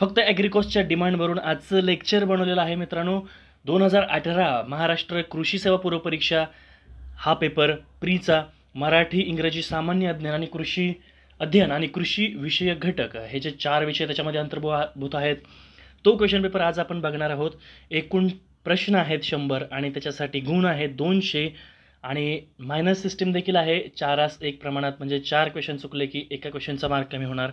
फक्त ॲग्रिकॉसच्या डिमांडवरून आजचं लेक्चर बनवलेलं आहे मित्रांनो दोन हजार अठरा महाराष्ट्र कृषी सेवा पूर्वपरीक्षा हा पेपर प्रीचा मराठी इंग्रजी सामान्य अज्ञान आणि कृषी अध्ययन आणि कृषी विषयक घटक हे जे चार विषय त्याच्यामध्ये अंतर्भूत आहेत तो क्वेश्चन पेपर आज आपण बघणार आहोत एकूण प्रश्न आहेत शंभर आणि त्याच्यासाठी गुण आहेत दोनशे आणि मायनस सिस्टीम देखील आहे चारास एक प्रमाणात म्हणजे चार क्वेश्चन चुकले की एका क्वेश्चनचा मार्क कमी होणार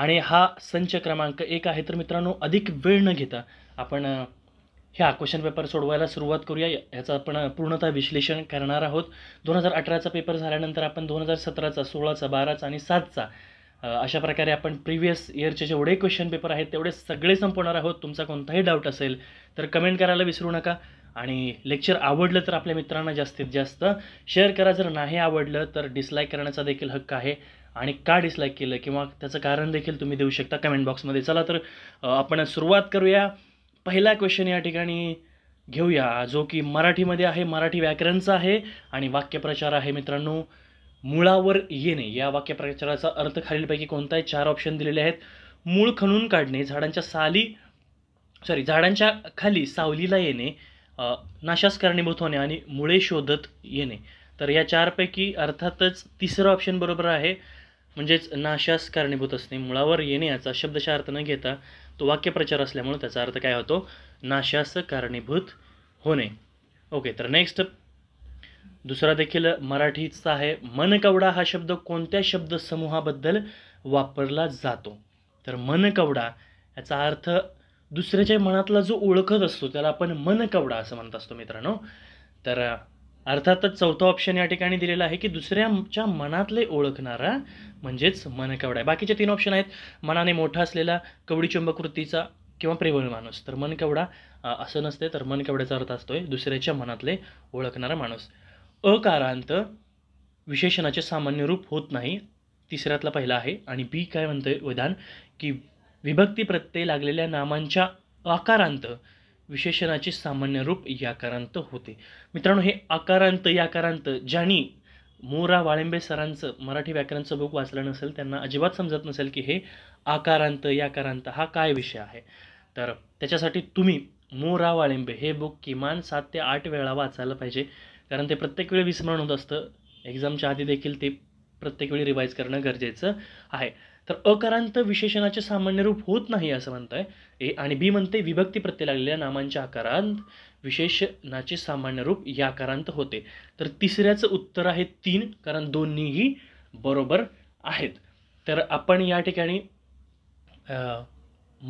आणि हा संच क्रमांक एक आहे तर मित्रांनो अधिक वेळ न घेता आपण ह्या क्वेश्चन पेपर सोडवायला सुरुवात करूया ह्याचं आपण पूर्णतः विश्लेषण करणार आहोत दोन हजार अठराचा पेपर झाल्यानंतर आपण दोन हजार सतराचा सोळाचा बाराचा आणि सातचा अशा प्रकारे आपण प्रिव्हियस इयरचे जेवढे क्वेश्चन पेपर आहेत तेवढे सगळे संपवणार आहोत तुमचा कोणताही डाऊट असेल तर कमेंट करायला विसरू नका आणि लेक्चर आवडलं तर आपल्या मित्रांना जास्तीत जास्त शेअर करा जर नाही आवडलं तर डिसलाईक करण्याचा देखील हक्क आहे आणि का डिसलाईक केलं किंवा त्याचं कारण देखील तुम्ही देऊ शकता कमेंट बॉक्समध्ये चला तर आपण सुरुवात करूया पहिला क्वेश्चन या ठिकाणी घेऊया जो की मराठीमध्ये आहे मराठी व्याकरणचा आहे आणि वाक्यप्रचार आहे मित्रांनो मुळावर येणे या वाक्यप्रचाराचा अर्थ खालीलपैकी कोणता आहे चार ऑप्शन दिलेले आहेत मूळ खणून काढणे झाडांच्या साली सॉरी झाडांच्या खाली सावलीला येणे नाशास कारणीभूत होणे आणि मुळे शोधत येणे तर या चारपैकी अर्थातच तिसरं ऑप्शन बरोबर आहे म्हणजेच नाशास कारणीभूत असणे मुळावर येणे याचा शब्दशा अर्थ न घेता तो वाक्यप्रचार असल्यामुळे त्याचा अर्थ काय होतो नाशास कारणीभूत होणे ओके तर नेक्स्ट दुसरा देखील मराठीचा आहे मनकवडा हा शब्द कोणत्या शब्दसमूहाबद्दल वापरला जातो तर मनकवडा याचा अर्थ दुसऱ्याच्या मनातला जो ओळखत असतो त्याला आपण मनकवडा असं म्हणत असतो मित्रांनो तर अर्थातच चौथा ऑप्शन या ठिकाणी दिलेला आहे की दुसऱ्याच्या मनातले ओळखणारा म्हणजेच मन आहे बाकीचे तीन ऑप्शन आहेत मनाने मोठा असलेला कवडी चुंबकृतीचा किंवा प्रेमळ माणूस तर मन केवढा असं नसते तर मन अर्थ असतो आहे दुसऱ्याच्या मनातले ओळखणारा माणूस अकारांत विशेषणाचे सामान्य रूप होत नाही तिसऱ्यातला पहिला आहे आणि बी काय म्हणतं विधान की विभक्ती प्रत्यय लागलेल्या नामांच्या आकारांत विशेषणाचे सामान्य रूप याकारांत होते मित्रांनो हे आकारांत याकारांत ज्यांनी मो रा वाळिंबे सरांचं मराठी व्याकरणचं बुक वाचलं नसेल त्यांना अजिबात समजत नसेल की हे आकारांत याकारांत हा काय विषय आहे तर त्याच्यासाठी तुम्ही मोरा वाळिंबे हे बुक किमान सात ते आठ वेळा वाचायला पाहिजे कारण ते प्रत्येक वेळी विस्मरण होत असतं एक्झामच्या आधी देखील ते प्रत्येक वेळी रिवाईज करणं गरजेचं आहे तर अकारांत विशेषणाचे सामान्य रूप होत नाही असं म्हणतंय आहे ए आणि बी म्हणते विभक्ती प्रत्यय लागलेल्या नामांच्या आकारांत विशेषणाचे सामान्य रूप याकारांत होते तर तिसऱ्याचं उत्तर आहे तीन कारण दोन्हीही बरोबर आहेत तर आपण या ठिकाणी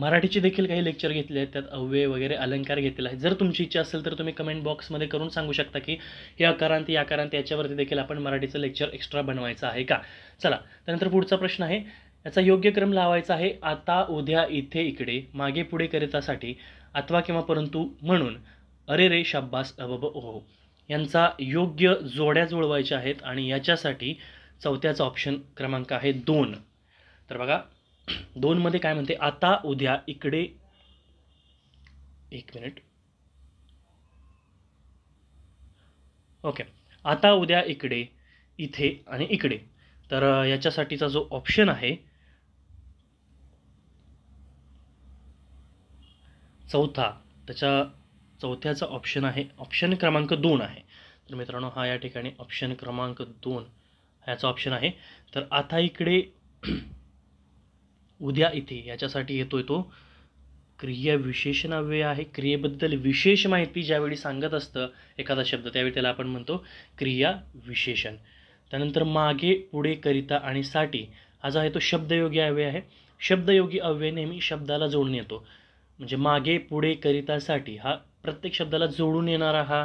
मराठीचे देखील काही लेक्चर घेतले आहेत त्यात अव्यय वगैरे अलंकार घेतलेला आहे जर तुमची इच्छा असेल तर तुम्ही कमेंट बॉक्समध्ये करून सांगू शकता की हे अकारांत या अकारांत याच्यावरती देखील आपण मराठीचं लेक्चर एक्स्ट्रा बनवायचं आहे का चला त्यानंतर पुढचा प्रश्न आहे याचा योग्य क्रम लावायचा आहे आता उद्या इथे इकडे मागे पुढे करितासाठी अथवा किंवा परंतु म्हणून अरे रे शाब्बास अबब ओहो यांचा योग्य जोड्या जुळवायच्या आहेत आणि याच्यासाठी चौथ्याचा ऑप्शन क्रमांक आहे दोन तर बघा दोनमध्ये काय म्हणते आता उद्या इकडे एक मिनिट ओके आता उद्या इकडे इथे आणि इकडे तर याच्यासाठीचा जो ऑप्शन आहे चौथा त्याच्या चौथ्याचा ऑप्शन आहे ऑप्शन क्रमांक दोन आहे तर मित्रांनो हा या ठिकाणी ऑप्शन क्रमांक दोन ह्याचा ऑप्शन आहे तर आता इकडे उद्या इथे याच्यासाठी येतोय तो क्रिया अव्यय आहे क्रियेबद्दल विशेष माहिती ज्यावेळी सांगत असतं एखादा शब्द त्यावेळी त्याला आपण म्हणतो क्रिया विशेषण त्यानंतर मागे पुढे करिता आणि साठी हा जो आहे तो शब्दयोगी अव्यय आहे शब्दयोगी अव्यय नेहमी शब्दाला जोडून येतो म्हणजे मागे पुढे करितासाठी हा प्रत्येक शब्दाला जोडून येणारा हा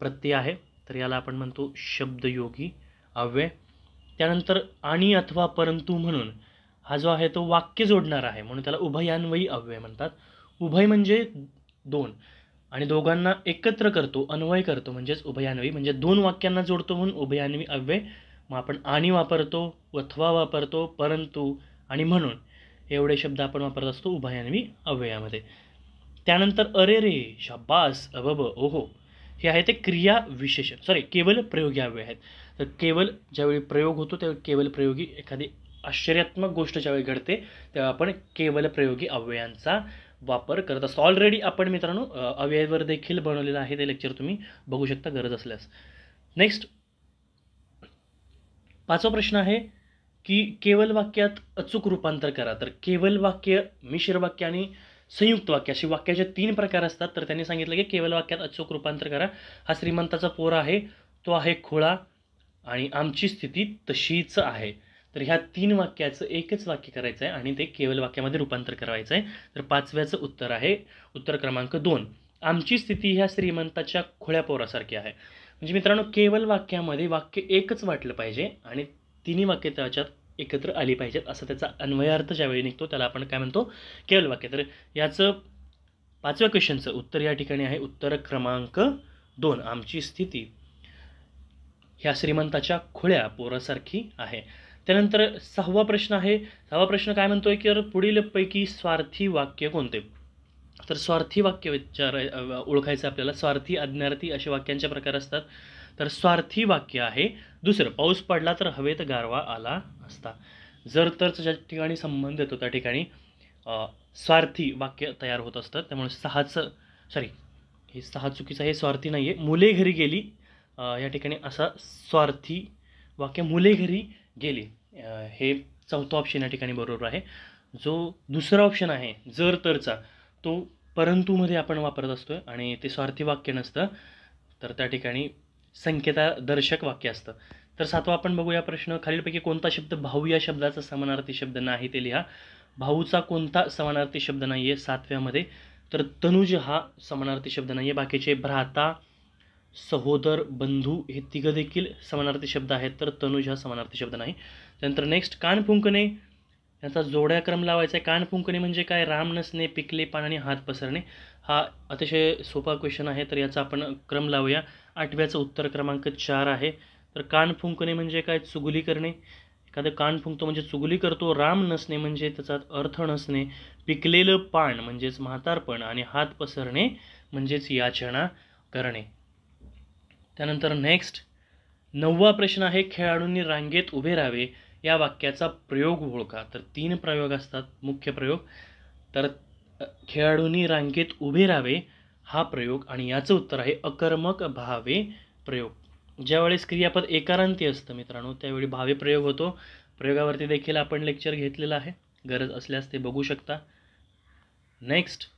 प्रत्यय आहे तर याला आपण म्हणतो शब्दयोगी अव्यय त्यानंतर आणि अथवा परंतु म्हणून हा जो आहे तो वाक्य जोडणारा आहे म्हणून त्याला उभयान्वयी अव्यय म्हणतात उभय म्हणजे दोन आणि दोघांना एकत्र करतो अन्वय करतो म्हणजेच उभयान्वयी म्हणजे दोन वाक्यांना जोडतो म्हणून उभयान्वयी अव्यय मग आपण आणि वापरतो अथवा वापरतो परंतु आणि म्हणून एवढे शब्द आपण वापरत असतो उभयान्वी अव्ययामध्ये त्यानंतर अरे रे शाबास अबब ओहो हे आहे ते क्रिया विशेषण सॉरी केवल प्रयोग यावे आहेत तर केवल ज्यावेळी प्रयोग होतो त्यावेळी केवल प्रयोगी एखादी आश्चर्यात्मक गोष्ट ज्यावेळी घडते तेव्हा आपण केवल प्रयोगी अव्ययांचा वापर करत असतो ऑलरेडी आपण मित्रांनो अव्ययवर देखील बनवलेलं आहे ते लेक्चर तुम्ही बघू शकता गरज असल्यास नेक्स्ट पाचवा प्रश्न आहे की केवल वाक्यात अचूक रूपांतर करा तर केवल वाक्य मिश्र वाक्य आणि संयुक्त वाक्य असे वाक्याचे तीन प्रकार असतात तर त्यांनी सांगितलं की केवळ वाक्यात अचूक रूपांतर करा हा श्रीमंताचा पोर आहे तो आहे खोळा आणि आमची स्थिती तशीच आहे तर ह्या तीन वाक्याचं एकच वाक्य करायचं आहे आणि ते केवल वाक्यामध्ये रूपांतर करायचं आहे तर पाचव्याचं उत्तर आहे उत्तर क्रमांक दोन आमची स्थिती ह्या श्रीमंताच्या खोळ्या पोरासारखी आहे म्हणजे मित्रांनो केवल वाक्यामध्ये वाक्य एकच वाटलं पाहिजे आणि तिन्ही वाक्य त्याच्यात एकत्र आली पाहिजेत असा त्याचा अन्वयार्थ ज्यावेळी निघतो त्याला आपण काय म्हणतो केवळ वाक्य तर याचं पाचव्या क्वेश्चनचं उत्तर या ठिकाणी आहे उत्तर क्रमांक दोन आमची स्थिती ह्या श्रीमंताच्या खुळ्या पोरासारखी आहे त्यानंतर सहावा प्रश्न आहे सहावा प्रश्न काय म्हणतोय की पुढीलपैकी स्वार्थी वाक्य कोणते तर स्वार्थी वाक्य विचार ओळखायचं आपल्याला स्वार्थी अज्ञार्थी असे वाक्यांचे प्रकार असतात तर स्वार्थी वाक्य आहे दुसरं पाऊस पडला तर हवेत गारवा आला असता जर तर ज्या ठिकाणी संबंध येतो त्या ठिकाणी स्वार्थी वाक्य तयार होत असतं त्यामुळे सहाचं सॉरी हे सहा चुकीचं हे स्वार्थी नाही आहे मुले घरी गेली या ठिकाणी असा स्वार्थी वाक्य मुले घरी गेली हे चौथा ऑप्शन या ठिकाणी बरोबर आहे जो दुसरा ऑप्शन आहे जर तरचा तो परंतुमध्ये आपण वापरत असतो आणि ते स्वार्थी वाक्य नसतं तर त्या ठिकाणी संकेता दर्शक वाक्य असतं तर सातवा आपण बघूया प्रश्न खालीलपैकी कोणता शब्द भाऊ या शब्दाचा समानार्थी शब्द नाही ते लिहा भाऊचा कोणता समानार्थी शब्द नाही आहे सातव्यामध्ये तर तनुज हा समानार्थी शब्द नाही आहे बाकीचे भ्राता सहोदर बंधू हे तिघं देखील समानार्थी शब्द आहेत तर तनुज हा समानार्थी शब्द नाही त्यानंतर नेक्स्ट कानफुंकणे याचा जोड्या क्रम लावायचा आहे कानफुंकणे म्हणजे काय राम नसणे पिकले पानाने हात पसरणे हा अतिशय सोपा क्वेश्चन आहे तर याचा आपण क्रम लावूया आठव्याचं उत्तर क्रमांक चार आहे तर कान फुंकणे म्हणजे काय चुगली करणे एखादं कान फुंकतो म्हणजे चुगली करतो राम नसणे म्हणजे त्याचा अर्थ नसणे पिकलेलं पान म्हणजेच म्हातारपण आणि हात पसरणे म्हणजेच याचना करणे त्यानंतर नेक्स्ट नववा प्रश्न आहे खेळाडूंनी रांगेत उभे राहावे या वाक्याचा प्रयोग ओळखा तर तीन प्रयोग असतात मुख्य प्रयोग तर खेळाडूंनी रांगेत उभे राहावे हा प्रयोग आणि याचं उत्तर आहे अकर्मक भावे प्रयोग ज्यावेळेस क्रियापद एकारांती असतं मित्रांनो त्यावेळी भावे प्रयोग होतो प्रयोगावरती देखील आपण लेक्चर घेतलेलं आहे गरज असल्यास ते बघू शकता नेक्स्ट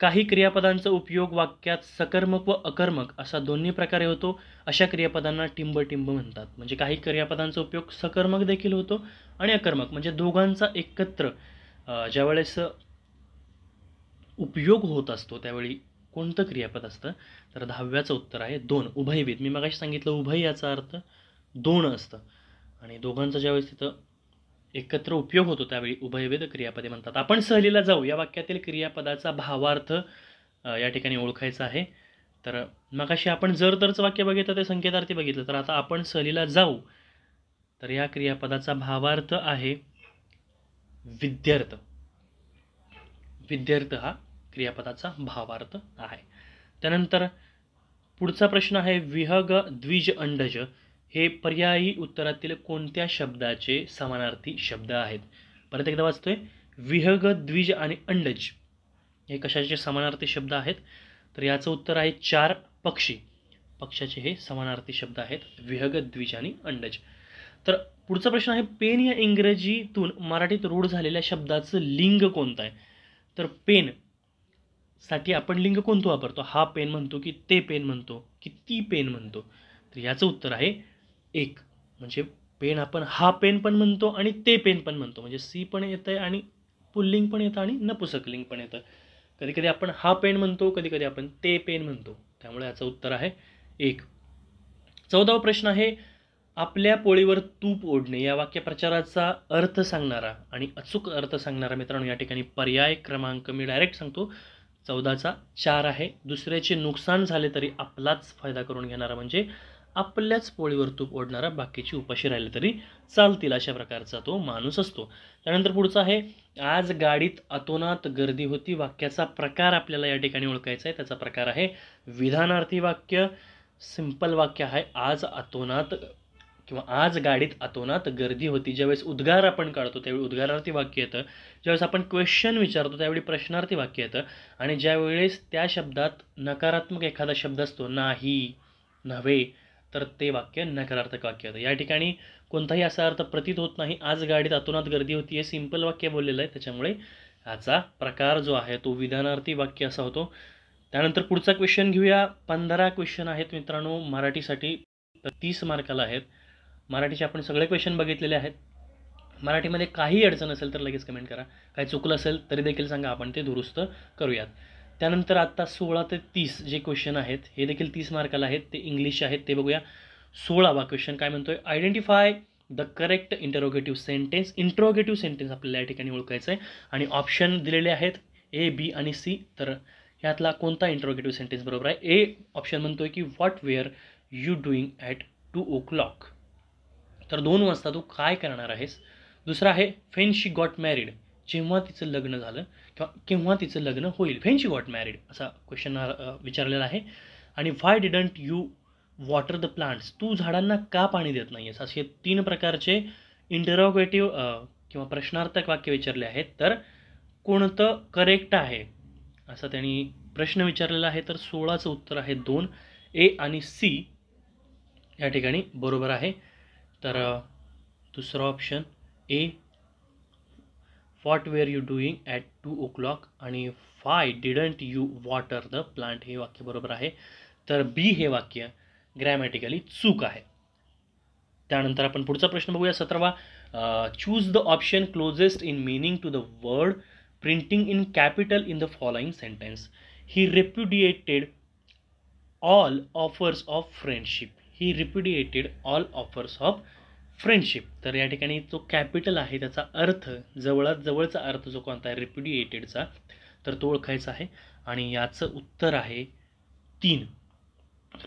काही क्रियापदांचा उपयोग वाक्यात सकर्मक व अकर्मक असा दोन्ही प्रकारे होतो अशा क्रियापदांना टिंब टिंब म्हणतात म्हणजे काही क्रियापदांचा उपयोग सकर्मक देखील होतो आणि अकर्मक म्हणजे दोघांचा एकत्र ज्यावेळेस उपयोग होत असतो त्यावेळी कोणतं क्रियापद असतं तर दहाव्याचं उत्तर आहे दोन उभयविध मी मगाशी सांगितलं उभय याचा अर्थ दोन असतं आणि दोघांचा ज्यावेळेस तिथं एकत्र उपयोग होतो त्यावेळी उभयवेद क्रियापदे म्हणतात आपण सहलीला जाऊ या वाक्यातील क्रियापदाचा भावार्थ या ठिकाणी ओळखायचा आहे तर मगाशी आपण जर तरचं वाक्य बघितलं ते संकेतार्थी बघितलं तर आता आपण सहलीला जाऊ तर या क्रियापदाचा भावार्थ आहे विद्यार्थ विद्यार्थ हा क्रियापदाचा भावार्थ आहे त्यानंतर पुढचा प्रश्न आहे विहग द्विज अंडज हे पर्यायी उत्तरातील कोणत्या शब्दाचे समानार्थी शब्द आहेत परत एकदा वाचतोय विहग द्विज आणि अंडज हे कशाचे समानार्थी शब्द आहेत तर याचं उत्तर आहे चार पक्षी पक्षाचे हे समानार्थी शब्द आहेत विहग द्विज आणि अंडज तर पुढचा प्रश्न आहे पेन या इंग्रजीतून मराठीत रूढ झालेल्या शब्दाचं लिंग कोणतं आहे तर पेन साठी आपण लिंग कोणतं वापरतो हा पेन म्हणतो की ते पेन म्हणतो की ती पेन म्हणतो तर याचं उत्तर आहे एक म्हणजे पेन आपण हा पेन पण म्हणतो आणि ते पेन पण म्हणतो म्हणजे सी पण येतं आहे आणि पुल्लिंग पण येतं आणि नपुसकलिंग पण येतं कधी कधी आपण हा पेन म्हणतो कधी कधी आपण ते पेन म्हणतो त्यामुळे याचं उत्तर आहे एक चौदावा प्रश्न आहे आपल्या पोळीवर तूप ओढणे या वाक्यप्रचाराचा अर्थ सांगणारा आणि अचूक अर्थ सांगणारा मित्रांनो या ठिकाणी पर्याय क्रमांक मी डायरेक्ट सांगतो चौदाचा चार आहे दुसऱ्याचे नुकसान झाले तरी आपलाच फायदा करून घेणारा म्हणजे आपल्याच पोळीवर तूप ओढणारा बाकीची उपाशी राहिले तरी चालतील अशा प्रकारचा तो माणूस असतो त्यानंतर पुढचा आहे आज गाडीत अतोनात गर्दी होती वाक्याचा प्रकार आपल्याला या ठिकाणी ओळखायचा आहे त्याचा प्रकार आहे विधानार्थी वाक्य सिंपल वाक्य आहे आज अतोनात किंवा आज गाडीत अतोनात गर्दी होती ज्यावेळेस उद्गार आपण काढतो त्यावेळी उद्गारार्थी वाक्य येतं ज्यावेळेस आपण क्वेश्चन विचारतो त्यावेळी प्रश्नार्थी वाक्य येतं आणि ज्यावेळेस त्या शब्दात नकारात्मक एखादा शब्द असतो नाही नव्हे तर ते वाक्य नकारार्थक वाक्य होतं या ठिकाणी कोणताही असा अर्थ प्रतीत होत नाही आज गाडीत अतोनात गर्दी होती हे सिंपल वाक्य बोललेलं आहे त्याच्यामुळे याचा प्रकार जो आहे तो विधानार्थी वाक्य असा होतो त्यानंतर पुढचा क्वेश्चन घेऊया पंधरा क्वेश्चन आहेत मित्रांनो मराठीसाठी तीस मार्काला आहेत मराठीचे आपण सगळे क्वेश्चन बघितलेले आहेत मराठीमध्ये काही अडचण असेल तर लगेच कमेंट करा काही चुकलं असेल तरी देखील सांगा आपण ते दुरुस्त करूयात त्यानंतर आत्ता सोळा ते तीस जे क्वेश्चन आहेत हे देखील तीस मार्काला आहेत ते इंग्लिश आहेत ते बघूया सोळावा क्वेश्चन काय म्हणतोय identify the correct interrogative sentence interrogative sentence आपल्याला या ठिकाणी ओळखायचं आहे आणि ऑप्शन दिलेले आहेत ए बी आणि सी तर यातला कोणता इंटरोगेटिव्ह सेंटेन्स बरोबर आहे ए ऑप्शन म्हणतोय की what were you doing at two o'clock तर दोन वाजता तू काय करणार आहेस दुसरं आहे फेन शी गॉट मॅरिड जेव्हा तिचं लग्न झालं किंवा केव्हा तिचं लग्न होईल फेन शी गॉट मॅरिड असा क्वेश्चन विचारलेला आहे आणि why didn't you water the plants तू झाडांना का पाणी देत नाही आहेस असे तीन प्रकारचे इंटरॉगेटिव्ह किंवा प्रश्नार्थक वाक्य विचारले आहेत तर कोणतं करेक्ट आहे असा त्यांनी प्रश्न विचारलेला आहे तर सोळाचं उत्तर आहे दोन ए आणि सी या ठिकाणी बरोबर आहे तर दुसरा option A what were you doing at two o'clock आणि why didn't you water the plant हे वाक्य बरोबर आहे तर बी हे वाक्य ग्रॅमॅटिकली चूक आहे त्यानंतर आपण पुढचा प्रश्न बघूया सतरावा choose the option closest in meaning to the word printing in capital in the following sentence he repudiated all offers of friendship he repudiated all offers of friendship तर या ठिकाणी जो कॅपिटल आहे त्याचा अर्थ जवळात जवळचा अर्थ जो कोणता आहे रिपिडिएटेडचा तर तो ओळखायचा आहे आणि याचं उत्तर आहे तीन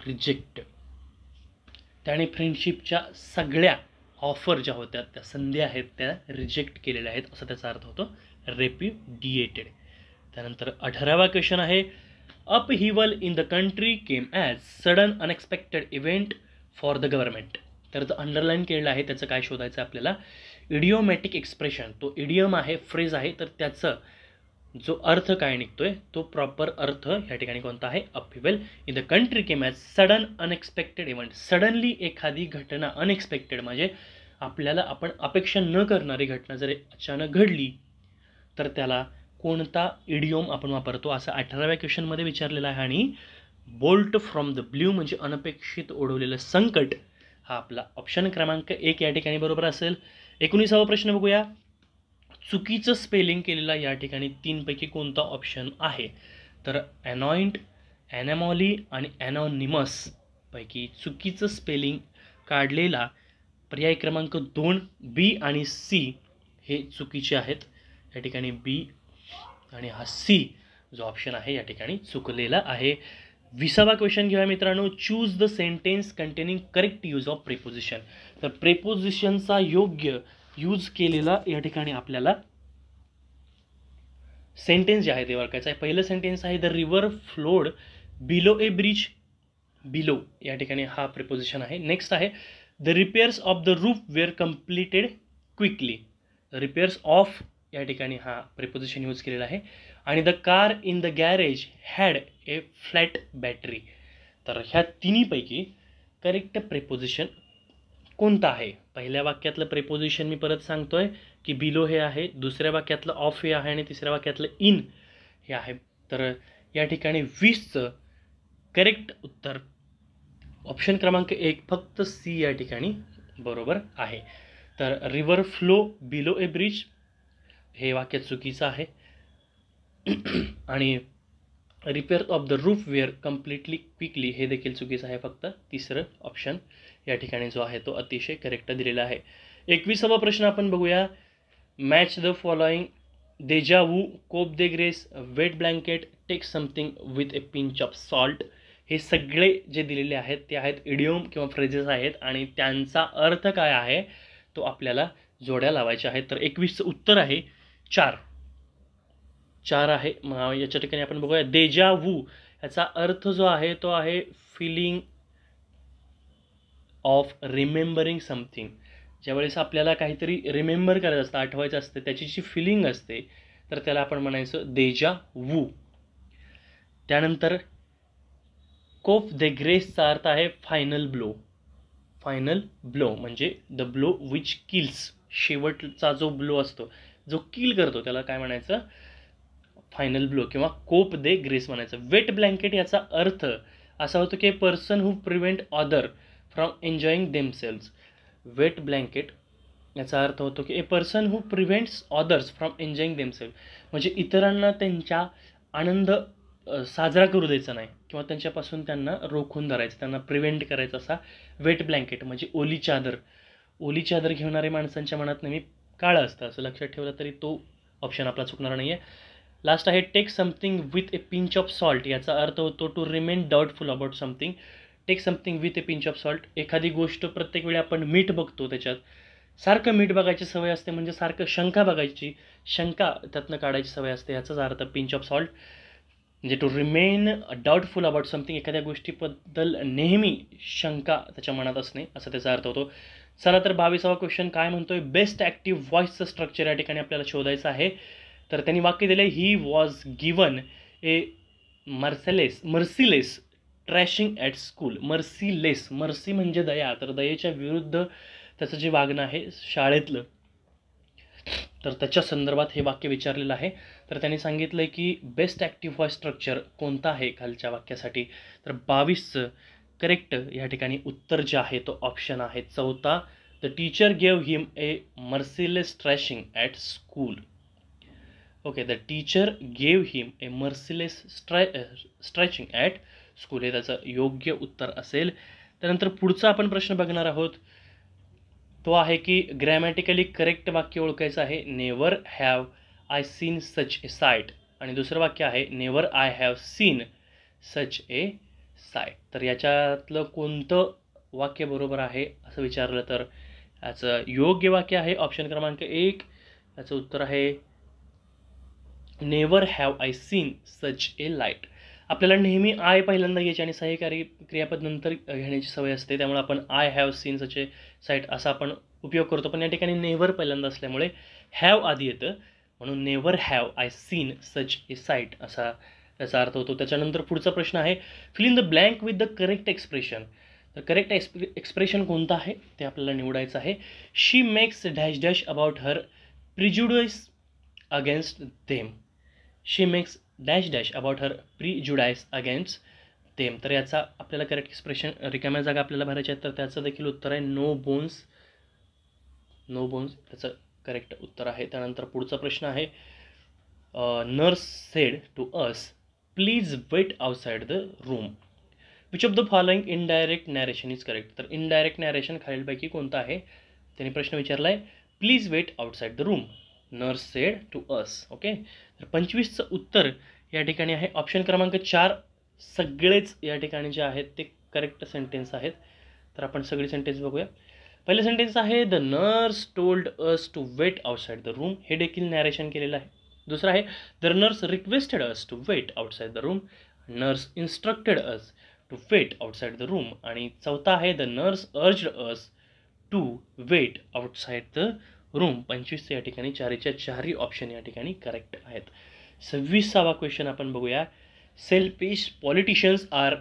रिजेक्ट त्याने फ्रेंडशिपच्या सगळ्या ऑफर ज्या होत्या त्या संधी आहेत त्या रिजेक्ट केलेल्या आहेत असा त्याचा अर्थ होतो रेप्युडिएटेड त्यानंतर अठरावा क्वेश्चन आहे upheaval in the country came as sudden unexpected event for the government तर जो अंडरलाईन केलेलं आहे त्याचं काय शोधायचं आहे आपल्याला इडिओमॅटिक एक्सप्रेशन तो इडियम आहे फ्रेज आहे तर त्याचं जो अर्थ काय निघतो आहे तो प्रॉपर अर्थ या ठिकाणी कोणता आहे upheaval in the country came as sudden unexpected event suddenly एखादी घटना अनएक्सपेक्टेड म्हणजे आपल्याला आपण अपेक्षा न करणारी घटना जर अचानक घडली तर त्याला कोणता इडियोम आपण वापरतो असं अठराव्या क्वेश्चनमध्ये विचारलेला आहे आणि बोल्ट फ्रॉम द ब्ल्यू म्हणजे अनपेक्षित ओढवलेलं संकट हा आपला ऑप्शन क्रमांक एक या ठिकाणी बरोबर असेल एकोणीसावा प्रश्न बघूया चुकीचं स्पेलिंग केलेला या ठिकाणी तीनपैकी कोणता ऑप्शन आहे तर ॲनॉइंट ॲनॅमॉली आणि ॲनॉनिमस पैकी चुकीचं स्पेलिंग काढलेला पर्याय क्रमांक दोन बी आणि सी हे चुकीचे आहेत या ठिकाणी बी आणि हा सी जो ऑप्शन आहे या ठिकाणी चुकलेला आहे विसावा क्वेश्चन घेऊया मित्रांनो choose the sentence containing correct use of preposition तर प्रेपोजिशनचा योग्य यूज केलेला या ठिकाणी आपल्याला सेंटेन्स जे आहे ते ओळखायचं आहे पहिलं सेंटेन्स आहे the river flowed below a bridge below या ठिकाणी हा प्रिपोजिशन आहे नेक्स्ट आहे the repairs of the roof were completed quickly repairs of या ठिकाणी हा प्रिपोजिशन यूज केलेला आहे आणि the car in the garage had a flat battery तर ह्या तिन्हीपैकी करेक्ट प्रिपोजिशन कोणतं आहे पहिल्या वाक्यातलं प्रिपोजिशन मी परत सांगतोय की बिलो हे आहे दुसऱ्या वाक्यातलं ऑफ हे आहे आणि तिसऱ्या वाक्यातलं इन हे आहे तर या ठिकाणी वीसचं करेक्ट उत्तर ऑप्शन क्रमांक एक फक्त सी या ठिकाणी बरोबर आहे तर river flow below a bridge हे वाक्य चुकीचं आहे आणि repair of the roof were completely quickly हे देखील चुकीचं आहे फक्त तिसरं ऑप्शन या ठिकाणी जो आहे तो अतिशय करेक्ट दिलेला आहे एकविसावा प्रश्न आपण बघूया match the following deja vu coup de grace wet blanket take something with a pinch of salt हे सगळे जे दिलेले आहेत ते आहेत इडिओम किंवा फ्रेजेस आहेत आणि त्यांचा अर्थ काय आहे तो आपल्याला जोड्या लावायचे आहेत तर एकवीसचं उत्तर आहे चार चार आहे याच्या ठिकाणी आपण बघूया देजा वू याचा अर्थ जो आहे तो आहे फिलिंग ऑफ रिमेंबरिंग समथिंग ज्यावेळेस आपल्याला काहीतरी रिमेंबर करायचं असतं आठवायचं असतं त्याची जी फिलिंग असते तर त्याला आपण म्हणायचं देजा वू त्यानंतर कोफ दे ग्रेसचा अर्थ आहे फायनल ब्लो फायनल ब्लो म्हणजे द ब्लो विच किल्स शेवटचा जो ब्लो असतो जो किल करतो त्याला काय म्हणायचं फायनल ब्लो किंवा कोप दे ग्रेस म्हणायचं वेट ब्लँकेट याचा अर्थ असा होतो की person who prevent other from enjoying themselves wet blanket याचा अर्थ होतो की a person who prevents others from enjoying themselves म्हणजे इतरांना त्यांच्या आनंद साजरा करू द्यायचा नाही किंवा त्यांच्यापासून त्यांना रोखून धरायचं त्यांना प्रिव्हेंट करायचं असा वेट ब्लँकेट म्हणजे ओली चादर ओली चादर घेणारे माणसांच्या मनात नेहमी काळं असतं असं लक्षात ठेवलं तरी तो ऑप्शन आपला चुकणार नाही आहे लास्ट आहे take something with a pinch of salt याचा अर्थ होतो to remain doubtful about something take something with a pinch of salt एखादी गोष्ट प्रत्येक वेळी आपण मीठ बघतो त्याच्यात सारखं मीठ बघायची सवय असते म्हणजे सारखं शंका बघायची शंका त्यातनं काढायची सवय असते याचाच अर्थ पिंच ऑफ सॉल्ट म्हणजे to remain doubtful about something एखाद्या गोष्टीबद्दल नेहमी शंका त्याच्या मनात असणे असा त्याचा अर्थ होतो चला तर बावीसावा क्वेश्चन काय म्हणतोय बेस्ट ॲक्टिव्ह व्हॉइसचं स्ट्रक्चर या ठिकाणी आपल्याला शोधायचं आहे तर त्यांनी वाक्य दिलं he was given a merciless merciless thrashing at school merciless mercy म्हणजे दया तर दयेच्या विरुद्ध त्याचं जे वागणं आहे शाळेतलं तर त्याच्या संदर्भात हे वाक्य विचारलेलं आहे तर त्यांनी सांगितलं आहे की बेस्ट ॲक्टिव्ह व्हॉइस स्ट्रक्चर कोणता आहे खालच्या वाक्यासाठी तर बावीसचं करेक्ट या ठिकाणी उत्तर जे आहे तो ऑप्शन आहे चौथा the teacher gave him a merciless thrashing at school okay the teacher gave him a merciless स्ट्रॅ स्ट्रॅचिंग ॲट स्कूल हे त्याचं योग्य उत्तर असेल त्यानंतर पुढचा आपण प्रश्न बघणार आहोत तो आहे की ग्रॅमॅटिकली करेक्ट वाक्य ओळखायचं आहे never have I seen such a sight आणि दुसरं वाक्य आहे never I have seen such a sight तर याच्यातलं कोणतं वाक्य बरोबर आहे असं विचारलं तर याचं योग्य वाक्य आहे ऑप्शन क्रमांक एक याचं उत्तर आहे never have I seen such a light आपल्याला नेहमी आय पहिल्यांदा घ्यायची आणि सहकारी क्रियापद नंतर घेण्याची सवय असते त्यामुळे आपण I have seen such a sight असा आपण उपयोग करतो पण या ठिकाणी नेवर पहिल्यांदा असल्यामुळे हॅव आधी येतं म्हणून never have I seen such a sight असा याचा अर्थ होतो त्याच्यानंतर पुढचा प्रश्न आहे fill in the blank with the correct expression तर करेक्ट एक्सप्रे एक्सप्रेशन कोणतं आहे ते आपल्याला निवडायचं आहे she makes dash dash about her prejudice against them she makes dash dash about her prejudice against them तर याचा आपल्याला करेक्ट एक्सप्रेशन रिकाम्या जागा आपल्याला भरायच्या आहेत तर त्याचं देखील उत्तर आहे नो बोन्स नो बोन्स त्याचं करेक्ट उत्तर आहे त्यानंतर पुढचा प्रश्न आहे nurse said to us please wait outside the room which of the following indirect narration is correct तर इनडायरेक्ट नॅरेशन खालीलपैकी कोणतं आहे त्यांनी प्रश्न विचारला आहे please wait outside the room nurse said to us okay तर पंचवीसचं उत्तर या ठिकाणी आहे ऑप्शन क्रमांक चार सगळेच या ठिकाणी जे आहेत ते करेक्ट सेंटेन्स आहेत तर आपण सगळे सेंटेन्स बघूया पहिलं सेंटेन्स आहे the nurse told us to wait outside the room हे देखील नॅरेशन केलेलं आहे दुसरा आहे the nurse requested us to wait outside the room nurse instructed us to wait outside the room आणि चौथा आहे the nurse urged us to wait outside the room पंचवीस या ठिकाणी चारीच्या चारही ऑप्शन या ठिकाणी करेक्ट आहेत सव्वीसावा क्वेश्चन आपण बघूया selfish politicians are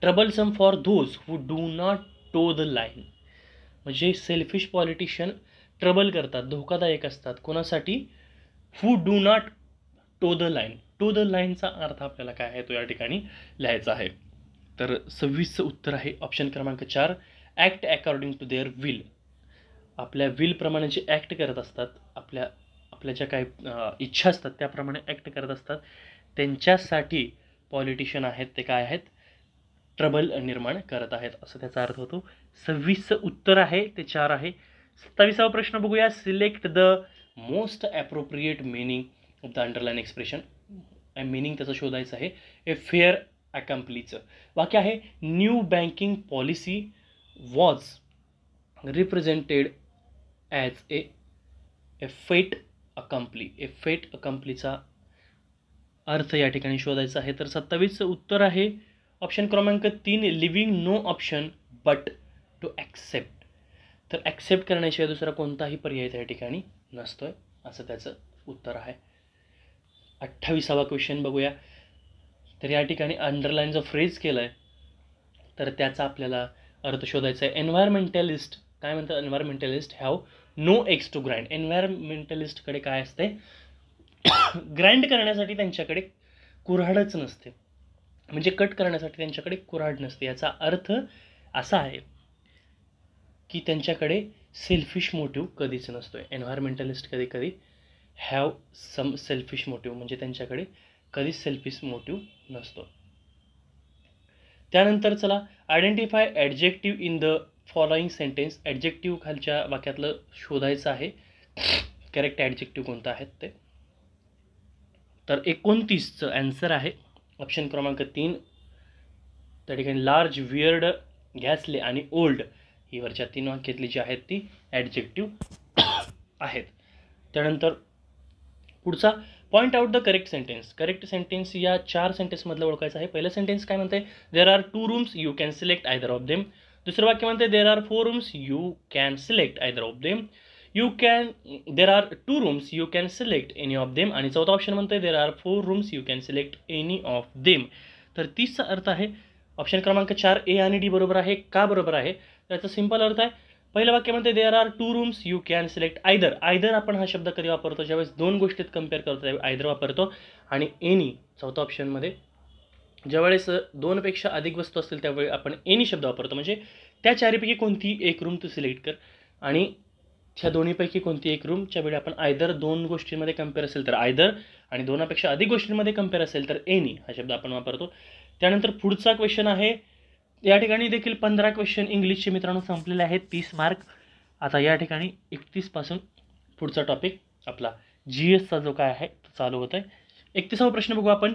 troublesome for those who do not toe the line म्हणजे सेल्फिश पॉलिटिशियन ट्रबल करतात धोकादायक असतात कोणासाठी who do not toe the line to the लाईनचा अर्थ आपल्याला काय आहे तो या ठिकाणी लिहायचा आहे तर सव्वीसचं उत्तर आहे ऑप्शन क्रमांक चार act according to their will आपल्या विलप्रमाणे जे ॲक्ट करत असतात आपल्या आपल्या ज्या काही इच्छा असतात त्याप्रमाणे ॲक्ट करत असतात त्यांच्यासाठी पॉलिटिशियन आहेत ते काय आहेत ट्रबल निर्माण करत आहेत असं त्याचा अर्थ होतो सव्वीसचं उत्तर आहे ते चार आहे सत्तावीसावा प्रश्न बघूया select the most appropriate meaning of the underline expression meaning त्याचं शोधायचं आहे ए फेअर अकम्प्लीचं बाकी आहे new banking policy was represented as a a fait accompli a fate अकम्प्लीचा अर्थ या ठिकाणी शोधायचा आहे तर सत्तावीसचं उत्तर आहे ऑप्शन क्रमांक तीन leaving no option but to accept तर ॲक्सेप्ट करण्याशिवाय दुसरा कोणताही पर्याय त्या ठिकाणी नसतो आहे असं त्याचं उत्तर आहे अठ्ठावीसावा क्वेश्चन बघूया तर या ठिकाणी अंडरलाईन जो फ्रेज केला आहे तर त्याचा आपल्याला अर्थ शोधायचा आहे एन्व्हायरमेंटलिस्ट काय म्हणतात environmentalist have no axe to grind एन्व्हायरमेंटलिस्टकडे काय असते ग्राइंड करण्यासाठी त्यांच्याकडे कुऱ्हाडच नसते म्हणजे कट करण्यासाठी त्यांच्याकडे कुऱ्हाड नसते याचा अर्थ असा आहे की त्यांच्याकडे सेल्फिश मोटिव कधीच नसतो आहे एन्व्हायरमेंटलिस्ट कधी कधी हॅव सम सेल्फिश मोटिव म्हणजे त्यांच्याकडे कधीच सेल्फिश मोटिव नसतो त्यानंतर चला identify adjective in the following sentence adjective खालच्या वाक्यातलं शोधायचं आहे करेक्ट ॲडजेक्टिव्ह कोणतं आहेत ते तर एकोणतीसचं ॲन्सर आहे ऑप्शन क्रमांक तीन त्या ठिकाणी लार्ज वियर्ड गॅसले आणि ओल्ड ही वरच्या तीन वाक्यातली जी आहेत ती ॲडजेक्टिव्ह आहेत त्यानंतर पुढचा point out the correct sentence correct sentence या चार सेंटेन्समधलं ओळखायचं आहे पहिलं सेंटेन्स काय म्हणते there are two rooms you can select either of them दुसरं वाक्य म्हणते there are four rooms you can select either of them you can there are two rooms you can select any of them आणि चौथा option म्हणते there are four rooms you can select any of them तर तीसचा अर्थ आहे option क्रमांक चार ए आणि D बरोबर आहे का बरोबर आहे याचा सिंपल अर्थ आहे पहिलं वाक्य म्हणते there are two rooms you can select either either आपण हा शब्द कधी वापरतो ज्यावेळेस दोन गोष्टीत कम्पेअर करतो त्यावेळी आयदर वापरतो आणि एनी चौथ्या ऑप्शनमध्ये ज्यावेळेस दोनपेक्षा अधिक वस्तू असतील त्यावेळी आपण एनी शब्द वापरतो म्हणजे त्या चारीपैकी कोणती एक रूम तू सिलेक्ट कर आणि ह्या दोन्हीपैकी कोणती एक रूम ज्यावेळी आपण आयदर दोन गोष्टींमध्ये कम्पेअर असेल तर आयदर आणि दोनापेक्षा अधिक गोष्टींमध्ये कम्पेअर असेल तर एनी हा शब्द आपण वापरतो त्यानंतर पुढचा क्वेश्चन आहे या ठिकाणी देखील पंधरा क्वेश्चन इंग्लिशचे मित्रांनो संपलेले आहेत तीस मार्क आता या ठिकाणी एकतीसपासून पुढचा टॉपिक आपला जी एसचा जो काय आहे तो चालू होत आहे एकतीसावा प्रश्न बघू आपण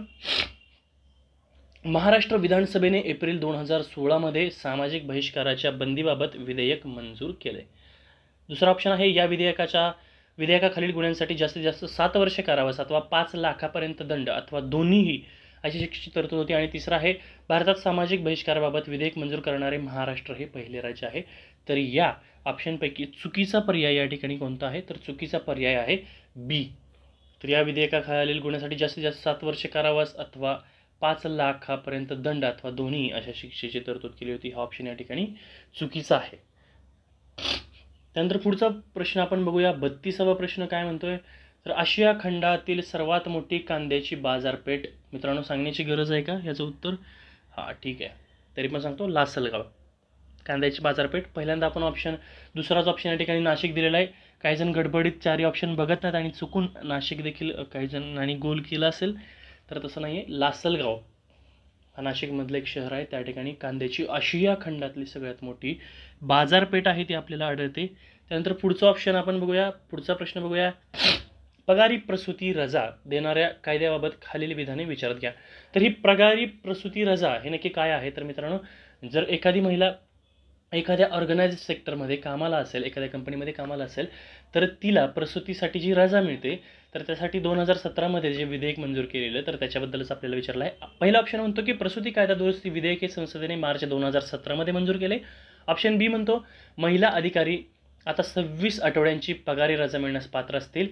महाराष्ट्र विधानसभेने एप्रिल दोन हजार सोळामध्ये सामाजिक बहिष्काराच्या बंदीबाबत विधेयक मंजूर केले दुसरा ऑप्शन आहे या विधेयकाच्या विधेयकाखालील गुन्ह्यांसाठी जास्तीत जास्त सात वर्षे कारावास अथवा पाच लाखापर्यंत दंड अथवा दोन्हीही अशी शिक्षेची तरतूद होती आणि तिसरा आहे भारतात सामाजिक बहिष्काराबाबत विधेयक मंजूर करणारे महाराष्ट्र हे पहिले राज्य आहे तर या ऑप्शनपैकी चुकीचा पर्याय या ठिकाणी कोणता आहे तर चुकीचा पर्याय आहे बी तर या विधेयकाखालील गुन्ह्यासाठी जास्तीत जास्त सात वर्ष कारावास अथवा पाच लाखापर्यंत दंड अथवा दोन्ही अशा शिक्षेची तरतूद केली होती हा ऑप्शन या ठिकाणी चुकीचा आहे त्यानंतर पुढचा प्रश्न आपण बघूया बत्तीसावा प्रश्न काय म्हणतोय तर आशिया खंडातील सर्वात मोठी कांद्याची बाजारपेठ मित्रांनो सांगण्याची गरज आहे का याचं उत्तर हां ठीक आहे तरी पण सांगतो लासलगाव कांद्याची बाजारपेठ पहिल्यांदा आपण ऑप्शन दुसराच ऑप्शन या ठिकाणी नाशिक दिलेला आहे जण गडबडीत चारही ऑप्शन बघत नाहीत आणि चुकून नाशिक देखील काही आणि गोल केला असेल तर तसं नाही आहे लासलगाव हा नाशिकमधलं एक शहर आहे त्या ठिकाणी कांद्याची आशिया खंडातली सगळ्यात मोठी बाजारपेठ आहे ती आपल्याला आढळते त्यानंतर पुढचं ऑप्शन आपण बघूया पुढचा प्रश्न बघूया पगारी प्रसूती रजा देणाऱ्या कायद्याबाबत खालील विधाने विचारत घ्या तर ही पगारी प्रसूती रजा हे नक्की काय आहे तर मित्रांनो जर एखादी महिला एखाद्या ऑर्गनाइज सेक्टरमध्ये कामाला असेल एखाद्या कंपनीमध्ये कामाला असेल तर तिला प्रसूतीसाठी जी रजा मिळते तर त्यासाठी दोन हजार सतरामध्ये जे विधेयक मंजूर केलेलं तर त्याच्याबद्दलच आपल्याला विचारलं आहे पहिला ऑप्शन म्हणतो की प्रसूती कायदा दुरुस्ती विधेयक हे संसदेने मार्च दोन हजार सतरामध्ये मंजूर केले ऑप्शन बी म्हणतो महिला अधिकारी आता सव्वीस आठवड्यांची पगारी रजा मिळण्यास पात्र असतील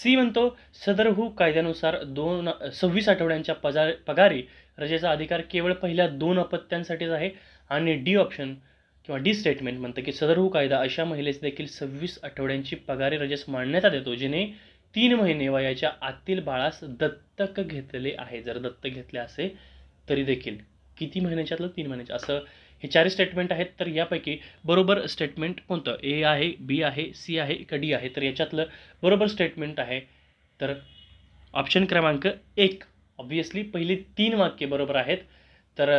सी म्हणतो सदरहू कायद्यानुसार दोन सव्वीस आठवड्यांच्या पगार पगारी रजेचा अधिकार केवळ पहिल्या दोन अपत्यांसाठीच आहे आणि डी ऑप्शन किंवा डी स्टेटमेंट म्हणतं की सदरहू कायदा अशा महिलेस देखील सव्वीस आठवड्यांची पगारी रजेस मांडण्यात देतो जिने तीन महिने वयाच्या आतील बाळास दत्तक घेतले आहे जर दत्तक घेतले असे तरी देखील किती महिन्याच्यातलं तीन महिन्याच्या असं हे चार स्टेटमेंट आहेत तर यापैकी बरोबर स्टेटमेंट कोणतं ए आहे बी आहे सी आहे का डी आहे तर याच्यातलं बरोबर स्टेटमेंट आहे तर ऑप्शन क्रमांक एक ऑब्व्हियसली पहिली तीन वाक्य बरोबर आहेत तर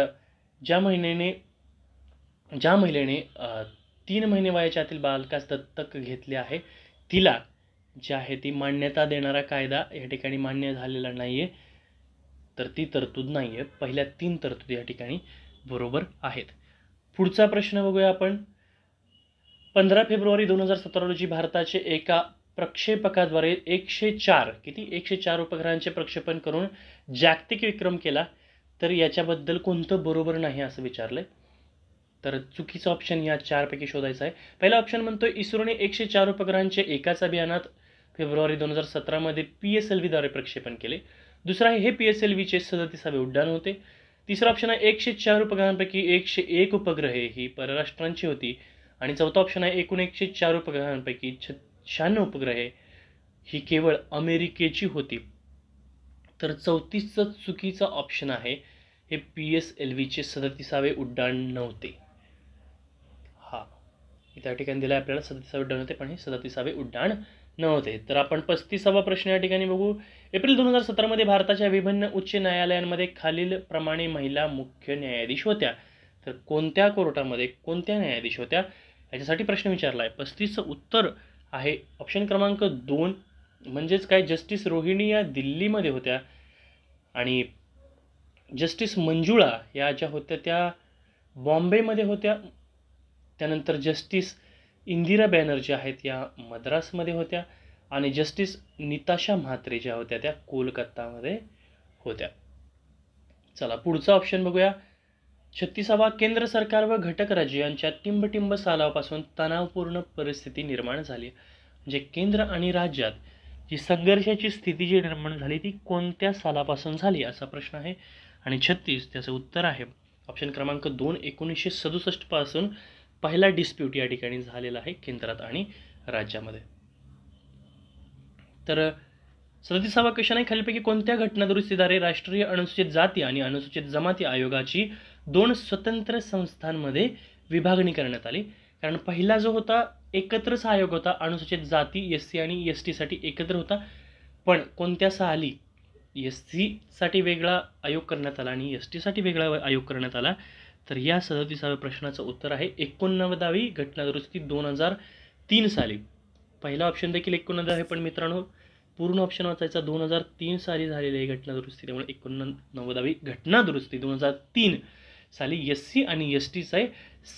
ज्या महिन्याने ज्या महिलेने तीन महिने वयाच्यातील बालकास दत्तक घेतले आहे तिला जी आहे ती मान्यता देणारा कायदा या ठिकाणी मान्य झालेला नाही आहे तर ती तरतूद नाही आहे पहिल्या तीन तरतूद या ठिकाणी बरोबर आहेत पुढचा प्रश्न बघूया आपण पंधरा फेब्रुवारी दोन हजार सतरा रोजी भारताचे एका प्रक्षेपकाद्वारे एकशे चार किती एकशे चार उपग्रहांचे प्रक्षेपण करून जागतिक विक्रम केला तर याच्याबद्दल कोणतं बरोबर नाही असं विचारलंय तर चुकीचं ऑप्शन या चारपैकी शोधायचं आहे पहिला ऑप्शन म्हणतो इस्रोने एकशे चार उपग्रहांचे एकाच अभियानात फेब्रुवारी दोन हजार सतरामध्ये पी एस एल व्हीद्वारे प्रक्षेपण केले दुसरं आहे हे पी एस एल व्हीचे सदतीसावे उड्डाण होते तिसरा ऑप्शन आहे एकशे चार उपग्रहांपैकी एकशे एक उपग्रहे ही परराष्ट्रांची होती आणि चौथा ऑप्शन आहे एकूण एकशे चार उपग्रहांपैकी छ उपग्रह उपग्रहे ही केवळ अमेरिकेची होती तर चौतीसचं चुकीचा ऑप्शन आहे हे पी एस एल व्हीचे सदतीसावे उड्डाण नव्हते हा त्या ठिकाणी दिलं आहे आपल्याला सदतीसावे उड्डाण होते पण हे सदतीसावे उड्डाण नव्हते तर आपण पस्तीसावा प्रश्न या ठिकाणी बघू एप्रिल दोन हजार सतरामध्ये भारताच्या विभिन्न उच्च न्यायालयांमध्ये खालीलप्रमाणे महिला मुख्य न्यायाधीश होत्या तर कोणत्या कोर्टामध्ये कोणत्या न्यायाधीश होत्या याच्यासाठी प्रश्न विचारला आहे पस्तीसचं उत्तर आहे ऑप्शन क्रमांक दोन म्हणजेच काय जस्टिस रोहिणी या दिल्लीमध्ये होत्या आणि जस्टिस मंजुळा या ज्या होत्या त्या बॉम्बेमध्ये होत्या त्यानंतर जस्टिस इंदिरा बॅनर्जी आहेत या मद्रासमध्ये होत्या आणि जस्टिस निताशा म्हात्रे ज्या होत्या त्या कोलकातामध्ये होत्या चला पुढचा ऑप्शन बघूया छत्तीसावा केंद्र सरकार व घटक राज्य यांच्या टिंबटिंब सालापासून तणावपूर्ण परिस्थिती निर्माण झाली म्हणजे केंद्र आणि राज्यात जी संघर्षाची स्थिती जी निर्माण झाली ती कोणत्या सालापासून झाली असा प्रश्न आहे आणि छत्तीस त्याचं उत्तर आहे ऑप्शन क्रमांक दोन एकोणीसशे सदुसष्टपासून पहिला डिस्प्यूट या ठिकाणी झालेला आहे केंद्रात आणि राज्यामध्ये तर सदतीसावा क्वेश्चन आहे खालीपैकी कोणत्या घटनादुरुस्तीद्वारे राष्ट्रीय अनुसूचित जाती आणि अनुसूचित जमाती आयोगाची दोन स्वतंत्र संस्थांमध्ये विभागणी करण्यात आली कारण पहिला जो होता एकत्रच आयोग होता अनुसूचित जाती एस सी आणि एस टीसाठी एकत्र होता पण कोणत्या साली एस सीसाठी वेगळा आयोग करण्यात आला आणि एस टीसाठी वेगळा आयोग करण्यात आला तर या सदतीसाव्या प्रश्नाचं उत्तर आहे एकोणनव्वदावी घटनादुरुस्ती दोन हजार तीन साली पहिला ऑप्शन देखील एकोणनव्वद आहे पण मित्रांनो पूर्ण ऑप्शन वाचायचा दोन हजार तीन साली झालेली आहे घटनादुरुस्ती त्यामुळे एकोणनव्वदावी घटनादुरुस्ती दोन हजार तीन साली एस सी आणि एस टीचे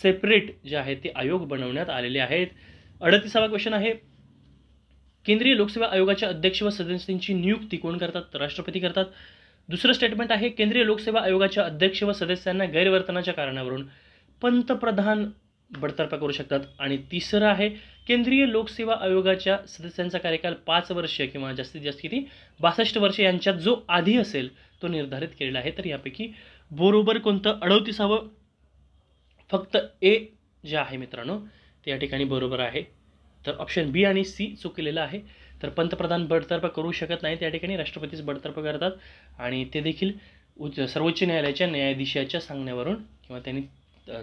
सेपरेट जे आहे ते आयोग बनवण्यात आलेले आहेत अडतीसावा क्वेश्चन आहे केंद्रीय लोकसेवा आयोगाच्या अध्यक्ष व सदस्यांची नियुक्ती कोण करतात राष्ट्रपती करतात दुसरं स्टेटमेंट आहे केंद्रीय लोकसेवा आयोगाच्या अध्यक्ष व सदस्यांना गैरवर्तनाच्या कारणावरून पंतप्रधान बडतर्फा करू शकतात आणि तिसरं आहे केंद्रीय लोकसेवा आयोगाच्या सदस्यांचा कार्यकाल पाच वर्ष किंवा जास्तीत जास्त किती बासष्ट वर्ष यांच्यात जो आधी असेल तो निर्धारित केलेला आहे तर यापैकी बरोबर कोणतं अडवतीसावं फक्त ए जे आहे मित्रांनो ते या ठिकाणी बरोबर आहे तर ऑप्शन बी आणि सी चुकलेलं आहे तर पंतप्रधान बडतर्फ करू शकत नाही त्या ठिकाणी राष्ट्रपतीच बडतर्फ करतात आणि ते देखील उच्च सर्वोच्च न्यायालयाच्या न्यायाधीशाच्या सांगण्यावरून किंवा त्यांनी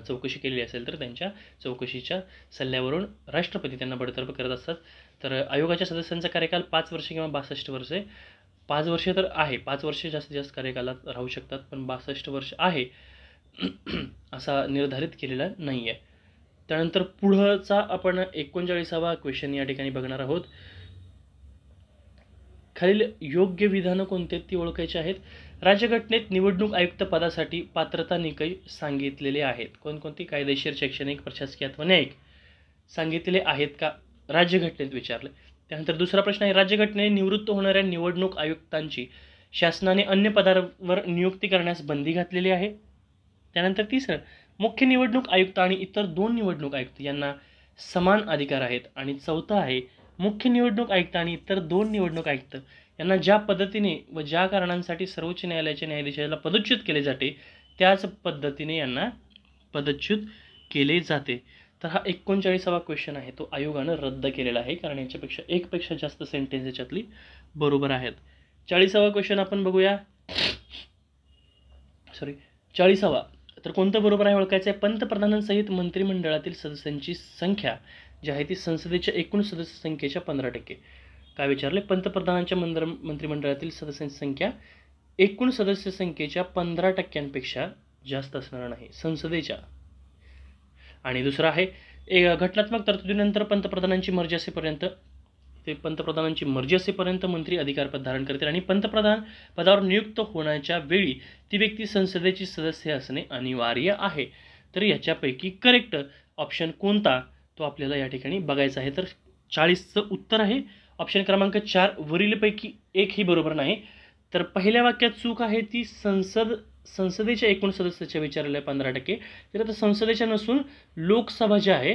चौकशी केलेली असेल तर त्यांच्या चौकशीच्या सल्ल्यावरून राष्ट्रपती त्यांना बडतर्फ करत असतात तर आयोगाच्या सदस्यांचा कार्यकाल पाच वर्षे किंवा बासष्ट वर्षे पाच वर्ष तर आहे पाच वर्षे जास्तीत जास्त कार्यकालात राहू शकतात पण बासष्ट वर्ष आहे असा निर्धारित केलेला नाही आहे त्यानंतर पुढचा आपण एकोणचाळीसावा क्वेश्चन या ठिकाणी बघणार आहोत खालील योग्य विधानं कोणती आहेत ती ओळखायची आहेत राज्यघटनेत निवडणूक आयुक्त पदासाठी पात्रता निकष सांगितलेले आहेत कोणकोणती कायदेशीर शैक्षणिक प्रशासकीय अथवा न्यायिक सांगितलेले आहेत का राज्यघटनेत विचारले त्यानंतर दुसरा प्रश्न आहे राज्यघटनेने निवृत्त होणाऱ्या निवडणूक आयुक्तांची शासनाने अन्य पदावर नियुक्ती करण्यास बंदी घातलेली आहे त्यानंतर तिसरं मुख्य निवडणूक आयुक्त आणि इतर दोन निवडणूक आयुक्त यांना समान अधिकार आहेत आणि चौथं आहे मुख्य निवडणूक आयुक्त आणि इतर दोन निवडणूक आयुक्त यांना ज्या पद्धतीने व ज्या कारणांसाठी सर्वोच्च न्यायालयाच्या न्यायाधीशाला पदच्युत केले जाते त्याच पद्धतीने यांना पदच्युत केले जाते तर हा एकोणचाळीसावा क्वेश्चन आहे तो आयोगानं रद्द केलेला आहे कारण याच्यापेक्षा एकपेक्षा जास्त सेंटेन्स याच्यातली बरोबर आहेत चाळीसावा क्वेश्चन आपण बघूया सॉरी चाळीसावा तर कोणतं बरोबर आहे ओळखायचं आहे पंतप्रधानांसहित मंत्रिमंडळातील सदस्यांची संख्या जे आहे ती संसदेच्या एकूण सदस्य संख्येच्या पंधरा टक्के काय विचारले पंतप्रधानांच्या मंत्र मंत्रिमंडळातील सदस्यांची संख्या एकूण सदस्य संख्येच्या पंधरा टक्क्यांपेक्षा जास्त असणार नाही संसदेच्या आणि दुसरं आहे ए घटनात्मक तरतुदीनंतर पंतप्रधानांची मर्जी असेपर्यंत ते पंतप्रधानांची मर्जी असेपर्यंत मंत्री अधिकारपद धारण करतील आणि पंतप्रधान पदावर नियुक्त होण्याच्या वेळी ती व्यक्ती संसदेची सदस्य असणे अनिवार्य आहे तर याच्यापैकी करेक्ट ऑप्शन कोणता तो आपल्याला या ठिकाणी बघायचा आहे तर चाळीसचं उत्तर आहे ऑप्शन क्रमांक चार वरीलपैकी एक ही बरोबर नाही तर पहिल्या वाक्यात चूक आहे ती संसद संसदेच्या एकूण सदस्याच्या विचारलेलं आहे पंधरा टक्के तर आता संसदेच्या नसून लोकसभा ज्या आहे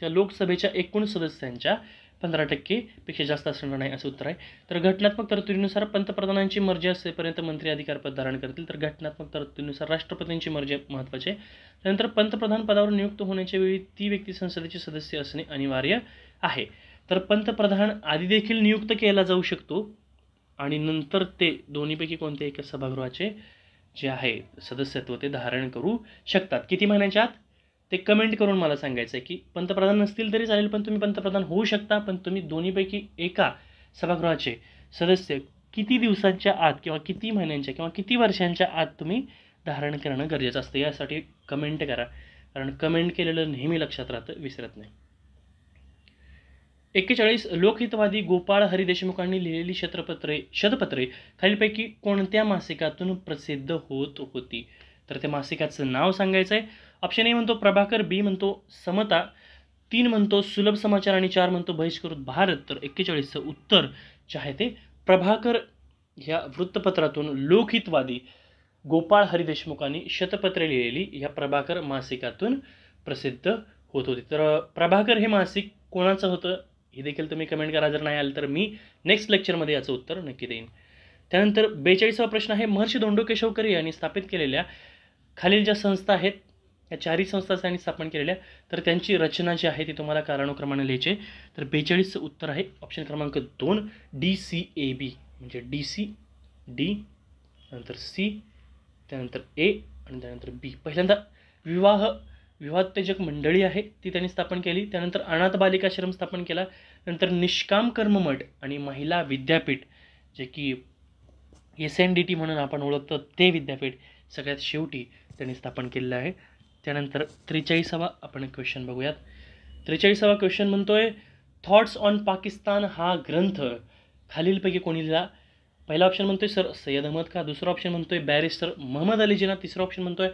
त्या लोकसभेच्या एकूण सदस्यांच्या पंधरा टक्केपेक्षा जास्त असणार नाही असं उत्तर आहे तर घटनात्मक तरतुदीनुसार पंतप्रधानांची मर्जी असेपर्यंत मंत्री अधिकारपद धारण करतील तर घटनात्मक तरतुदीनुसार राष्ट्रपतींची मर्जी महत्त्वाची आहे त्यानंतर पंतप्रधान पदावर नियुक्त होण्याच्या वेळी ती व्यक्ती संसदेचे सदस्य असणे अनिवार्य आहे तर पंतप्रधान आधी देखील नियुक्त केला जाऊ शकतो आणि नंतर ते दोन्हीपैकी कोणते एका सभागृहाचे जे आहे सदस्यत्व ते धारण करू शकतात किती महिन्याच्या आत ते कमेंट करून मला सांगायचं आहे की पंतप्रधान नसतील तरी चालेल पण तुम्ही पंतप्रधान होऊ शकता पण तुम्ही दोन्हीपैकी एका सभागृहाचे सदस्य किती दिवसांच्या आत किंवा किती महिन्यांच्या किंवा किती वर्षांच्या आत तुम्ही धारण करणं गरजेचं असतं यासाठी कमेंट करा कारण कमेंट केलेलं नेहमी लक्षात राहतं विसरत नाही एक्केचाळीस लोकहितवादी गोपाळ हरी देशमुखांनी लिहिलेली शतपत्रे शतपत्रे खालीलपैकी कोणत्या मासिकातून प्रसिद्ध होत होती तर त्या मासिकाचं नाव सांगायचं आहे ऑप्शन ए म्हणतो प्रभाकर बी म्हणतो समता तीन म्हणतो सुलभ समाचार आणि चार म्हणतो बहिष्कृत भारत तर एक्केचाळीसचं उत्तर जे आहे ते प्रभाकर ह्या वृत्तपत्रातून लोकहितवादी गोपाळ हरिदेशमुखांनी शतपत्रे लिहिलेली ह्या प्रभाकर मासिकातून प्रसिद्ध होत होती तर प्रभाकर हे मासिक कोणाचं होतं हे देखील तुम्ही कमेंट करा जर नाही आलं तर मी नेक्स्ट लेक्चरमध्ये याचं उत्तर नक्की देईन त्यानंतर बेचाळीसावा प्रश्न आहे महर्षी धोंडो केशवकरी यांनी स्थापित केलेल्या खालील ज्या संस्था आहेत या चारही संस्था त्यांनी स्थापन केलेल्या तर त्यांची रचना जी आहे ती तुम्हाला कारणोक्रमाने लिहायचे तर बेचाळीसचं उत्तर आहे ऑप्शन क्रमांक दोन डी सी ए बी म्हणजे डी सी डी नंतर सी त्यानंतर ए आणि त्यानंतर बी पहिल्यांदा विवाह विवाहोत्तेजक मंडळी आहे ती त्यांनी स्थापन केली त्यानंतर अनाथ बालिकाश्रम स्थापन केला नंतर निष्काम कर्म मठ आणि महिला विद्यापीठ जे की एस एन डी टी म्हणून आपण ओळखतो ते विद्यापीठ सगळ्यात शेवटी त्यांनी स्थापन केलेलं आहे त्यानंतर त्रेचाळीसावा आपण क्वेश्चन बघूयात त्रेचाळीसावा क्वेश्चन म्हणतोय थॉट्स ऑन पाकिस्तान हा ग्रंथ खालीलपैकी कोणी लिहिला पहिला ऑप्शन म्हणतोय सर सय्यद अहमद का दुसरा ऑप्शन म्हणतोय बॅरिस्टर मोहम्मद अली जिना तिसरा ऑप्शन म्हणतोय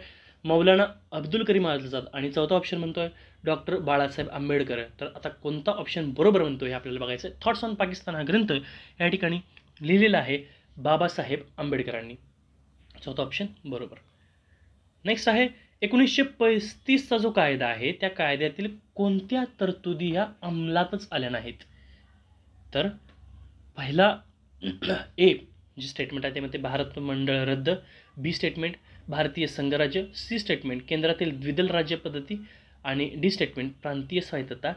मौलाना अब्दुल करीम आझाद आणि चौथा ऑप्शन म्हणतोय डॉक्टर बाळासाहेब आंबेडकर तर आता कोणता ऑप्शन बरोबर म्हणतो हे आपल्याला बघायचं आहे थॉट्स ऑन पाकिस्तान हा ग्रंथ या ठिकाणी लिहिलेला आहे बाबासाहेब आंबेडकरांनी चौथा ऑप्शन बरोबर नेक्स्ट आहे एकोणीसशे पस्तीसचा जो कायदा आहे त्या कायद्यातील कोणत्या तरतुदी ह्या अंमलातच आल्या नाहीत तर पहिला ए जी स्टेटमेंट आहे त्यामध्ये भारत मंडळ रद्द बी स्टेटमेंट भारतीय संघराज्य सी स्टेटमेंट केंद्रातील द्विदल राज्य पद्धती आणि डी स्टेटमेंट प्रांतीय स्वायत्तता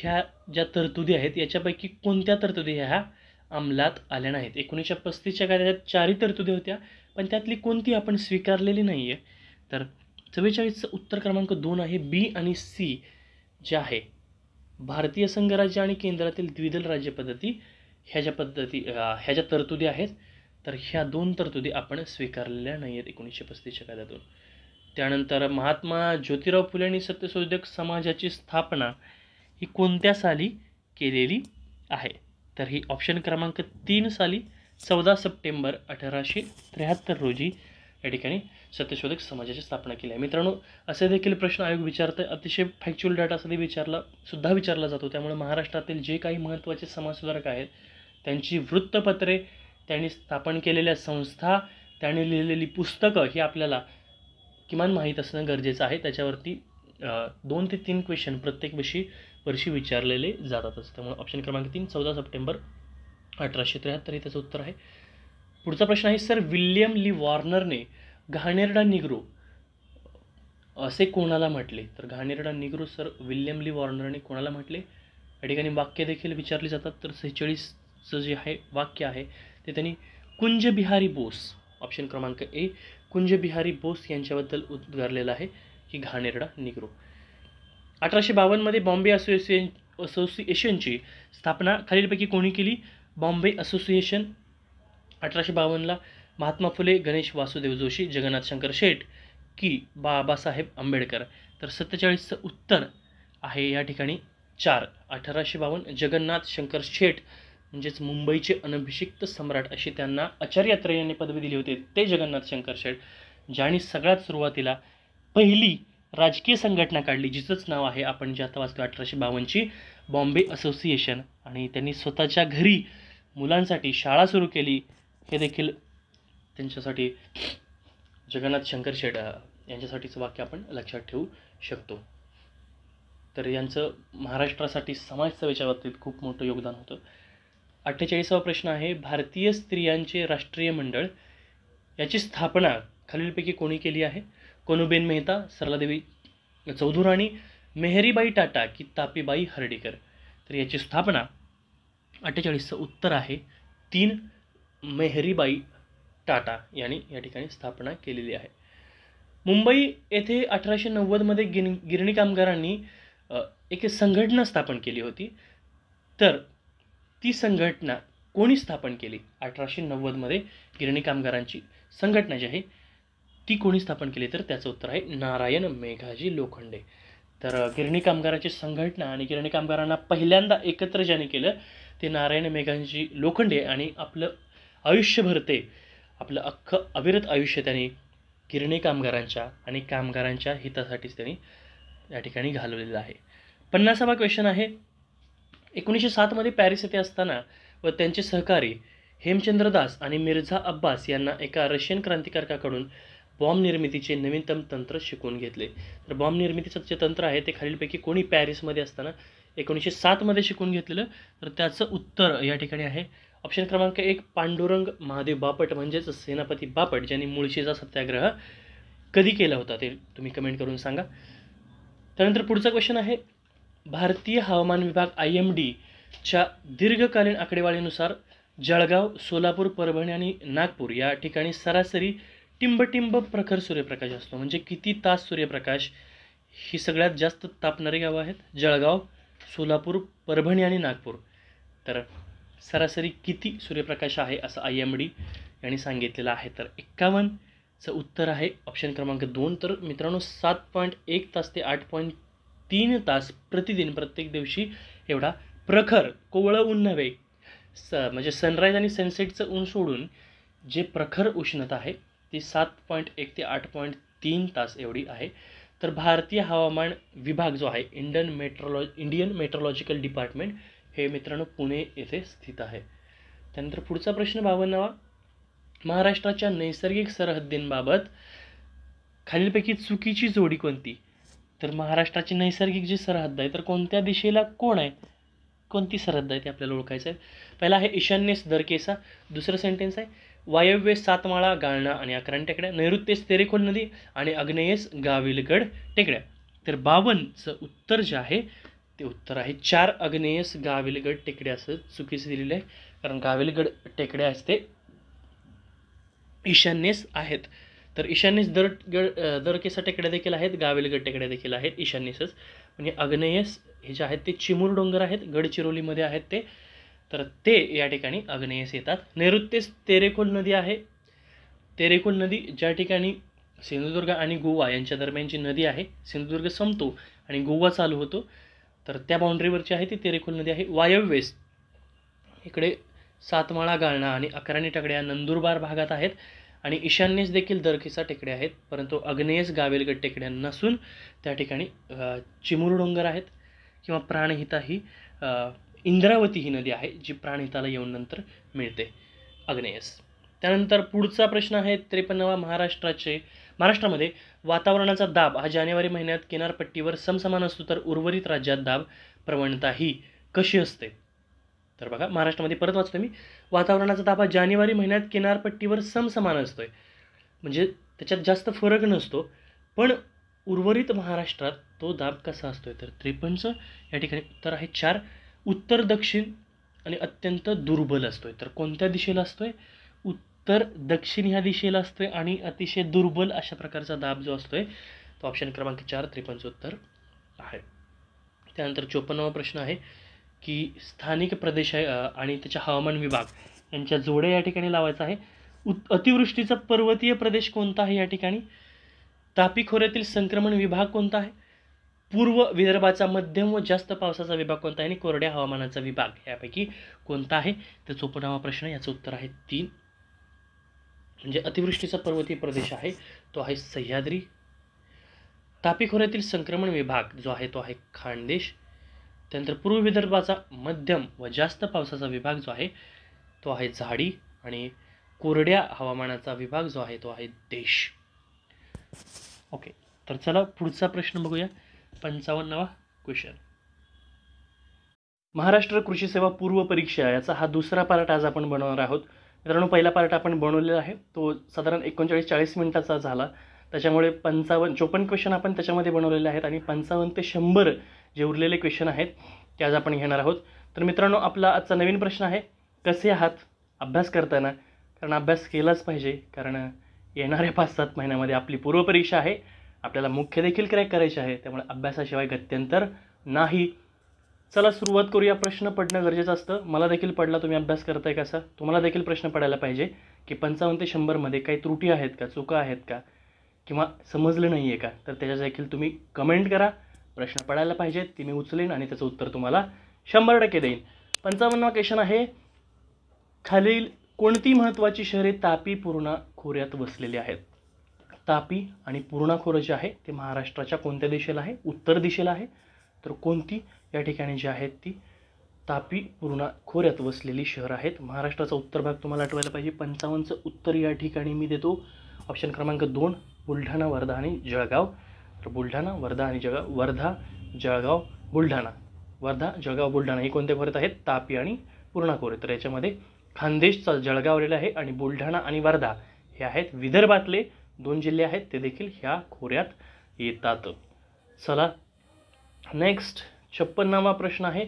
ह्या ज्या तरतुदी आहेत याच्यापैकी कोणत्या तरतुदी ह्या अंमलात आल्या नाहीत एकोणीसशे पस्तीसच्या कायद्यात चारही तरतुदी होत्या पण त्यातली कोणती आपण स्वीकारलेली नाही आहे तर चव्वेचाळीसचं उत्तर क्रमांक दोन आहे बी आणि सी जे आहे भारतीय संघराज्य आणि केंद्रातील द्विदल राज्यपद्धती ह्या ज्या पद्धती ह्या ज्या तरतुदी आहेत तर ह्या दोन तरतुदी आपण स्वीकारलेल्या नाही आहेत एकोणीसशे पस्तीसच्या कायद्यातून त्यानंतर महात्मा ज्योतिराव फुले आणि सत्यशोधक समाजाची स्थापना ही कोणत्या साली केलेली आहे तर ही ऑप्शन क्रमांक तीन साली चौदा सप्टेंबर अठराशे त्र्याहत्तर रोजी या ठिकाणी सत्यशोधक समाजाची स्थापना केली आहे मित्रांनो असे देखील प्रश्न आयोग विचारतोय अतिशय फॅक्च्युअल डाटा सध्या विचारला सुद्धा विचारला जातो त्यामुळे महाराष्ट्रातील जे काही महत्त्वाचे समाजसुधारक आहेत त्यांची वृत्तपत्रे त्यांनी स्थापन केलेल्या संस्था त्यांनी लिहिलेली पुस्तकं ही आपल्याला किमान माहीत असणं गरजेचं आहे त्याच्यावरती दोन ते तीन क्वेश्चन प्रत्येक वर्षी वर्षी विचारलेले जातातच त्यामुळे ऑप्शन क्रमांक तीन चौदा सप्टेंबर अठराशे त्र्याहत्तर हे त्याचं उत्तर आहे पुढचा प्रश्न आहे सर विल्यम ली वॉर्नरने घाणेरडा निग्रो असे कोणाला म्हटले तर घाणेरडा निग्रो सर विल्यम ली वॉर्नरने कोणाला म्हटले या ठिकाणी वाक्य देखील विचारली जातात तर सेहेचाळीसचं जे आहे वाक्य आहे ते त्यांनी कुंजबिहारी बोस ऑप्शन क्रमांक ए कुंजबिहारी बोस यांच्याबद्दल उद्गारलेलं आहे की घाणेरडा निग्रो अठराशे बावन्नमध्ये बॉम्बे असोसिएशन असोसिएशनची स्थापना खालीलपैकी कोणी केली बॉम्बे असोसिएशन अठराशे बावन्नला महात्मा फुले गणेश वासुदेव जोशी जगन्नाथ शंकर शेठ की बाबासाहेब आंबेडकर तर सत्तेचाळीसचं उत्तर आहे या ठिकाणी चार अठराशे बावन्न जगन्नाथ शंकर शेठ म्हणजेच मुंबईचे अनभिषिक्त सम्राट अशी त्यांना आचार्यात्र यांनी पदवी दिली होती ते जगन्नाथ शंकर शेठ ज्यांनी सगळ्यात सुरुवातीला पहिली राजकीय संघटना काढली जिचंच नाव आहे आपण जे आता वाचतो अठराशे बावन्नची बॉम्बे असोसिएशन आणि त्यांनी स्वतःच्या घरी मुलांसाठी शाळा सुरू केली हे देखील त्यांच्यासाठी जगन्नाथ शंकर शेडा यांच्यासाठीचं वाक्य आपण लक्षात ठेवू शकतो तर यांचं महाराष्ट्रासाठी समाजसेवेच्या बाबतीत खूप मोठं योगदान होतं अठ्ठेचाळीसावा प्रश्न आहे भारतीय स्त्रियांचे राष्ट्रीय मंडळ याची स्थापना खालीलपैकी कोणी केली आहे कोनुबेन मेहता सरलादेवी चौधुराणी मेहरीबाई टाटा की तापीबाई हर्डीकर तर याची स्थापना अठ्ठेचाळीसचं उत्तर आहे तीन मेहरीबाई टाटा यांनी या ठिकाणी स्थापना केलेली आहे मुंबई येथे अठराशे नव्वदमध्ये गिन गिरणी कामगारांनी एक संघटना स्थापन केली होती तर ती संघटना कोणी स्थापन केली अठराशे नव्वदमध्ये गिरणी कामगारांची संघटना जी आहे ती कोणी स्थापन केली तर त्याचं उत्तर आहे नारायण मेघाजी लोखंडे तर गिरणी कामगाराची संघटना आणि गिरणी कामगारांना पहिल्यांदा एकत्र ज्याने केलं ते नारायण मेघाजी लोखंडे आणि आपलं आयुष्यभर ते आपलं अख्खं अविरत आयुष्य त्यांनी गिरणी कामगारांच्या आणि कामगारांच्या हितासाठीच त्यांनी या ठिकाणी घालवलेलं आहे पन्नासावा क्वेश्चन आहे एकोणीसशे सातमध्ये पॅरिस येथे असताना व त्यांचे सहकारी हेमचंद्र दास आणि मिर्झा अब्बास यांना एका रशियन क्रांतिकारकाकडून बॉम्ब निर्मितीचे नवीनतम तंत्र शिकवून घेतले तर बॉम्ब निर्मितीचं जे तंत्र आहे ते खालीलपैकी कोणी पॅरिसमध्ये असताना एकोणीसशे सातमध्ये शिकून घेतलेलं तर त्याचं उत्तर या ठिकाणी आहे ऑप्शन क्रमांक एक पांडुरंग महादेव बापट म्हणजेच सेनापती बापट ज्यांनी मुळशीचा सत्याग्रह कधी केला होता ते तुम्ही कमेंट करून सांगा त्यानंतर पुढचा क्वेश्चन आहे भारतीय हवामान विभाग आय एम डीच्या दीर्घकालीन आकडेवारीनुसार जळगाव सोलापूर परभणी आणि नागपूर या ठिकाणी सरासरी टिंबटिंब प्रखर सूर्यप्रकाश असतो म्हणजे किती तास सूर्यप्रकाश ही सगळ्यात जास्त तापणारी गावं आहेत जळगाव सोलापूर परभणी आणि नागपूर तर सरासरी किती सूर्यप्रकाश आहे असं आय एम डी यांनी सांगितलेलं आहे तर एक्कावन्नचं उत्तर आहे ऑप्शन क्रमांक दोन तर मित्रांनो सात पॉईंट एक तास ते आठ पॉईंट तीन तास प्रतिदिन प्रत्येक दिवशी एवढा प्रखर कोवळं ऊन नव्हे स म्हणजे सनराईज आणि सनसेटचं ऊन सोडून जे प्रखर उष्णता आहे ती सात पॉईंट एक ते आठ पॉईंट तीन तास एवढी आहे तर भारतीय हवामान विभाग जो आहे इंडियन मेट्रोलॉ इंडियन मेट्रोलॉजिकल डिपार्टमेंट हे मित्रांनो पुणे येथे स्थित आहे त्यानंतर पुढचा प्रश्न बावन्नावा महाराष्ट्राच्या नैसर्गिक सरहद्दींबाबत खालीलपैकी चुकीची जोडी कोणती तर महाराष्ट्राची नैसर्गिक जी सरहद्द आहे तर कोणत्या दिशेला कोण आहे कोणती सरहद्द आहे ती आपल्याला ओळखायचं आहे पहिला आहे ईशान्येस दरकेसा दुसरं सेंटेन्स आहे वायव्य सातमाळा गाळणा आणि अकरा टेकड्या नैऋत्येस तेरेखोल नदी आणि अग्नेयेस गाविलगड टेकड्या तर बावनचं उत्तर जे आहे ते उत्तर आहे चार अग्नेयस गाविलगड टेकडे असं चुकीचं दिलेलं आहे कारण गाविलगड टेकड्या असते ईशान्येस आहेत तर ईशान्येस दर गड दरकेसा टेकड्या देखील आहेत गाविलगड टेकड्या देखील आहेत ईशान्येसच म्हणजे अग्नेयस हे जे आहेत ते चिमूर डोंगर आहेत गडचिरोलीमध्ये आहेत ते तर ते या ठिकाणी अग्नेयस येतात नैऋत्येस तेरेखोल नदी आहे तेरेखोल नदी ज्या ठिकाणी सिंधुदुर्ग आणि गोवा यांच्या दरम्यानची नदी आहे सिंधुदुर्ग संपतो आणि गोवा चालू होतो तर त्या बाउंड्रीवरची आहे ती तेरेखोल नदी आहे वायव्येस इकडे सातमाळा गाळणा आणि अकराणी टेकड्या नंदुरबार भागात आहेत आणि ईशान्येस देखील दरखिसा टेकड्या आहेत परंतु अग्नेयस गावेलगड टेकड्या नसून त्या ठिकाणी चिमूर डोंगर आहेत किंवा प्राणहिता ही इंद्रावती ही नदी आहे जी प्राणहिताला येऊन नंतर मिळते अग्नेयस त्यानंतर पुढचा प्रश्न आहे त्रेपन्नावा महाराष्ट्राचे महाराष्ट्रामध्ये वातावरणाचा दाब हा जानेवारी महिन्यात किनारपट्टीवर समसमान असतो तर उर्वरित राज्यात दाब प्रवणता ही कशी असते तर बघा महाराष्ट्रामध्ये परत वाचतो मी वातावरणाचा दाब हा जानेवारी महिन्यात किनारपट्टीवर समसमान असतो आहे म्हणजे त्याच्यात जास्त फरक नसतो पण उर्वरित महाराष्ट्रात तो दाब कसा असतो तर त्रेपन्नच या ठिकाणी उत्तर आहे चार उत्तर दक्षिण आणि अत्यंत दुर्बल असतो आहे तर कोणत्या दिशेला असतो आहे उत् तर दक्षिण ह्या दिशेला असतो आहे आणि अतिशय दुर्बल अशा प्रकारचा दाब जो असतो आहे तो ऑप्शन क्रमांक चार त्रेपन्नचं उत्तर आहे त्यानंतर चोपन्नावा प्रश्न आहे की स्थानिक प्रदेश आहे आणि त्याच्या हवामान विभाग यांच्या जोड्या या ठिकाणी लावायचा आहे अतिवृष्टीचा पर्वतीय प्रदेश कोणता आहे या ठिकाणी तापी खोऱ्यातील संक्रमण विभाग कोणता आहे पूर्व विदर्भाचा मध्यम व जास्त पावसाचा विभाग कोणता आहे आणि कोरड्या हवामानाचा विभाग यापैकी कोणता आहे तर चोपनावा प्रश्न याचं उत्तर आहे तीन म्हणजे अतिवृष्टीचा पर्वतीय प्रदेश आहे तो आहे सह्याद्री तापी खोऱ्यातील संक्रमण विभाग जो आहे तो आहे खानदेश त्यानंतर पूर्व विदर्भाचा मध्यम व जास्त पावसाचा विभाग जो आहे तो आहे झाडी आणि कोरड्या हवामानाचा विभाग जो आहे तो आहे देश ओके तर चला पुढचा प्रश्न बघूया पंचावन्नावा क्वेश्चन महाराष्ट्र कृषी सेवा पूर्व परीक्षा याचा हा दुसरा पार्ट आज आपण बनवणार आहोत मित्रांनो पहिला पार्ट आपण बनवलेला आहे तो साधारण एकोणचाळीस चाळीस मिनिटाचा झाला त्याच्यामुळे पंचावन्न चोपन्न क्वेश्चन आपण त्याच्यामध्ये बनवलेले आहेत आणि पंचावन्न ते शंभर जे उरलेले क्वेश्चन आहेत ते आज आपण घेणार आहोत तर मित्रांनो आपला आजचा नवीन प्रश्न आहे कसे आहात अभ्यास करताना कारण अभ्यास केलाच पाहिजे कारण येणाऱ्या पाच सात महिन्यामध्ये आपली पूर्वपरीक्षा आहे आपल्याला मुख्य देखील क्रॅक करायचे आहे त्यामुळे अभ्यासाशिवाय गत्यंतर नाही चला सुरुवात करूया प्रश्न पडणं गरजेचं असतं मला देखील पडला तुम्ही अभ्यास करताय कसा तुम्हाला देखील प्रश्न पडायला पाहिजे की पंचावन्न ते शंभरमध्ये काही त्रुटी आहेत का चुका आहेत का किंवा समजलं नाही आहे का तर त्याच्या देखील तुम्ही कमेंट करा प्रश्न पडायला पाहिजेत ती मी उचलेन आणि त्याचं उत्तर तुम्हाला शंभर टक्के देईन पंचावन्नवा क्वेश्चन आहे खालील कोणती महत्त्वाची शहरे तापी पूर्णा खोऱ्यात वसलेली आहेत तापी आणि पूर्णा खोरं जे आहे ते महाराष्ट्राच्या कोणत्या दिशेला आहे उत्तर दिशेला आहे तर कोणती या ठिकाणी जी आहेत ती तापी पूर्णा खोऱ्यात वसलेली शहर आहेत महाराष्ट्राचा उत्तर भाग तुम्हाला आठवायला पाहिजे पंचावन्नचं उत्तर या ठिकाणी मी देतो ऑप्शन क्रमांक दोन बुलढाणा वर्धा आणि जळगाव तर बुलढाणा वर्धा आणि जळगाव वर्धा जळगाव बुलढाणा वर्धा जळगाव बुलढाणा हे कोणत्या खोऱ्यात आहेत तापी आणि पूर्णा खोरे तर याच्यामध्ये खानदेशचा आलेला आहे आणि बुलढाणा आणि वर्धा हे आहेत विदर्भातले दोन जिल्हे आहेत ते देखील ह्या खोऱ्यात येतात चला नेक्स्ट छप्पन्नावा प्रश्न आहे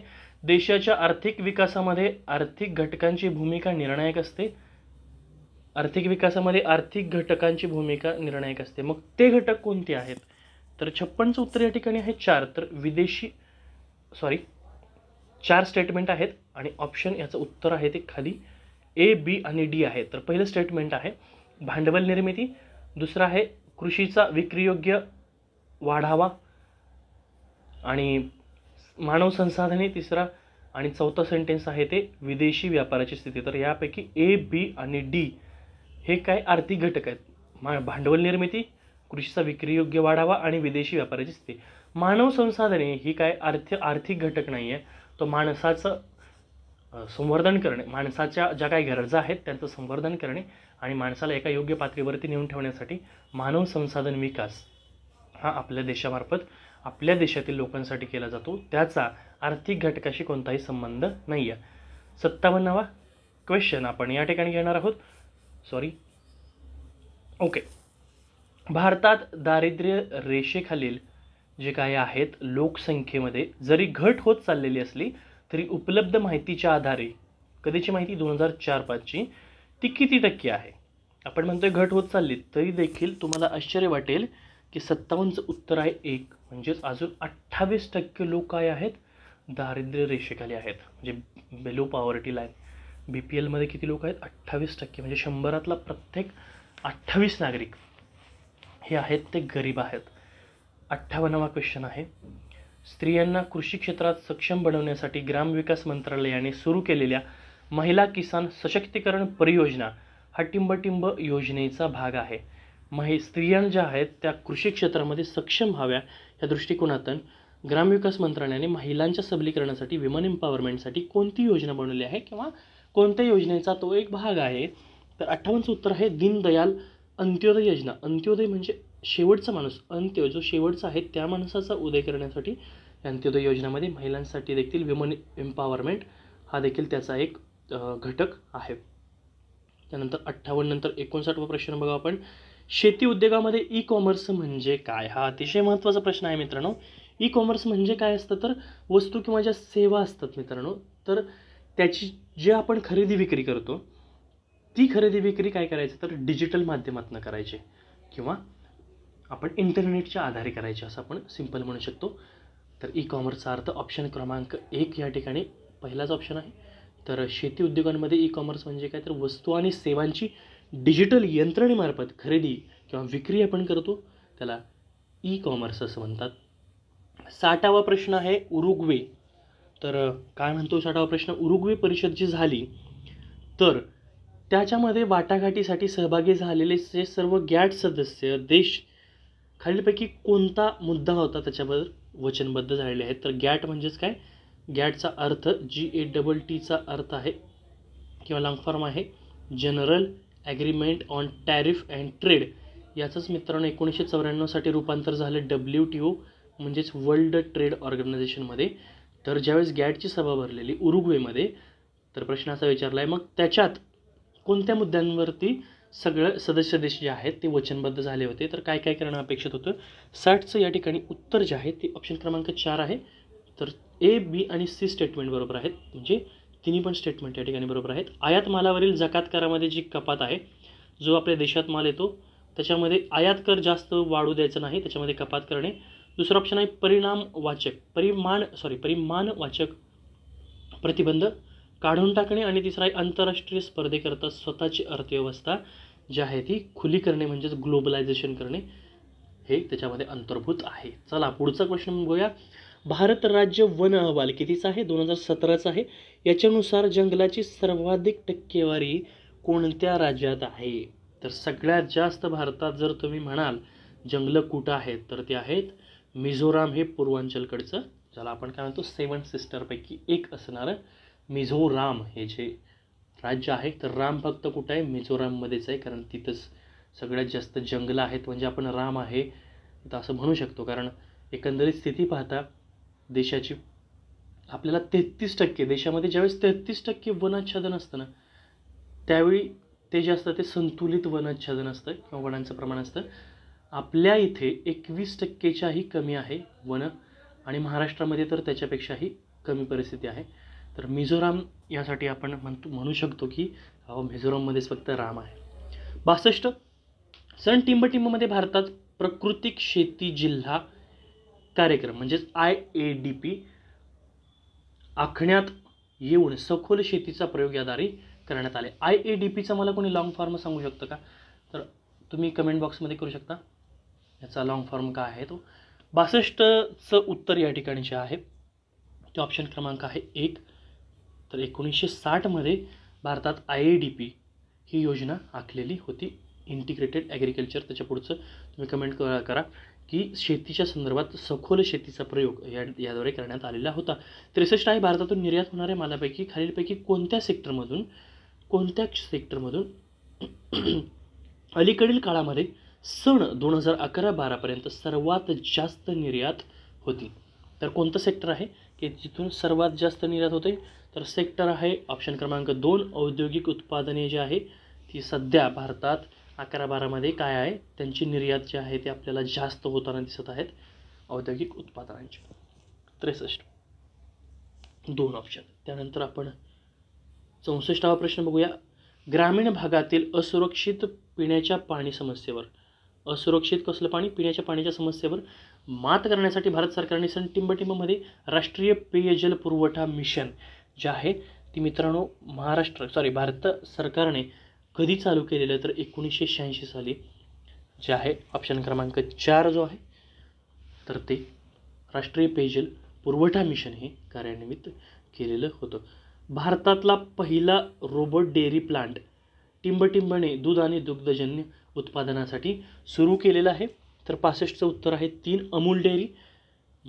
देशाच्या आर्थिक विकासामध्ये आर्थिक घटकांची भूमिका निर्णायक असते आर्थिक विकासामध्ये आर्थिक घटकांची भूमिका निर्णायक असते मग ते घटक कोणते आहेत तर छप्पनचं उत्तर या ठिकाणी आहे चार तर विदेशी सॉरी चार स्टेटमेंट आहेत आणि ऑप्शन याचं उत्तर आहे ते खाली ए बी आणि डी आहे तर पहिलं स्टेटमेंट आहे भांडवल निर्मिती दुसरं आहे कृषीचा विक्रीयोग्य वाढावा आणि मानव संसाधने तिसरा आणि चौथा सेंटेन्स आहे ते विदेशी व्यापाराची स्थिती तर यापैकी ए बी आणि डी हे काय आर्थिक घटक आहेत मा भांडवल निर्मिती कृषीचा विक्री योग्य वाढावा आणि विदेशी व्यापाराची स्थिती मानव संसाधने ही काय आर्थ आर्थिक घटक नाही आहे तो माणसाचं संवर्धन करणे माणसाच्या ज्या काही गरजा आहेत त्यांचं संवर्धन करणे आणि माणसाला एका योग्य पातळीवरती नेऊन ठेवण्यासाठी मानव संसाधन विकास हा आपल्या देशामार्फत आपल्या देशातील लोकांसाठी केला जातो त्याचा आर्थिक घटकाशी कोणताही संबंध नाही आहे सत्तावन्नावा क्वेश्चन आपण या ठिकाणी घेणार आहोत सॉरी ओके भारतात दारिद्र्य रेषेखालील जे काही आहेत लोकसंख्येमध्ये जरी घट होत चाललेली असली तरी उपलब्ध माहितीच्या आधारे कधीची माहिती दोन हजार चार पाचची ती किती टक्के आहे आपण म्हणतोय घट होत चालली तरी देखील तुम्हाला आश्चर्य वाटेल की सत्तावन्नचं उत्तर आहे एक म्हणजेच अजून अठ्ठावीस टक्के लोक काय आहेत दारिद्र्य रेषेखाली आहेत म्हणजे below poverty line B P एलमध्ये किती लोक आहेत अठ्ठावीस टक्के म्हणजे शंभरातला प्रत्येक अठ्ठावीस नागरिक हे आहेत ते गरीब आहेत अठ्ठावन्नावा क्वेश्चन आहे स्त्रियांना कृषी क्षेत्रात सक्षम बनवण्यासाठी ग्रामविकास मंत्रालयाने सुरू केलेल्या महिला किसान सशक्तीकरण परियोजना हा टिंबटिंब योजनेचा भाग आहे हे स्त्रिया ज्या आहेत त्या कृषी क्षेत्रामध्ये सक्षम व्हाव्या या दृष्टिकोनातून ग्रामविकास मंत्रालयाने महिलांच्या सबलीकरणासाठी विमन एम्पॉवरमेंटसाठी कोणती योजना बनवली आहे किंवा कोणत्या योजनेचा तो एक भाग आहे तर अठ्ठावन्नचं उत्तर आहे दीनदयाल अंत्योदय योजना अंत्योदय म्हणजे शेवटचा माणूस अंत्य जो शेवटचा आहे त्या माणसाचा उदय करण्यासाठी अंत्योदय योजनामध्ये महिलांसाठी देखील विमन एम्पॉवरमेंट हा देखील त्याचा एक घटक आहे त्यानंतर अठ्ठावन्न नंतर एकोणसाठवा प्रश्न बघा आपण शेती उद्योगामध्ये ई कॉमर्स म्हणजे काय हा अतिशय महत्त्वाचा प्रश्न आहे मित्रांनो ई कॉमर्स म्हणजे काय असतं तर वस्तू किंवा ज्या सेवा असतात मित्रांनो तर त्याची जे आपण खरेदी विक्री करतो ती खरेदी विक्री काय करायचं तर डिजिटल माध्यमातून करायची किंवा आपण इंटरनेटच्या आधारे करायचे असं आपण सिंपल म्हणू शकतो तर ई कॉमर्सचा अर्थ ऑप्शन क्रमांक एक या ठिकाणी पहिलाच ऑप्शन आहे तर शेती उद्योगांमध्ये ई कॉमर्स म्हणजे काय तर वस्तू आणि सेवांची डिजिटल यंत्रणेमार्फत खरेदी किंवा विक्री आपण करतो त्याला ई कॉमर्स असं म्हणतात साठावा प्रश्न आहे उरुग्वे तर काय म्हणतो साठावा प्रश्न उरुग्वे परिषद जी झाली तर त्याच्यामध्ये वाटाघाटीसाठी सहभागी झालेले जे सर्व गॅट सदस्य देश खालीलपैकी कोणता मुद्दा होता त्याच्याबद्दल वचनबद्ध झालेले आहेत तर गॅट म्हणजेच काय गॅटचा अर्थ जी ए डबल टीचा अर्थ आहे किंवा लॉंग फॉर्म आहे General Agreement on Tariff and Trade याचंच मित्रांनो एकोणीसशे चौऱ्याण्णवसाठी रूपांतर झालं डब्ल्यू टी ओ म्हणजेच वर्ल्ड ट्रेड ऑर्गनायझेशनमध्ये तर ज्यावेळेस गॅटची सभा भरलेली उरुग्वेमध्ये तर प्रश्न असा विचारला आहे मग त्याच्यात कोणत्या मुद्द्यांवरती सगळं सदस्य देश जे आहेत ते वचनबद्ध झाले होते तर काय काय करणं अपेक्षित होतं साठचं या ठिकाणी उत्तर जे आहे ते ऑप्शन क्रमांक चार आहे तर ए बी आणि सी स्टेटमेंट बरोबर आहेत म्हणजे तिन्ही पण स्टेटमेंट या ठिकाणी बरोबर आहेत आयात मालावरील जकात करामध्ये जी कपात आहे जो आपल्या देशात माल येतो त्याच्यामध्ये आयात कर जास्त वाढू द्यायचा नाही त्याच्यामध्ये कपात करणे दुसरा ऑप्शन आहे परिणाम वाचक परिमाण सॉरी वाचक प्रतिबंध काढून टाकणे आणि तिसरा आहे आंतरराष्ट्रीय स्पर्धेकरता स्वतःची अर्थव्यवस्था जी आहे ती खुली करणे म्हणजेच ग्लोबलायझेशन करणे हे त्याच्यामध्ये अंतर्भूत आहे चला पुढचा क्वेश्चन बघूया भारत राज्य वन अहवाल कितीचा आहे दोन हजार सतराचा आहे याच्यानुसार जंगलाची सर्वाधिक टक्केवारी कोणत्या राज्यात आहे तर सगळ्यात जास्त भारतात जर तुम्ही म्हणाल जंगलं कुठं आहेत तर ते आहेत मिझोराम हे पूर्वांचलकडचं ज्याला आपण काय म्हणतो सेवन सिस्टरपैकी एक असणारं मिझोराम हे जे राज्य आहे तर राम फक्त कुठं आहे मिझोराममध्येच आहे कारण तिथंच सगळ्यात जास्त जंगलं आहेत म्हणजे आपण राम आहे तर असं म्हणू शकतो कारण एकंदरीत स्थिती पाहता देशाची आपल्याला तेहतीस टक्के देशामध्ये ज्यावेळेस तेहतीस टक्के वनाच्छादन असतं ना त्यावेळी ते जे असतं ते संतुलित वनाच्छादन असतं किंवा वनांचं प्रमाण असतं आपल्या इथे एकवीस टक्केच्याही कमी आहे वन आणि महाराष्ट्रामध्ये तर त्याच्यापेक्षाही कमी परिस्थिती आहे तर मिझोराम यासाठी आपण म्हणतो म्हणू शकतो की मिझोराममध्येच फक्त राम आहे बासष्ट सण टिंबटिंबमध्ये भारतात प्राकृतिक शेती जिल्हा कार्यक्रम म्हणजेच आय ए डी पी आखण्यात येऊन सखोल शेतीचा प्रयोग याद्वारे करण्यात आले आय ए डी पीचा मला कोणी लाँग फॉर्म सांगू शकतं का तर तुम्ही कमेंट बॉक्समध्ये करू शकता याचा लाँग फॉर्म काय आहे तो बासष्टचं उत्तर या ठिकाणी जे आहे ते ऑप्शन क्रमांक आहे एक तर एकोणीसशे साठमध्ये भारतात आय ए डी पी ही योजना आखलेली होती इंटिग्रेटेड ॲग्रिकल्चर त्याच्या पुढचं तुम्ही कमेंट करा की शेतीच्या संदर्भात सखोल शेतीचा प्रयोग या याद्वारे करण्यात आलेला होता त्रेसष्ट आहे भारतातून निर्यात होणाऱ्या मालापैकी खालीलपैकी कोणत्या सेक्टरमधून कोणत्या सेक्टरमधून अलीकडील काळामध्ये सण दोन हजार अकरा बारापर्यंत सर्वात जास्त निर्यात होती तर कोणतं सेक्टर आहे की जिथून सर्वात जास्त निर्यात होते तर सेक्टर आहे ऑप्शन क्रमांक दोन औद्योगिक उत्पादने जी आहे ती सध्या भारतात अकरा बारामध्ये काय आहे त्यांची निर्यात जी आहे ते आपल्याला जास्त होताना दिसत आहेत औद्योगिक उत्पादनांची त्रेसष्ट दोन ऑप्शन त्यानंतर आपण चौसष्टावा प्रश्न बघूया ग्रामीण भागातील असुरक्षित पिण्याच्या पाणी समस्येवर असुरक्षित कसलं पाणी पिण्याच्या पाण्याच्या समस्येवर मात करण्यासाठी भारत सरकारने सण टिंबटिंबमध्ये राष्ट्रीय पेयजल पुरवठा मिशन जे आहे ती मित्रांनो महाराष्ट्र सॉरी भारत सरकारने कधी चालू केलेलं तर एकोणीसशे शहाऐंशी साली जे आहे ऑप्शन क्रमांक चार जो आहे तर ते राष्ट्रीय पेयजल पुरवठा मिशन हे कार्यान्वित केलेलं होतं भारतातला पहिला रोबोट डेअरी प्लांट टिंबटिंबणे दूध आणि दुग्धजन्य उत्पादनासाठी सुरू केलेलं आहे तर पासष्टचं उत्तर आहे तीन अमूल डेअरी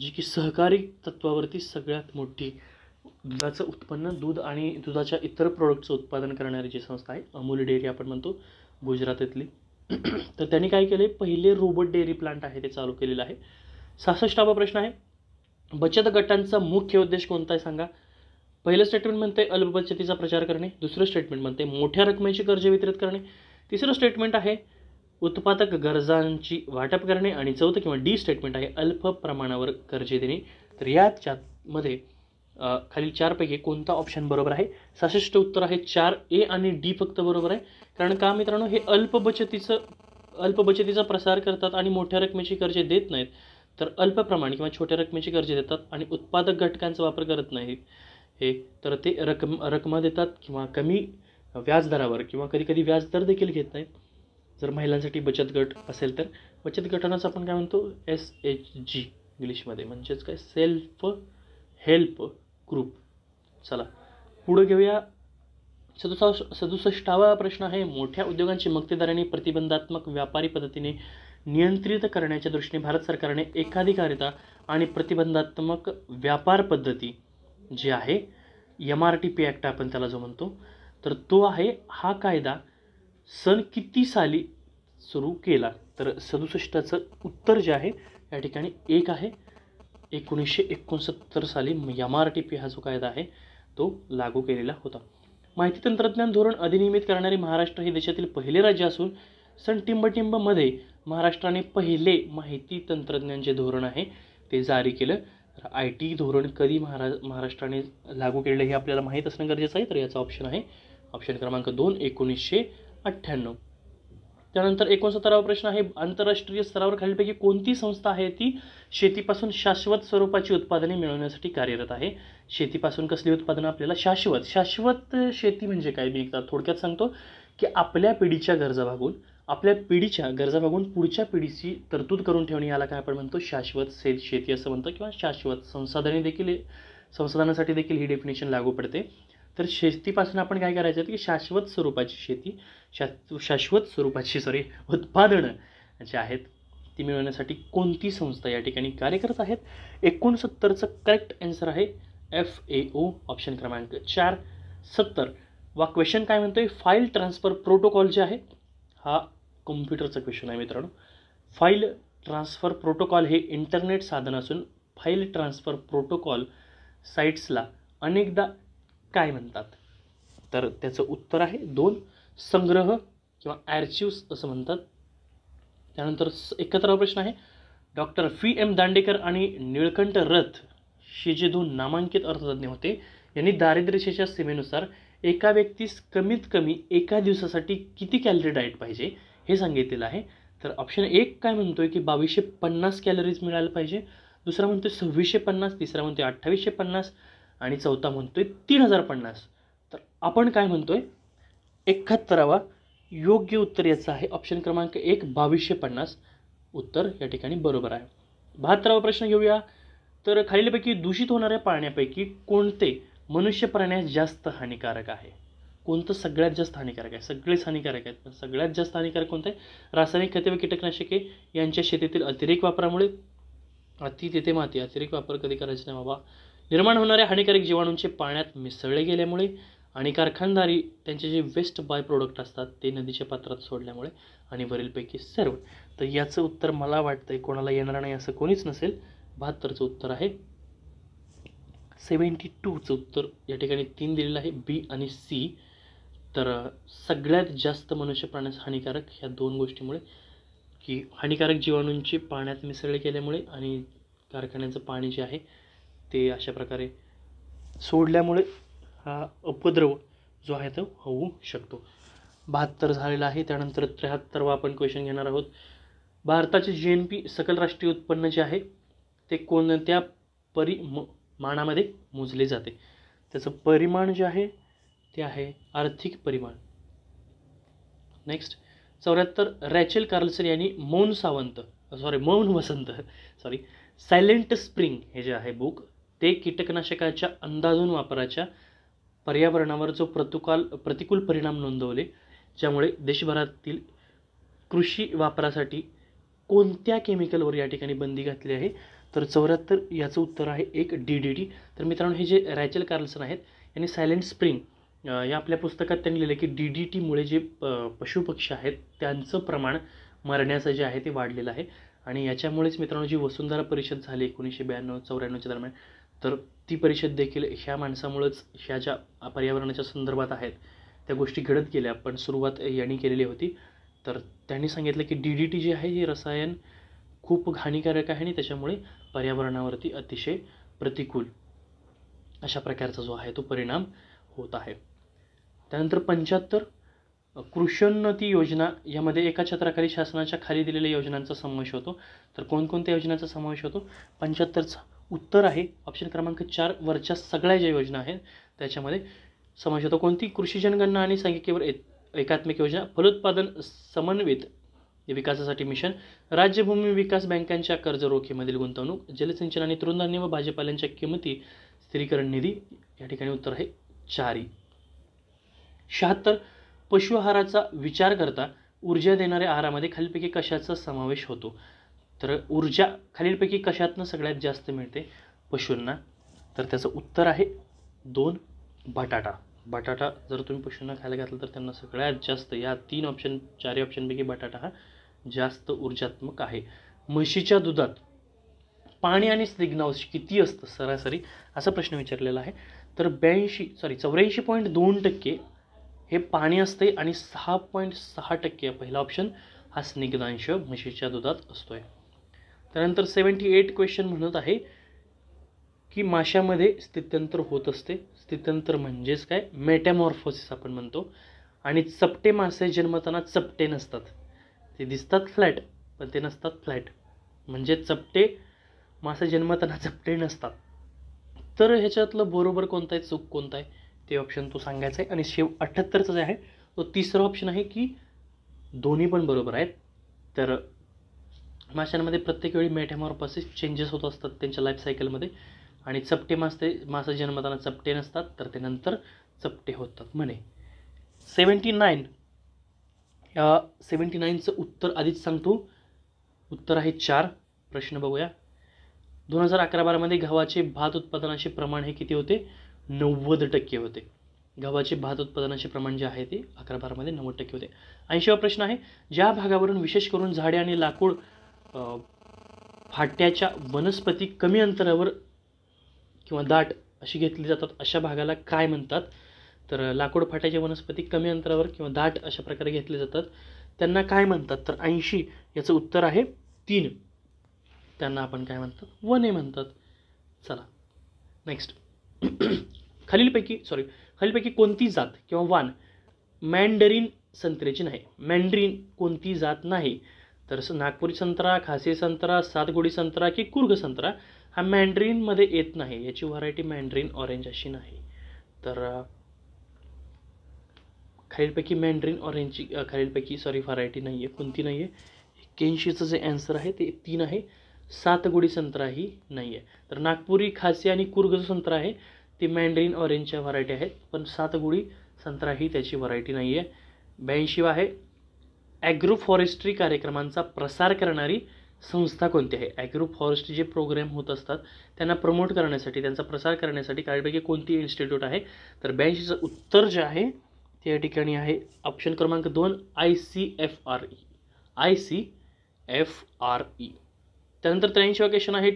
जी की सहकारी तत्वावरती सगळ्यात मोठी दुधाचं उत्पन्न दूध आणि दुधाच्या इतर प्रोडक्टचं उत्पादन करणारी जी संस्था आहे अमूल डेअरी आपण म्हणतो गुजरातातली तर त्यांनी काय केलं पहिले रोबोट डेअरी प्लांट आहे ते चालू केलेलं आहे सहासष्टावा प्रश्न आहे बचत गटांचा मुख्य उद्देश कोणता आहे सांगा पहिलं स्टेटमेंट म्हणते बचतीचा प्रचार करणे दुसरं स्टेटमेंट म्हणते मोठ्या रकमेची कर्ज वितरित करणे तिसरं स्टेटमेंट आहे उत्पादक गरजांची वाटप करणे आणि चौथं किंवा डी स्टेटमेंट आहे अल्प प्रमाणावर कर्ज देणे तर याच्यामध्ये खालील चारपैकी कोणता ऑप्शन बरोबर आहे सशेष्ट उत्तर आहे चार ए आणि डी फक्त बरोबर आहे कारण का मित्रांनो हे अल्प बचतीचं अल्प बचतीचा प्रसार करतात आणि मोठ्या रकमेची कर्जे देत नाहीत तर अल्प प्रमाण किंवा छोट्या रकमेची कर्जे देतात आणि उत्पादक घटकांचा वापर करत नाहीत हे तर ते रकम रकमा देतात किंवा कमी व्याजदरावर किंवा कधीकधी कधी व्याजदर देखील घेत नाहीत जर महिलांसाठी बचत गट असेल तर बचत गटांनाच आपण काय म्हणतो एस एच जी इंग्लिशमध्ये म्हणजेच काय सेल्फ हेल्प ग्रुप चला पुढं घेऊया सदुसा सदुसष्टावा प्रश्न आहे मोठ्या उद्योगांची मक्तेदाराने प्रतिबंधात्मक व्यापारी पद्धतीने नियंत्रित करण्याच्या दृष्टीने भारत सरकारने एकाधिकारिता आणि प्रतिबंधात्मक व्यापार पद्धती जी आहे M R T P act आपण त्याला जो म्हणतो तर तो आहे हा कायदा सन किती साली सुरू केला तर सदुसष्टाचं उत्तर जे आहे या ठिकाणी एक आहे एकोणीसशे एकोणसत्तर साली एम आर टी पी हा जो कायदा आहे तो लागू केलेला होता माहिती तंत्रज्ञान धोरण अधिनियमित करणारे महाराष्ट्र हे देशातील पहिले राज्य असून सन टिंबटिंबमध्ये महाराष्ट्राने पहिले माहिती तंत्रज्ञान जे धोरण आहे ते जारी केलं तर आय टी धोरण कधी महारा महाराष्ट्राने लागू केलेलं हे आपल्याला माहीत असणं गरजेचं आहे तर याचा ऑप्शन आहे ऑप्शन क्रमांक दोन एकोणीसशे अठ्ठ्याण्णव त्यानंतर एकोणसत्तरावा प्रश्न आहे आंतरराष्ट्रीय स्तरावर खालीलपैकी कोणती संस्था आहे ती शेतीपासून शाश्वत स्वरूपाची उत्पादने मिळवण्यासाठी कार्यरत आहे शेतीपासून कसली उत्पादनं आपल्याला शाश्वत शाश्वत शेती म्हणजे काय मी एकदा थोडक्यात सांगतो की आपल्या पिढीच्या गरजा भागून आपल्या पिढीच्या गरजा भागून पुढच्या पिढीची तरतूद करून ठेवणे याला काय आपण म्हणतो शाश्वत से शेती असं म्हणतो किंवा शाश्वत संसाधने देखील संसाधनासाठी देखील ही डेफिनेशन लागू पडते तर शेतीपासून आपण काय करायचं की शाश्वत स्वरूपाची शेती शा शाश्वत स्वरूपाची सॉरी उत्पादनं जी आहेत ती मिळवण्यासाठी कोणती संस्था या ठिकाणी कार्य करत आहेत एकोणसत्तरचं करेक्ट आन्सर आहे एफ ए ओ ऑप्शन क्रमांक चार सत्तर वा क्वेश्चन काय म्हणतो आहे फाईल ट्रान्सफर प्रोटोकॉल जे आहे हा कम्प्युटरचा क्वेश्चन आहे मित्रांनो फाईल ट्रान्सफर प्रोटोकॉल हे इंटरनेट साधन असून फाईल ट्रान्सफर प्रोटोकॉल साईट्सला अनेकदा काय म्हणतात तर त्याचं उत्तर आहे दोन संग्रह किंवा ॲर्चिव्स असं म्हणतात त्यानंतर एकत्र प्रश्न आहे डॉक्टर फी एम दांडेकर आणि निळकंठ रथ हे जे दोन नामांकित अर्थतज्ञ होते यांनी दारिद्र्यशेच्या सीमेनुसार एका व्यक्तीस कमीत कमी एका दिवसासाठी किती कॅलरी डाएट पाहिजे हे सांगितलेलं आहे तर ऑप्शन एक काय म्हणतोय की बावीसशे पन्नास कॅलरीज मिळायला पाहिजे दुसरा म्हणतो सव्वीसशे पन्नास तिसरा आहे अठ्ठावीसशे पन्नास आणि चौथा म्हणतो आहे तीन हजार पन्नास तर आपण काय म्हणतो आहे एकाहत्तरावा योग्य उत्तर याचं आहे ऑप्शन क्रमांक एक बावीसशे पन्नास उत्तर या ठिकाणी बरोबर आहे बहात्तरावा प्रश्न घेऊया तर खालीलपैकी दूषित होणाऱ्या पाण्यापैकी कोणते मनुष्य प्राण्यास जास्त हानिकारक आहे कोणतं सगळ्यात जास्त हानिकारक आहे सगळेच हानिकारक आहेत पण सगळ्यात जास्त हानिकारक कोणतं आहे रासायनिक खते व कीटकनाशके यांच्या शेतीतील अतिरेक वापरामुळे अति तिथे माती अतिरेक वापर कधी करायचा नाही बाबा निर्माण होणाऱ्या हानिकारक जीवाणूंचे पाण्यात मिसळले गेल्यामुळे आणि कारखानदारी त्यांचे जे वेस्ट बाय प्रोडक्ट असतात ते नदीच्या पात्रात सोडल्यामुळे आणि वरीलपैकी सर्व तर याचं उत्तर मला वाटतंय कोणाला येणार नाही असं कोणीच नसेल बहात्तरचं उत्तर आहे सेवन्टी टूचं उत्तर या ठिकाणी तीन दिलेलं आहे बी आणि सी तर सगळ्यात जास्त मनुष्य प्राण्यास हानिकारक ह्या दोन गोष्टीमुळे की हानिकारक जीवाणूंचे पाण्यात मिसळले गेल्यामुळे आणि कारखान्याचं पाणी जे आहे ते अशा प्रकारे सोडल्यामुळे हा अपद्रव जो आहे तो होऊ शकतो बहात्तर झालेला आहे त्यानंतर त्र्याहत्तरवा आपण क्वेश्चन घेणार आहोत भारताचे जी एन पी सकल राष्ट्रीय उत्पन्न जे आहे ते कोणत्या परिमाणामध्ये मोजले जाते त्याचं परिमाण जे आहे ते आहे आर्थिक परिमाण नेक्स्ट चौऱ्याहत्तर रॅचेल कार्लसन यांनी मौन सावंत सॉरी मौन वसंत सॉरी सायलेंट स्प्रिंग हे जे आहे बुक ते कीटकनाशकाच्या अंदाधून वापराच्या पर्यावरणावर जो प्रतुकाल प्रतिकूल परिणाम नोंदवले ज्यामुळे देशभरातील कृषी वापरासाठी कोणत्या केमिकलवर या ठिकाणी बंदी घातली आहे तर चौऱ्याहत्तर याचं उत्तर आहे एक डी डी टी तर मित्रांनो हे जे रॅचल कार्लसन आहेत यांनी सायलेंट स्प्रिंग या आपल्या पुस्तकात त्यांनी लिहिलं की डी डी टीमुळे जे प पशुपक्षी आहेत त्यांचं प्रमाण मरण्याचं जे आहे ते वाढलेलं आहे आणि याच्यामुळेच मित्रांनो जी वसुंधरा परिषद झाली एकोणीसशे ब्याण्णव चौऱ्याण्णवच्या दरम्यान तर ती परिषद देखील ह्या माणसामुळंच ह्या ज्या पर्यावरणाच्या संदर्भात आहेत त्या गोष्टी घडत गेल्या पण सुरुवात यांनी केलेली होती तर त्यांनी सांगितलं की डी डी टी जे आहे हे रसायन खूप हानिकारक आहे आणि त्याच्यामुळे पर्यावरणावरती अतिशय प्रतिकूल अशा प्रकारचा जो आहे तो परिणाम होत आहे त्यानंतर पंच्याहत्तर कृष्योन्नती योजना यामध्ये एका छत्राखाली शासनाच्या खाली दिलेल्या योजनांचा समावेश होतो तर कोणकोणत्या योजनांचा समावेश होतो पंच्याहत्तरचा उत्तर आहे ऑप्शन क्रमांक चार वरच्या सगळ्या ज्या योजना आहेत त्याच्यामध्ये समावेश होतो कोणती कृषी जनगणना आणि सांख्यिकीवर एकात्मिक योजना फलोत्पादन समन्वित विकासासाठी मिशन राज्यभूमी विकास बँकांच्या कर्ज रोखीमधील गुंतवणूक जलसिंचन आणि तृणधान्य व भाजीपाल्यांच्या किमती स्थिरीकरण निधी या ठिकाणी उत्तर आहे चारी शहात्तर पशु आहाराचा विचार करता ऊर्जा देणाऱ्या आहारामध्ये खालीपैकी कशाचा समावेश होतो तर ऊर्जा खालीलपैकी कशातनं सगळ्यात जास्त मिळते पशूंना तर त्याचं उत्तर आहे दोन बटाटा बटाटा जर तुम्ही पशूंना खायला घातलं तर त्यांना सगळ्यात जास्त या तीन ऑप्शन चारही ऑप्शनपैकी बटाटा हा जास्त ऊर्जात्मक आहे म्हशीच्या दुधात पाणी आणि स्निग्धांश किती असतं सरासरी असा प्रश्न विचारलेला आहे तर ब्याऐंशी सॉरी चौऱ्याऐंशी पॉईंट दोन टक्के हे पाणी असते आणि सहा पॉईंट सहा टक्के पहिला ऑप्शन हा स्निग्धांश म्हशीच्या दुधात असतोय त्यानंतर सेवन्टी एट क्वेश्चन म्हणत आहे की माशामध्ये स्थित्यंतर होत असते स्थित्यंतर म्हणजेच काय मेटॅमॉर्फोसिस आपण म्हणतो आणि चपटे मासे जन्मताना चपटे नसतात ते दिसतात फ्लॅट पण ते नसतात फ्लॅट म्हणजे चपटे मासे जन्मताना चपटे नसतात तर ह्याच्यातलं बरोबर कोणता आहे चूक कोणता आहे ते ऑप्शन तो सांगायचा आहे आणि शेव अठ्ठ्याहत्तरचा जे आहे तो तिसरा ऑप्शन आहे की दोन्ही पण बरोबर आहेत तर माशांमध्ये प्रत्येक वेळी मेटॅमॉर्फोसिस चेंजेस होत असतात त्यांच्या लाईफ सायकलमध्ये आणि चपटे मासे मासे जन्मताना चपटे नसतात तर ते नंतर चपटे होतात म्हणे सेवन्टी नाईन या सेवन्टी नाईनचं उत्तर आधीच सांगतो उत्तर आहे चार प्रश्न बघूया दोन हजार अकरा बारामध्ये गव्हाचे भात उत्पादनाचे प्रमाण हे किती होते नव्वद टक्के होते गव्हाचे भात उत्पादनाचे प्रमाण जे आहे ते अकरा बारामध्ये नव्वद टक्के होते ऐंशीवा प्रश्न आहे ज्या भागावरून विशेष करून झाडे आणि लाकूड फाट्याच्या वनस्पती कमी अंतरावर किंवा दाट अशी घेतली जातात अशा भागाला काय म्हणतात तर लाकूड फाट्याच्या वनस्पती कमी अंतरावर किंवा दाट अशा प्रकारे घेतले जातात त्यांना काय म्हणतात तर ऐंशी याचं उत्तर आहे तीन त्यांना आपण काय म्हणतात वने म्हणतात चला नेक्स्ट खालीलपैकी सॉरी खालीलपैकी कोणती जात किंवा वान मँडरीन संत्र्याची नाही मँडरीन कोणती जात नाही तर नागपुरी संत्रा खासी संत्रा सातगुडी संत्रा की कुर्ग संत्रा हा मँड्रीनमध्ये येत नाही याची व्हरायटी मँड्रीन ऑरेंज अशी नाही तर खालीलपैकी मँड्रीन ऑरेंजची खालीलपैकी सॉरी व्हरायटी नाही आहे कोणती नाही आहे एक्क्याऐंशीचं जे अँसर आहे ते तीन आहे सातगुडी संत्रा ही नाही आहे तर नागपुरी खासी आणि कुर्ग जो संत्रा आहे ती मँड्रीन ऑरेंजच्या व्हरायटी आहेत पण सातगुडी संत्रा ही त्याची व्हरायटी नाही आहे ब्याऐंशी आहे ॲग्रो फॉरेस्ट्री कार्यक्रमांचा प्रसार करणारी संस्था कोणती आहे ॲग्रो फॉरेस्ट्री जे प्रोग्रॅम होत असतात त्यांना प्रमोट करण्यासाठी त्यांचा प्रसार करण्यासाठी काहीपैकी कोणती इन्स्टिट्यूट आहे तर ब्याऐंशीचं उत्तर जे आहे ते या ठिकाणी आहे ऑप्शन क्रमांक दोन I C F R E I C F R E त्यानंतर त्र्याऐंशीवा क्वेश्चन आहे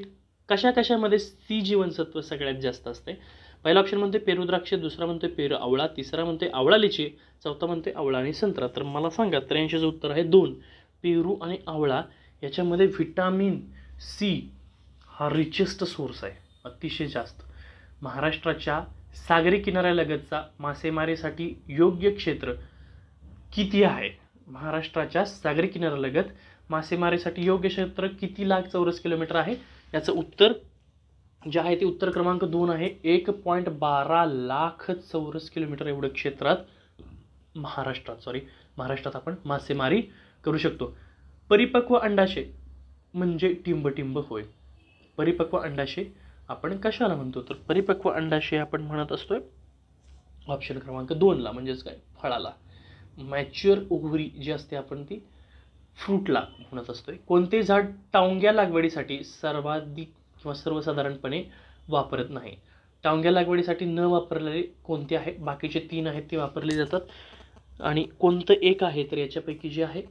कशा कशामध्ये सी जीवनसत्व सगळ्यात जास्त असते पहिला ऑप्शन म्हणते पेरू द्राक्ष दुसरा म्हणते पेरू आवळा तिसरा म्हणते आवळा लिची चौथा म्हणते आवळा आणि संत्रा तर मला सांगा त्र्याऐंशीचं उत्तर आहे दोन पेरू आणि आवळा याच्यामध्ये व्हिटॅमिन सी हा रिचेस्ट सोर्स आहे अतिशय जास्त महाराष्ट्राच्या सागरी किनाऱ्यालगतचा मासेमारीसाठी योग्य क्षेत्र किती आहे महाराष्ट्राच्या सागरी किनाऱ्यालगत मासेमारीसाठी योग्य क्षेत्र किती लाख चौरस किलोमीटर आहे याचं उत्तर जे आहे ते उत्तर क्रमांक दोन आहे एक पॉईंट बारा लाख चौरस किलोमीटर एवढं क्षेत्रात महाराष्ट्रात सॉरी महाराष्ट्रात आपण मासेमारी करू शकतो परिपक्व अंडाशे म्हणजे टिंबटिंब होय परिपक्व अंडाशे आपण कशाला म्हणतो तर परिपक्व अंडाशे आपण म्हणत असतोय ऑप्शन क्रमांक दोनला म्हणजेच काय फळाला मॅच्युअर उघरी जी असते आपण ती फ्रूटला म्हणत असतोय कोणते झाड टावंग्या लागवडीसाठी सर्वाधिक किंवा सर्वसाधारणपणे वापरत नाही टावग्या लागवडीसाठी न वापरलेले कोणते आहे बाकीचे तीन आहेत ते वापरले जातात आणि कोणतं एक आहे तर याच्यापैकी जे आहे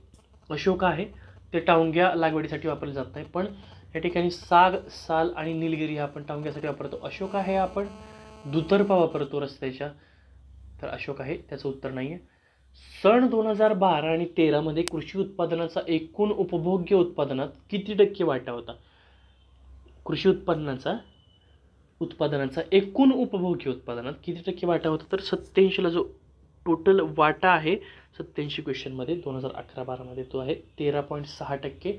अशोक आहे ते टावग्या लागवडीसाठी वापरले जात नाही पण या ठिकाणी साग साल आणि निलगिरी हे आपण टावग्यासाठी वापरतो अशोक आहे आपण दुतर्फा वापरतो रस्त्याच्या तर अशोक आहे त्याचं उत्तर नाही आहे सण दोन हजार बारा आणि तेरामध्ये कृषी उत्पादनाचा एकूण उपभोग्य उत्पादनात किती टक्के वाटा होता कृषी उत्पादनाचा उत्पादनाचा एकूण उपभोग्य उत्पादनात किती टक्के वाटा होता तर सत्याऐंशीला जो टोटल वाटा आहे सत्याऐंशी क्वेश्चनमध्ये दोन हजार अकरा बारामध्ये तो आहे तेरा पॉईंट सहा टक्के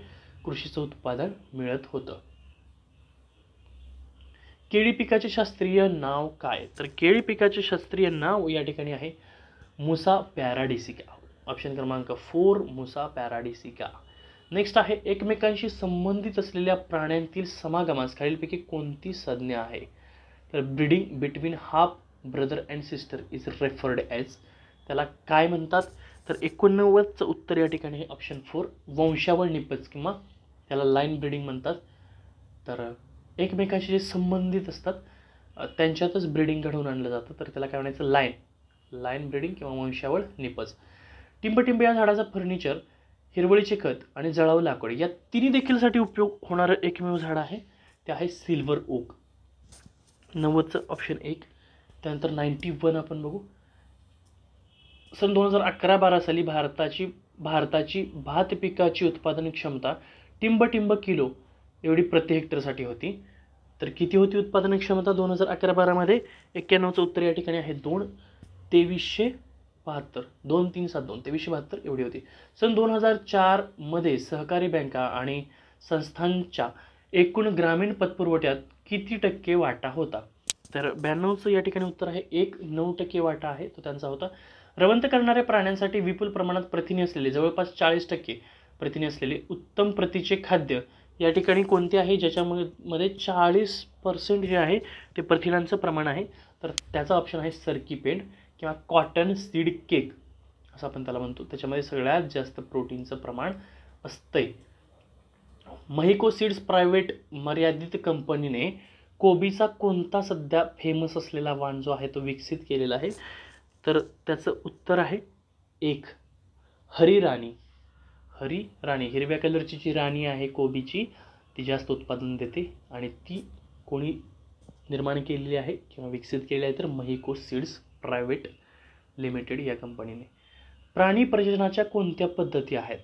कृषीचं उत्पादन मिळत होतं केळी पिकाचे शास्त्रीय नाव काय तर केळी पिकाचे शास्त्रीय नाव या ठिकाणी आहे मुसा पॅराडिसिका ऑप्शन क्रमांक फोर मुसा पॅराडिसिका नेक्स्ट आहे एकमेकांशी संबंधित असलेल्या प्राण्यांतील समागमास खालीलपैकी कोणती संज्ञा आहे तर breeding between half brother and sister is referred as त्याला काय म्हणतात तर एकोणनव्वदचं उत्तर या ठिकाणी ऑप्शन फोर वंशावळ निपज किंवा त्याला लाईन ब्रिडिंग म्हणतात तर एकमेकांशी जे संबंधित असतात त्यांच्यातच ब्रिडिंग घडवून आणलं जातं तर त्याला काय म्हणायचं लाईन लाईन ब्रिडिंग किंवा वंशावळ निपज टिंबटिंब या झाडाचं फर्निचर हिरवळीचे खत आणि जळावं लाकूड या तिन्ही देखीलसाठी उपयोग होणारं एकमेव झाड आहे ते आहे सिल्वर ओक नव्वदचं ऑप्शन एक त्यानंतर नाईन्टी वन आपण बघू सन दोन हजार अकरा बारा साली भारताची भारताची भात पिकाची उत्पादन क्षमता टिंब टिंब किलो एवढी प्रति हेक्टरसाठी होती तर किती होती उत्पादन क्षमता दोन हजार अकरा बारामध्ये एक्क्याण्णवचं उत्तर या ठिकाणी आहे दोन तेवीसशे बहात्तर दोन तीन सात दोन तेवीसशे बहात्तर एवढी होती सन दोन हजार चारमध्ये सहकारी बँका आणि संस्थांच्या एकूण ग्रामीण पतपुरवठ्यात किती टक्के वाटा होता तर ब्याण्णवचं या ठिकाणी उत्तर आहे एक नऊ टक्के वाटा आहे तो त्यांचा होता रवंत करणाऱ्या प्राण्यांसाठी विपुल प्रमाणात प्रथिने असलेले जवळपास चाळीस टक्के प्रथिने असलेले उत्तम प्रतीचे खाद्य या ठिकाणी कोणते आहे ज्याच्यामध्ये मध्ये चाळीस पर्सेंट जे आहे ते प्रथिनांचं प्रमाण आहे तर त्याचा ऑप्शन आहे सरकी पेंड किंवा कॉटन सीड केक असं आपण त्याला म्हणतो त्याच्यामध्ये सगळ्यात जास्त प्रोटीनचं प्रमाण असतंय महिको सीड्स प्रायव्हेट मर्यादित कंपनीने कोबीचा कोणता सध्या फेमस असलेला वाण जो आहे तो विकसित केलेला आहे तर त्याचं उत्तर आहे एक हरी राणी हरी राणी हिरव्या कलरची जी राणी आहे कोबीची ती जास्त उत्पादन देते आणि ती कोणी निर्माण केलेली आहे किंवा विकसित केलेली आहे तर महिको सीड्स प्रायव्हेट लिमिटेड या कंपनीने प्राणी प्रजननाच्या कोणत्या पद्धती आहेत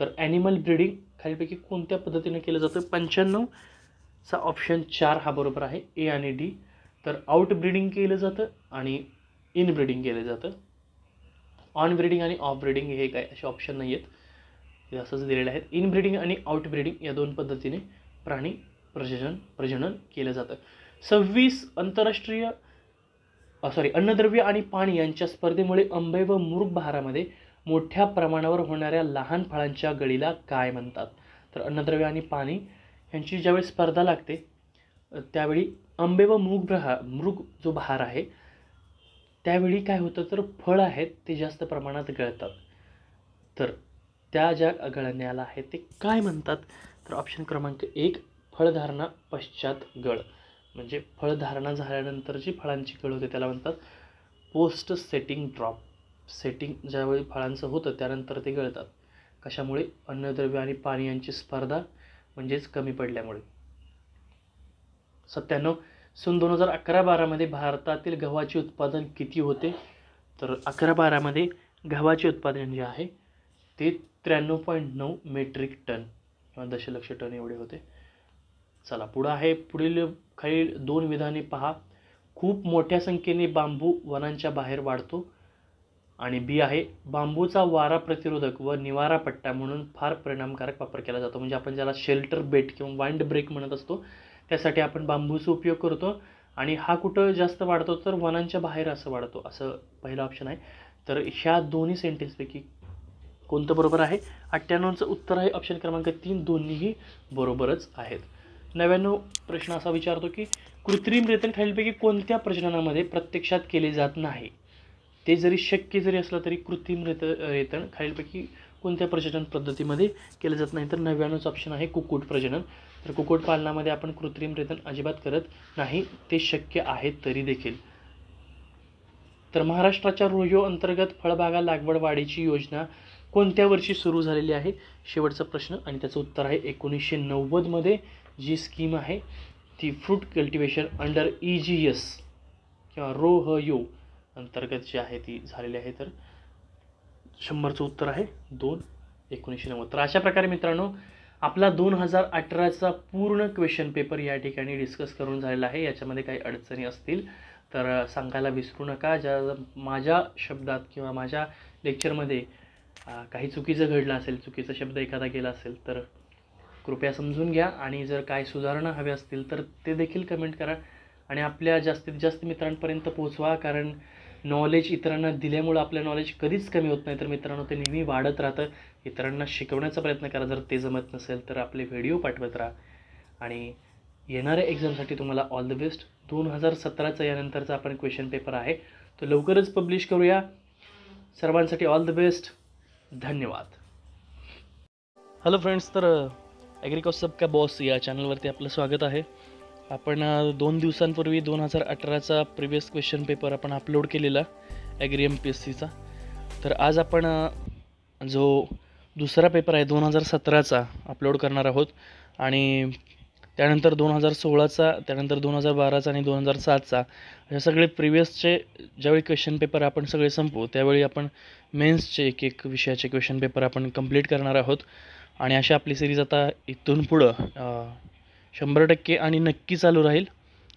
तर ॲनिमल ब्रीडिंग खालीपैकी कोणत्या पद्धतीने केलं जातं पंच्याण्णवचा ऑप्शन चार हा बरोबर आहे ए आणि डी तर आउट ब्रीडिंग केलं जातं आणि इन ब्रीडिंग केलं जातं ऑन ब्रिडिंग आणि ऑफ ब्रीडिंग हे काय असे ऑप्शन नाही आहेत असंच दिलेले आहेत इन ब्रीडिंग आणि आउट ब्रीडिंग या दोन पद्धतीने प्राणी प्रजनन प्रजनन केलं जातं सव्वीस आंतरराष्ट्रीय सॉरी अन्नद्रव्य आणि पाणी यांच्या स्पर्धेमुळे आंबे व मृग बहारामध्ये मोठ्या प्रमाणावर होणाऱ्या लहान फळांच्या गळीला काय म्हणतात तर अन्नद्रव्य आणि पाणी यांची ज्यावेळी स्पर्धा लागते त्यावेळी आंबे व मृग्रहा ब्रहा मृग जो बहार आहे त्यावेळी काय होतं तर फळ आहेत ते जास्त प्रमाणात गळतात तर त्या ज्या गळण्याला आहे ते काय म्हणतात तर ऑप्शन क्रमांक एक फळधारणा पश्चात गळ म्हणजे फळधारणा झाल्यानंतर जी फळांची कळ होते त्याला म्हणतात पोस्ट सेटिंग ड्रॉप सेटिंग ज्यावेळी फळांचं होतं त्यानंतर ते गळतात कशामुळे अन्नद्रव्य आणि पाणी यांची स्पर्धा म्हणजेच कमी पडल्यामुळे सत्त्याण्णव सन दोन हजार अकरा बारामध्ये भारतातील गव्हाचे उत्पादन किती होते तर अकरा बारामध्ये गव्हाचे उत्पादन जे आहे ते त्र्याण्णव पॉईंट नऊ मेट्रिक टन किंवा दशलक्ष टन एवढे होते चला पुढं आहे पुढील काही दोन विधाने पहा खूप मोठ्या संख्येने बांबू वनांच्या बाहेर वाढतो आणि बी आहे बांबूचा वारा प्रतिरोधक व निवारा पट्टा म्हणून फार परिणामकारक वापर केला जातो म्हणजे आपण ज्याला शेल्टर बेट किंवा वाइंड ब्रेक म्हणत असतो त्यासाठी आपण बांबूचा उपयोग करतो आणि हा कुठं जास्त वाढतो तर वनांच्या बाहेर असं वाढतो असं पहिलं ऑप्शन आहे तर ह्या दोन्ही सेंटेन्सपैकी कोणतं बरोबर आहे अठ्ठ्याण्णवचं उत्तर आहे ऑप्शन क्रमांक तीन दोन्हीही बरोबरच आहेत नव्याण्णव प्रश्न असा विचारतो की कृत्रिमरित्या खालीलपैकी कोणत्या प्रजननामध्ये प्रत्यक्षात केले जात नाही ते जरी शक्य जरी असलं तरी कृत्रिम रेत रेतन खालीलपैकी कोणत्या प्रजनन पद्धतीमध्ये केलं जात नाही तर नव्याण्णवच ऑप्शन आहे कुक्कुट प्रजनन तर कुक्कुट पालनामध्ये आपण कृत्रिम रेतन अजिबात करत नाही ते शक्य आहे तरी देखील तर महाराष्ट्राच्या रोयो अंतर्गत फळबागा लागवड वाढीची योजना कोणत्या वर्षी सुरू झालेली आहे शेवटचा प्रश्न आणि त्याचं उत्तर आहे एकोणीसशे नव्वदमध्ये जी स्कीम आहे ती fruit cultivation under E G S किंवा रो ह यो अंतर्गत जी आहे ती झालेली आहे तर शंभरचं उत्तर आहे दोन एकोणीसशे नव्वद तर अशा प्रकारे मित्रांनो आपला दोन हजार अठराचा पूर्ण क्वेश्चन पेपर या ठिकाणी डिस्कस करून झालेला आहे याच्यामध्ये काही अडचणी असतील तर सांगायला विसरू नका ज्या माझ्या शब्दात किंवा माझ्या लेक्चरमध्ये काही चुकीचं घडलं असेल चुकीचा शब्द एखादा गेला असेल तर कृपया समजून घ्या आणि जर काय सुधारणा हवे असतील तर ते देखील कमेंट करा आणि आपल्या जास्तीत जास्त मित्रांपर्यंत पोहोचवा कारण नॉलेज इतरांना दिल्यामुळं आपलं नॉलेज कधीच कमी होत नाही तर मित्रांनो ते नेहमी वाढत राहतं इतरांना शिकवण्याचा प्रयत्न करा जर ते जमत नसेल तर आपले व्हिडिओ पाठवत राहा आणि येणाऱ्या एक्झामसाठी तुम्हाला ऑल द बेस्ट दोन हजार सतराचा यानंतरचा आपण क्वेश्चन पेपर आहे तो लवकरच पब्लिश करूया सर्वांसाठी ऑल द बेस्ट धन्यवाद हॅलो फ्रेंड्स तर ॲग्रिकॉस सब का बॉस या चॅनलवरती आपलं स्वागत आहे आपण दोन दिवसांपूर्वी दोन हजार अठराचा प्रिव्हियस क्वेश्चन पेपर आपण अपलोड केलेला ॲग्री एम पी एस सीचा तर आज आपण जो दुसरा पेपर आहे दोन हजार सतराचा अपलोड करणार आहोत आणि त्यानंतर दोन हजार सोळाचा त्यानंतर दोन हजार बाराचा आणि दोन हजार सातचा अशा सगळे प्रिव्हियसचे ज्यावेळी क्वेश्चन पेपर आपण सगळे संपू त्यावेळी आपण मेन्सचे एक एक विषयाचे क्वेश्चन पेपर आपण कंप्लीट करणार आहोत आणि अशी आपली सिरीज आता इथून पुढं शंभर टक्के आणि नक्की चालू राहील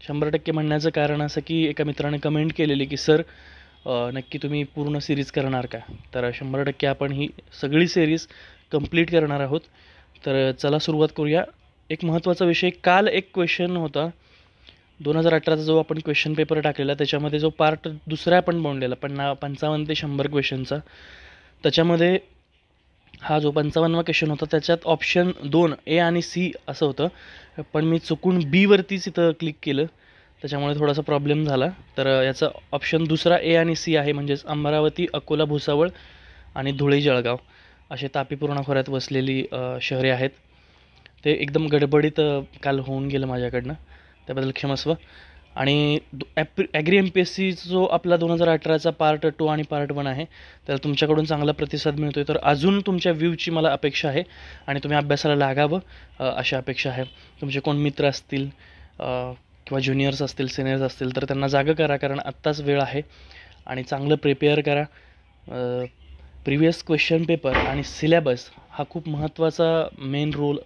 शंभर टक्के म्हणण्याचं कारण असं की एका मित्राने कमेंट केलेली की सर नक्की तुम्ही पूर्ण सिरीज करणार का तर शंभर टक्के आपण ही सगळी सिरीज कंप्लीट करणार आहोत तर चला सुरुवात करूया एक महत्त्वाचा विषय काल एक क्वेश्चन होता दोन हजार अठराचा जो आपण क्वेश्चन पेपर टाकलेला त्याच्यामध्ये जो पार्ट दुसरा आपण बनलेला पन्ना पंचावन्न ते शंभर क्वेश्चनचा त्याच्यामध्ये हा जो पंचावन्नवा क्वेश्चन होता त्याच्यात ऑप्शन दोन ए आणि सी असं होतं पण मी चुकून बीवरतीच इथं क्लिक केलं त्याच्यामुळे थोडासा प्रॉब्लेम झाला तर याचा ऑप्शन दुसरा ए आणि सी आहे म्हणजेच अमरावती अकोला भुसावळ आणि धुळे जळगाव असे तापी पूर्णा खोऱ्यात वसलेली शहरे आहेत ते एकदम गडबडीत काल होऊन गेलं माझ्याकडनं त्याबद्दल क्षमस्व आणि app agri M P S C जो आपला दोन हजार अठराचा पार्ट टू आणि पार्ट वन आहे त्याला तुमच्याकडून चांगला प्रतिसाद मिळतो आहे तर अजून तुमच्या व्ह्यूची मला अपेक्षा आहे आणि तुम्ही अभ्यासाला लागावं अशी अपेक्षा आहे तुमचे कोण मित्र असतील किंवा ज्युनियर्स असतील सिनियर्स असतील तर त्यांना जागं करा कारण आत्ताच वेळ आहे आणि चांगलं प्रिपेअर करा प्रिव्हियस क्वेश्चन पेपर आणि सिलेबस हा खूप महत्त्वाचा मेन रोल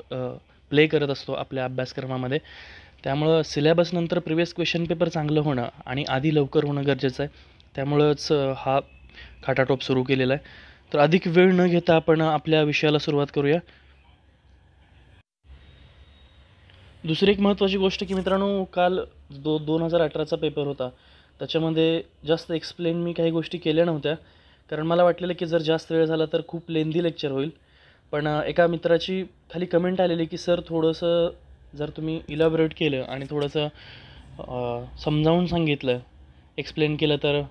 प्ले करत असतो आपल्या अभ्यासक्रमामध्ये त्यामुळं सिलेबसनंतर प्रिवियस क्वेश्चन पेपर चांगलं होणं आणि आधी लवकर होणं गरजेचं आहे त्यामुळंच हा खाटाटोप सुरू केलेला आहे तर अधिक वेळ न घेता आपण आपल्या विषयाला सुरुवात करूया दुसरी एक महत्त्वाची गोष्ट की मित्रांनो काल दो दोन हजार अठराचा पेपर होता त्याच्यामध्ये जास्त एक्सप्लेन मी काही गोष्टी केल्या नव्हत्या कारण मला वाटलेलं की जर जास्त वेळ झाला तर खूप लेंदी लेक्चर होईल पण एका मित्राची खाली कमेंट आलेली की सर थोडंसं जर तुम्ही इलॅबोरेट केलं आणि थोडंसं समजावून सांगितलं एक्सप्लेन केलं तर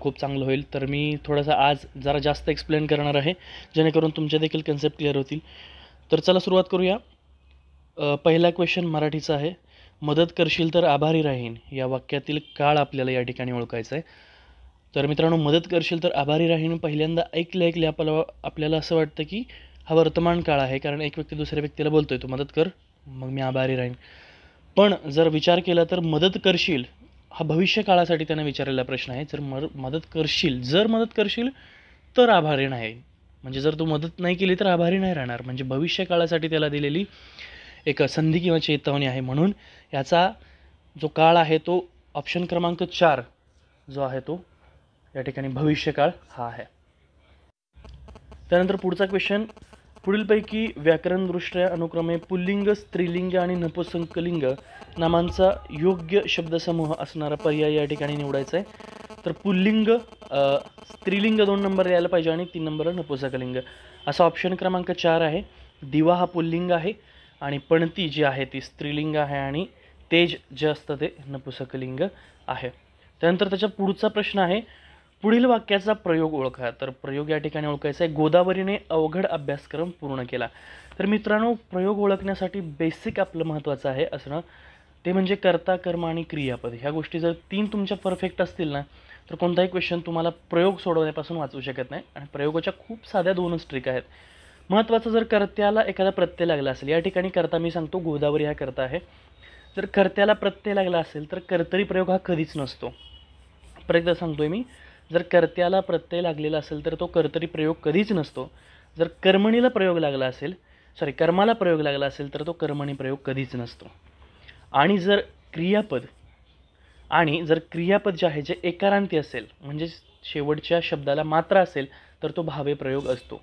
खूप चांगलं होईल तर मी थोडंसं आज जरा जास्त एक्सप्लेन करणार आहे जेणेकरून तुमचे देखील कन्सेप्ट क्लिअर होतील तर चला सुरुवात करूया पहिला क्वेश्चन मराठीचा आहे मदत करशील तर आभारी राहीन या वाक्यातील काळ आपल्याला या ठिकाणी ओळखायचा आहे तर मित्रांनो मदत करशील तर आभारी राहीन पहिल्यांदा ऐकले ऐकले आपल्याला आपल्याला असं वाटतं की हा वर्तमान काळ आहे कारण एक व्यक्ती दुसऱ्या व्यक्तीला बोलतोय तू मदत कर मग मी आभारी राहीन पण जर विचार केला तर मदत करशील हा भविष्य काळासाठी त्यांना विचारलेला प्रश्न आहे जर मर मदत करशील जर मदत करशील तर आभारी नाही म्हणजे जर तू मदत नाही केली तर आभारी नाही राहणार म्हणजे भविष्य काळासाठी त्याला दिलेली एक संधी किंवा चेतावणी आहे म्हणून याचा जो काळ आहे तो ऑप्शन क्रमांक चार जो आहे तो या ठिकाणी भविष्यकाळ हा आहे त्यानंतर पुढचा क्वेश्चन पुढीलपैकी व्याकरणदृष्ट्या अनुक्रमे पुल्लिंग स्त्रीलिंग आणि नपुसंकलिंग नामांचा योग्य शब्दसमूह असणारा पर्याय या ठिकाणी निवडायचा आहे तर पुल्लिंग स्त्रीलिंग दोन नंबर यायला पाहिजे आणि तीन नंबर नपुसकलिंग असा ऑप्शन क्रमांक चार आहे दिवा हा पुल्लिंग आहे आणि पणती जी आहे ती स्त्रीलिंग आहे आणि तेज जे असतं ते नपुसकलिंग आहे त्यानंतर त्याच्या पुढचा प्रश्न आहे पुढील वाक्याचा प्रयोग ओळखा तर प्रयोग या ठिकाणी ओळखायचा आहे गोदावरीने अवघड अभ्यासक्रम पूर्ण केला तर मित्रांनो प्रयोग ओळखण्यासाठी बेसिक आपलं महत्त्वाचं आहे असणं ते म्हणजे कर्ता कर्म आणि क्रियापद ह्या गोष्टी जर तीन तुमच्या परफेक्ट असतील ना तर कोणताही क्वेश्चन तुम्हाला प्रयोग सोडवण्यापासून वाचवू शकत नाही आणि प्रयोगाच्या खूप साध्या दोनच ट्रिक आहेत महत्त्वाचं जर कर्त्याला एखादा प्रत्यय लागला असेल या ठिकाणी कर्ता मी सांगतो गोदावरी हा कर्ता आहे जर कर्त्याला प्रत्यय लागला असेल तर कर्तरी प्रयोग हा कधीच नसतो परत सांगतोय मी जर कर्त्याला प्रत्यय लागलेला असेल तर तो कर्तरी प्रयोग कधीच नसतो जर कर्मणीला प्रयोग लागला असेल सॉरी कर्माला प्रयोग लागला असेल तर तो कर्मणी प्रयोग कधीच नसतो आणि जर क्रियापद आणि जर क्रियापद जे आहे जे एकारांती असेल म्हणजे शेवटच्या शब्दाला मात्र असेल तर तो भावे प्रयोग असतो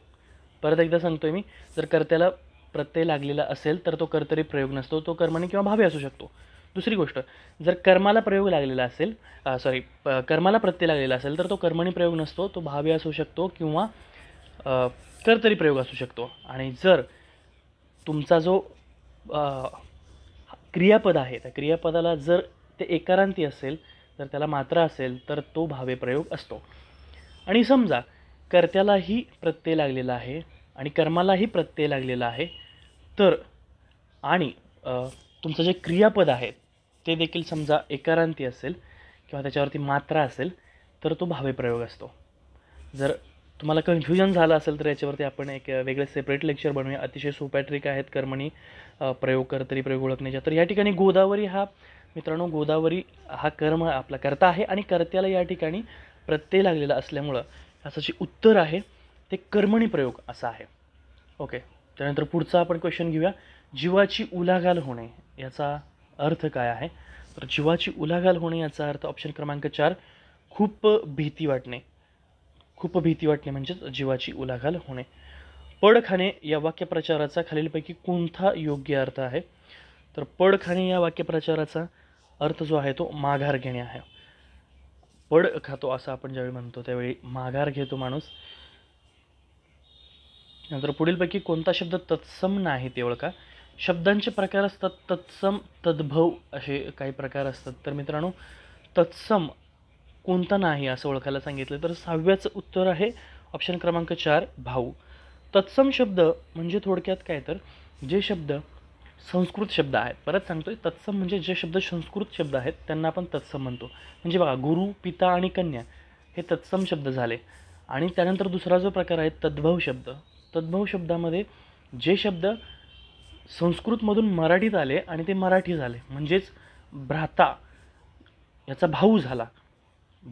परत एकदा सांगतोय मी जर कर्त्याला प्रत्यय लागलेला असेल तर तो कर्तरी प्रयोग नसतो तो कर्मणी किंवा भावे असू शकतो दुसरी गोष्ट जर कर्माला प्रयोग लागलेला असेल सॉरी कर्माला प्रत्यय लागलेला असेल तर तो कर्मणी प्रयोग नसतो तो भावे असू शकतो किंवा कर्तरी प्रयोग असू शकतो आणि जर तुमचा जो क्रियापद आहे त्या क्रियापदाला जर ते एकारांती असेल तर त्याला मात्रा असेल तर तो भावे प्रयोग असतो आणि समजा कर्त्यालाही प्रत्यय लागलेला आहे आणि कर्मालाही प्रत्यय लागलेला आहे तर आणि तुमचं जे क्रियापद आहे ते देखील समजा एकारांती असेल किंवा त्याच्यावरती मात्रा असेल तर तो भावे प्रयोग असतो जर तुम्हाला कन्फ्युजन झालं असेल तर याच्यावरती आपण एक वेगळे सेपरेट लेक्चर बनवूया अतिशय सोप्या ट्रिक आहेत कर्मणी प्रयोग करतरी प्रयोग ओळखण्याच्या तर या ठिकाणी गोदावरी हा मित्रांनो गोदावरी हा कर्म आपला करता आहे आणि कर्त्याला या ठिकाणी प्रत्यय लागलेला असल्यामुळं असं जे उत्तर आहे ते कर्मणी प्रयोग असा आहे ओके त्यानंतर पुढचा आपण क्वेश्चन घेऊया जीवाची उलाघाल होणे याचा अर्थ काय आहे तर जीवाची उलाघाल होणे याचा अर्थ ऑप्शन क्रमांक चार खूप भीती वाटणे खूप भीती वाटणे म्हणजेच जीवाची उलाघाल होणे पड खाणे या वाक्यप्रचाराचा खालीलपैकी कोणता योग्य अर्थ आहे तर पड खाणे या वाक्यप्रचाराचा अर्थ जो आहे तो माघार घेणे आहे पड खातो असं आपण ज्यावेळी म्हणतो त्यावेळी माघार घेतो माणूस नंतर पुढीलपैकी कोणता शब्द तत्सम नाही ते का शब्दांचे प्रकार असतात तत्सम तद्भव असे काही प्रकार असतात तर मित्रांनो तत्सम कोणता नाही असं ओळखायला सांगितलं तर सहाव्याचं उत्तर आहे ऑप्शन क्रमांक चार भाऊ तत्सम शब्द म्हणजे थोडक्यात काय तर जे शब्द संस्कृत शब्द आहेत परत सांगतोय तत्सम म्हणजे जे शब्द संस्कृत शब्द आहेत त्यांना आपण तत्सम म्हणतो म्हणजे बघा गुरु पिता आणि कन्या हे तत्सम शब्द झाले आणि त्यानंतर दुसरा जो प्रकार आहे तद्भव शब्द तद्भव शब्दामध्ये जे शब्द संस्कृतमधून मराठीत आले आणि ते मराठी झाले म्हणजेच भ्राता याचा भाऊ झाला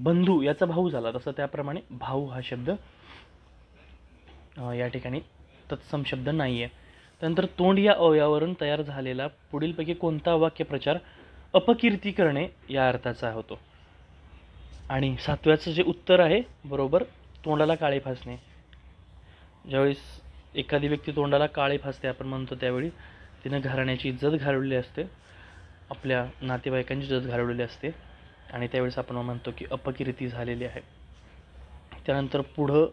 बंधू याचा भाऊ झाला तसं त्याप्रमाणे भाऊ हा शब्द या ठिकाणी तत्सम शब्द नाही आहे त्यानंतर तोंड या अवयावरून तयार झालेला पुढीलपैकी कोणता वाक्यप्रचार अपकीर्ती करणे या अर्थाचा होतो आणि सातव्याचं जे उत्तर आहे बरोबर तोंडाला काळे फासणे ज्यावेळेस एखादी व्यक्ती तोंडाला काळे फासते आपण म्हणतो त्यावेळी तिनं घराण्याची इज्जत घालवलेली असते आपल्या नातेवाईकांची इज्जत घालवलेली असते आणि त्यावेळेस आपण म्हणतो की अपकिर्ती झालेली आहे त्यानंतर पुढं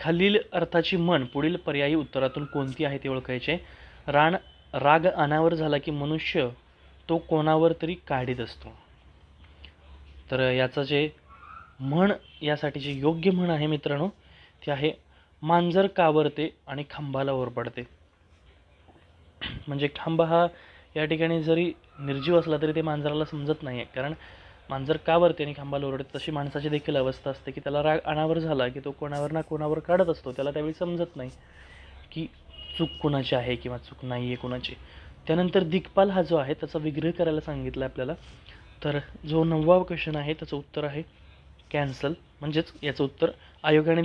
खालील अर्थाची मन पुढील पर्यायी उत्तरातून कोणती आहे ते ओळखायचे राण राग अनावर झाला की मनुष्य तो कोणावर तरी काढीत असतो तर याचं जे म्हण यासाठी जे योग्य म्हण आहे मित्रांनो ती आहे मांजर कावरते आणि खांबाला पडते म्हणजे खांब हा या ठिकाणी जरी निर्जीव असला तरी ते मांजराला समजत नाही आहे कारण मांजर कावरते आणि खांबाला ओरडते तशी माणसाची देखील अवस्था असते की त्याला राग अनावर झाला की तो कोणावर ना कोणावर काढत असतो त्याला त्यावेळी समजत नाही की चूक कोणाची आहे किंवा चूक नाही आहे कोणाची त्यानंतर दिग्पाल हा जो आहे त्याचा विग्रह करायला सांगितला आपल्याला तर जो नववा क्वेश्चन आहे त्याचं उत्तर आहे कॅन्सल म्हणजेच याचं उत्तर आयोगाने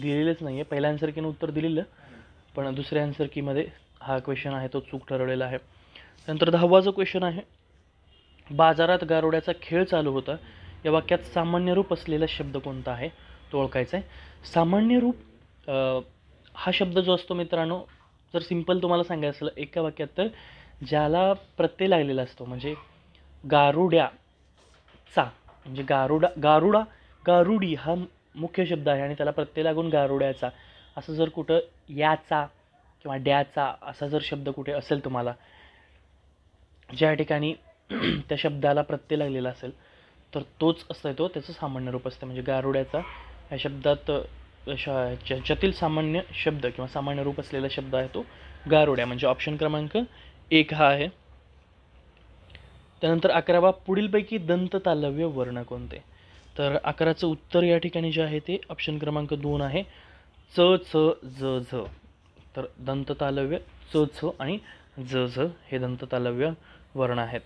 दिलेलंच नाही आहे पहिल्या आन्सर कीनं उत्तर दिलेलं पण दुसऱ्या आन्सर कीमध्ये हा क्वेश्चन आहे तो चूक ठरवलेला आहे त्यानंतर दहावा जो क्वेश्चन आहे बाजारात गारुड्याचा खेळ चालू होता या वाक्यात सामान्य रूप असलेला शब्द कोणता आहे तो ओळखायचा आहे सामान्य रूप हा शब्द जो असतो मित्रांनो जर सिंपल तुम्हाला सांगायचं असलं एका वाक्यात तर ज्याला प्रत्यय लागलेला असतो म्हणजे गारुड्याचा म्हणजे गारुडा गारुडा गारुडी हा मुख्य शब्द आहे आणि त्याला प्रत्यय लागून गारुड्याचा असं जर कुठं याचा किंवा ड्याचा असा जर शब्द कुठे असेल तुम्हाला ज्या ठिकाणी त्या शब्दाला प्रत्यय लागलेला असेल तर तोच असतो तो त्याचं सामान्य रूप असतं म्हणजे गारुड्याचा या शब्दात ज्यातील सामान्य शब्द किंवा सामान्य रूप असलेला शब्द आहे तो गारुड्या म्हणजे ऑप्शन क्रमांक एक हा आहे त्यानंतर अकरावा पुढीलपैकी दंत तालव्य वर्ण कोणते तर अकराचं उत्तर या ठिकाणी जे आहे ते ऑप्शन क्रमांक दोन आहे च छ ज झ तर दंततालव्य च छ आणि ज झ हे दंततालव्य वर्ण आहेत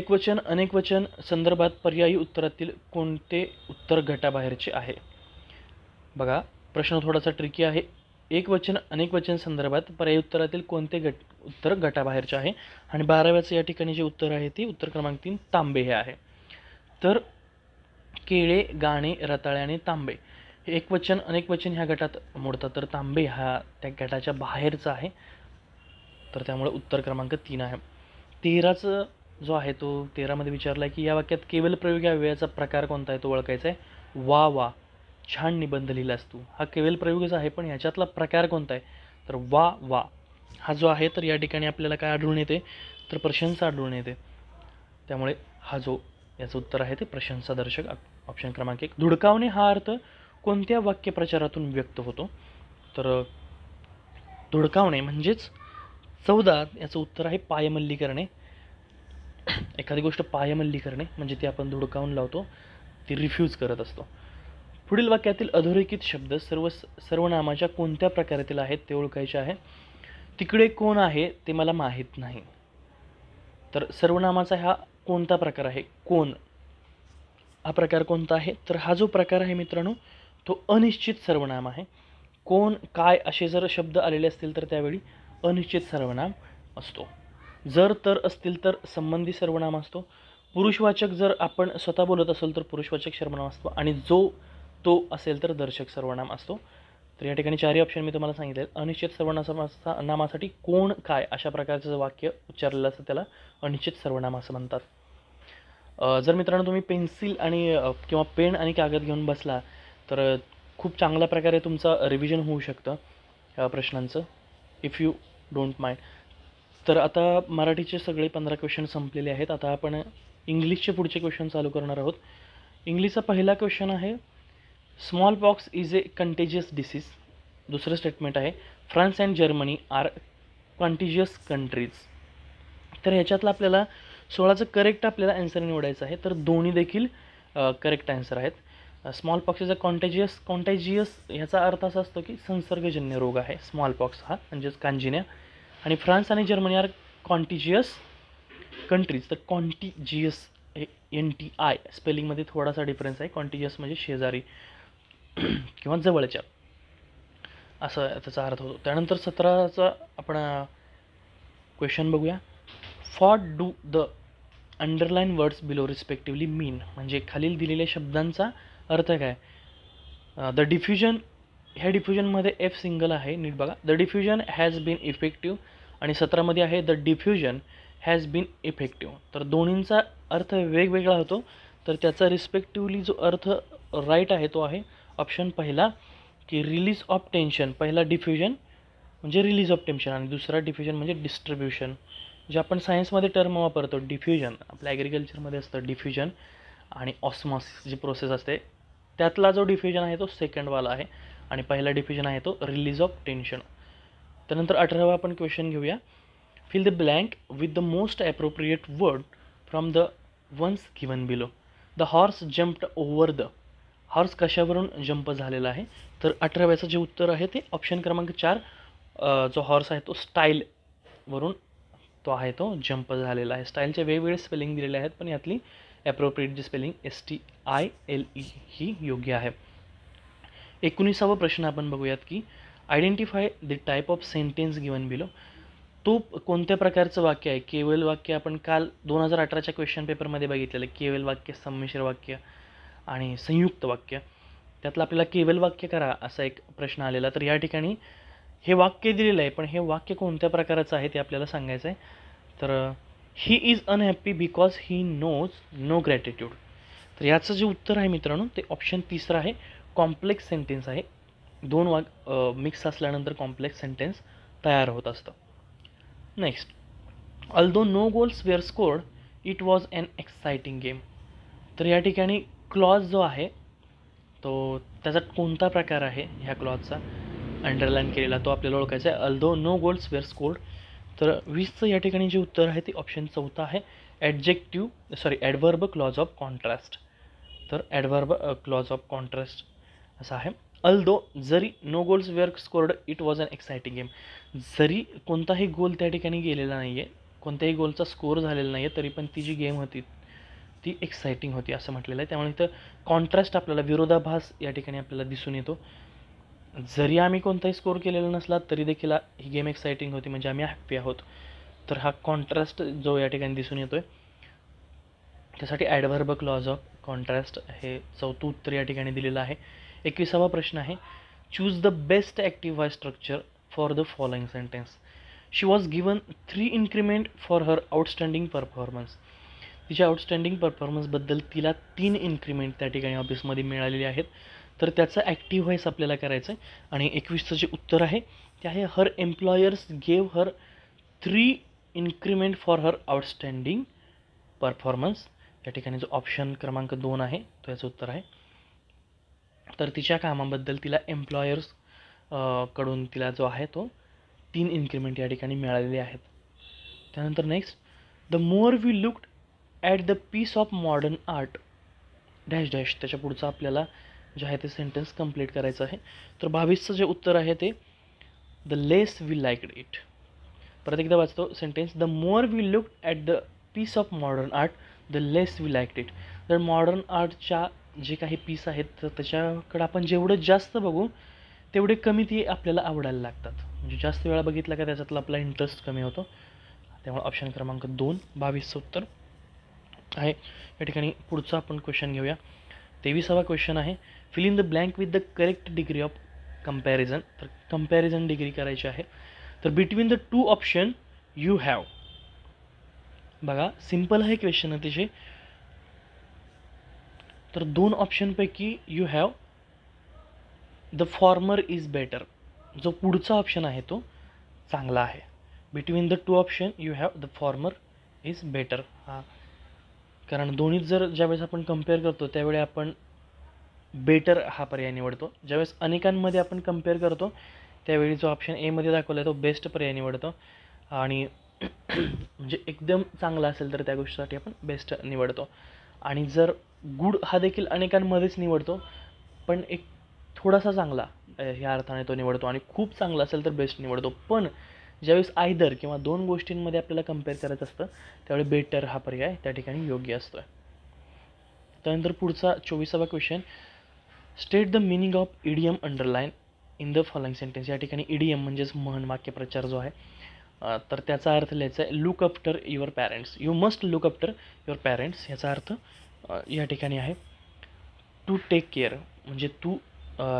एकवचन अनेकवचन संदर्भात पर्यायी उत्तरातील कोणते उत्तर गटाबाहेरचे आहे बघा प्रश्न थोडासा ट्रिकी आहे एकवचन अनेकवचन संदर्भात पर्यायी उत्तरातील कोणते गट उत्तर गटाबाहेरचे आहे आणि बाराव्याचं या ठिकाणी जे उत्तर आहे ते उत्तर क्रमांक तीन तांबे हे आहे तर केळे गाणे रताळे आणि तांबे हे एकवचन अनेकवचन ह्या गटात मोडतात तर तांबे हा त्या गटाच्या बाहेरचा आहे तर त्यामुळे उत्तर क्रमांक तीन आहे तेराचं जो आहे तो तेरामध्ये विचारला आहे की या वाक्यात केवल प्रयोग या वेळाचा प्रकार कोणता आहे तो ओळखायचा आहे वा वा छान निबंध लिहिलास तू हा केवल प्रयोगच आहे पण ह्याच्यातला प्रकार कोणता आहे तर वा वा हा जो आहे तर या ठिकाणी आपल्याला काय आढळून येते तर प्रशंसा आढळून येते त्यामुळे हा जो याचं उत्तर आहे ते प्रशंसादर्शक ऑप्शन क्रमांक एक धुडकावणे हा अर्थ कोणत्या वाक्यप्रचारातून व्यक्त होतो तर धुडकावणे म्हणजेच चौदा याचं उत्तर आहे पायमल्ली करणे एखादी गोष्ट पायमल्ली करणे म्हणजे ती आपण धुडकावून लावतो ती रिफ्यूज करत असतो पुढील वाक्यातील अधोरेखित शब्द सर्व सर्वनामाच्या कोणत्या प्रकारातील आहेत ते ओळखायचे आहे तिकडे कोण आहे ते मला माहीत नाही तर सर्वनामाचा हा कोणता प्रकार आहे कोण हा प्रकार कोणता आहे तर हा जो प्रकार आहे मित्रांनो तो अनिश्चित सर्वनाम आहे कोण काय असे जर शब्द आलेले असतील तर त्यावेळी अनिश्चित सर्वनाम असतो जर तर असतील तर संबंधी सर्वनाम असतो पुरुषवाचक जर आपण स्वतः बोलत असेल तर पुरुषवाचक सर्वनाम असतो आणि जो तो असेल तर दर्शक सर्वनाम असतो तर या ठिकाणी चारही ऑप्शन मी तुम्हाला सांगितले अनिश्चित सर्वनामासाठी कोण काय अशा प्रकारचं वाक्य उच्चारलेलं असतं त्याला अनिश्चित सर्वनाम असं म्हणतात जर मित्रांनो तुम्ही पेन्सिल आणि किंवा पेन आणि कागद घेऊन बसला तर खूप चांगल्या प्रकारे तुमचं रिव्हिजन होऊ शकतं ह्या प्रश्नांचं इफ यू डोंट माइंड तर आता मराठीचे सगळे पंधरा क्वेश्चन संपलेले आहेत आता आपण इंग्लिशचे पुढचे क्वेश्चन चालू करणार आहोत इंग्लिशचा पहिला क्वेश्चन आहे smallpox is a contagious disease दुसरं स्टेटमेंट आहे France and Germany are contiguous countries तर ह्याच्यातला आपल्याला सोळाचं करेक्ट आपल्याला अँसर निवडायचं आहे तर दोन्ही देखील करेक्ट अँसर आहेत स्मॉल पॉक्सचा कॉन्टॅजियस कॉन्टॅजियस ह्याचा अर्थ असा असतो की संसर्गजन्य रोग आहे स्मॉल पॉक्स हा म्हणजेच कांजिन्या आणि फ्रान्स आणि जर्मनी आर कॉन्टिजियस कंट्रीज तर कॉन्टिजियस एन टी आय स्पेलिंगमध्ये थोडासा डिफरन्स आहे कॉन्टिजियस म्हणजे शेजारी किंवा जवळच्या असं त्याचा अर्थ होतो त्यानंतर सतराचा आपण क्वेश्चन बघूया what do the underlined words below respectively mean म्हणजे खालील दिलेल्या शब्दांचा अर्थ काय द डिफ्युजन ह्या डिफ्युजनमध्ये एफ सिंगल आहे नीट बघा the diffusion has been effective आणि सतरामध्ये आहे the diffusion has been effective तर दोन्हींचा अर्थ वेगवेगळा होतो तर त्याचा रिस्पेक्टिवली जो अर्थ राईट आहे तो आहे ऑप्शन पहिला की रिलीज ऑफ टेन्शन पहिला डिफ्युजन म्हणजे रिलीज ऑफ टेन्शन आणि दुसरा डिफ्युजन म्हणजे डिस्ट्रीब्युशन जे आपण सायन्समध्ये टर्म वापरतो डिफ्युजन आपल्या ॲग्रिकल्चरमध्ये असतं डिफ्युजन आणि ऑस्मॉसिस जी प्रोसेस असते त्यातला जो डिफ्युजन आहे तो सेकंडवाला आहे आणि पहिला डिफ्युजन आहे तो रिलीज ऑफ टेन्शन त्यानंतर अठरावा आपण क्वेश्चन घेऊया fill the blank with the most appropriate word from the ones given below the horse jumped over the horse कशावरून जंप झालेला आहे तर अठराव्याचं जे उत्तर आहे ते ऑप्शन क्रमांक चार जो हॉर्स आहे तो स्टाईल वरून तो आहे तो जंप झालेला आहे स्टाईलचे वेगवेगळे स्पेलिंग दिलेले आहेत पण यातली ॲप्रोप्रिएट जी spelling S T I L E ही योग्य आहे एकोणीसावा प्रश्न आपण बघूयात की identify the type of sentence given below तो कोणत्या प्रकारचं वाक्य आहे केवल वाक्य आपण काल दोन हजार अठराच्या क्वेश्चन पेपरमध्ये बघितलेलं केवल वाक्य संमिश्र वाक्य आणि संयुक्त वाक्य त्यातलं आपल्याला केवल वाक्य करा असा एक प्रश्न आलेला तर या ठिकाणी हे वाक्य दिलेलं आहे पण हे वाक्य कोणत्या प्रकाराचं आहे ते आपल्याला सांगायचं आहे तर he is unhappy because he knows no gratitude तर याचं जे उत्तर आहे मित्रांनो ते ऑप्शन तिसरं आहे कॉम्प्लेक्स सेंटेन्स आहे दोन वाक मिक्स असल्यानंतर कॉम्प्लेक्स सेंटेन्स तयार होत असतं next although no goals were scored it was an exciting game तर या ठिकाणी क्लॉज जो आहे तो त्याचा कोणता प्रकार आहे ह्या क्लॉजचा अंडरलाईन केलेला तो आपल्याला ओळखायचा आहे although no goals were scored तर वीसचं या ठिकाणी जे उत्तर आहे ते ऑप्शन चौथा आहे adjective sorry adverb clause of contrast तर ॲडव्हर्ब क्लॉज ऑफ कॉन्ट्रास्ट असं आहे अल्दो जरी no goals were scored it was an exciting game जरी कोणताही गोल त्या ठिकाणी गेलेला नाही आहे कोणत्याही गोलचा स्कोअर झालेला नाही आहे तरी पण ती जी गेम होती ती एक्सायटिंग होती असं म्हटलेलं आहे त्यामुळे इथं कॉन्ट्रास्ट आपल्याला विरोधाभास या ठिकाणी आपल्याला दिसून येतो जरी आम्ही कोणताही स्कोर केलेला नसला तरी देखील ही गेम एक्सायटिंग होती म्हणजे आम्ही हॅप्पी आहोत तर हा कॉन्ट्रास्ट जो या ठिकाणी दिसून येतो आहे त्यासाठी ॲडव्हर्ब क्लॉज ऑफ कॉन्ट्रास्ट हे चौथं उत्तर या ठिकाणी दिलेलं आहे एकविसावा प्रश्न आहे choose the best active voice structure for the following sentence she was given three increment for her outstanding performance तिच्या आउटस्टँडिंग परफॉर्मन्सबद्दल तिला तीन इन्क्रीमेंट त्या ठिकाणी ऑफिसमध्ये मिळालेली आहेत तर त्याचं ॲक्टिव्ह व्हॉइस आपल्याला करायचं आहे आणि एकवीसचं जे उत्तर आहे ते आहे her employers gave her three increment for her outstanding performance या ठिकाणी जो ऑप्शन क्रमांक दोन आहे तो याचं उत्तर आहे तर तिच्या कामाबद्दल तिला एम्प्लॉयर्स कडून तिला जो आहे तो तीन इन्क्रीमेंट या ठिकाणी मिळालेले आहेत त्यानंतर next the more we looked at the piece of modern art dash dash त्याच्या पुढचा आपल्याला जे आहे ते सेंटेन्स कंप्लीट करायचं आहे तर बावीसचं जे उत्तर आहे ते the less we liked it परत एकदा वाचतो sentence the more we look at the piece of modern art the less we liked it तर मॉडर्न आर्टच्या जे काही पीस आहेत तर त्याच्याकडं आपण जेवढं जास्त बघू तेवढे कमी ती आपल्याला आवडायला लागतात म्हणजे जास्त वेळा बघितला का त्याच्यातला आपला इंटरेस्ट कमी होतो त्यामुळे ऑप्शन क्रमांक दोन बावीसचं उत्तर आहे या ठिकाणी पुढचा आपण क्वेश्चन घेऊया तेवीसावा क्वेश्चन आहे fill in the blank with the correct degree of comparison तर कम्पॅरिझन डिग्री करायची आहे तर between the two option you have बघा सिम्पल आहे क्वेश्चन अतिशय तर दोन ऑप्शनपैकी you have the former is better जो पुढचा ऑप्शन आहे तो चांगला आहे between the two option you have the former is better हा कारण दोन्ही जर ज्यावेळेस आपण कम्पेअर करतो त्यावेळी आपण बेटर हा पर्याय निवडतो ज्यावेळेस अनेकांमध्ये आपण कम्पेअर करतो त्यावेळी जो ऑप्शन एमध्ये दाखवला आहे तो बेस्ट पर्याय निवडतो आणि म्हणजे एकदम चांगला असेल तर त्या गोष्टीसाठी आपण बेस्ट निवडतो आणि जर गुड हा देखील अनेकांमध्येच निवडतो पण एक थोडासा चांगला ह्या अर्थाने तो निवडतो आणि खूप चांगला असेल तर बेस्ट निवडतो पण ज्यावेळेस आयदर किंवा दोन गोष्टींमध्ये आपल्याला कम्पेअर करायचं असतं त्यावेळी बेटर हा पर्याय त्या ठिकाणी योग्य असतो त्यानंतर पुढचा चोवीसावा question state the meaning of idiom underline in the following sentence या ठिकाणी ईडीएम म्हणजेच म्हण वाक्यप्रचार जो आहे तर त्याचा अर्थ लिहायचा आहे look after your parents you must look after your parents याचा अर्थ या ठिकाणी आहे टू टेक केअर म्हणजे तू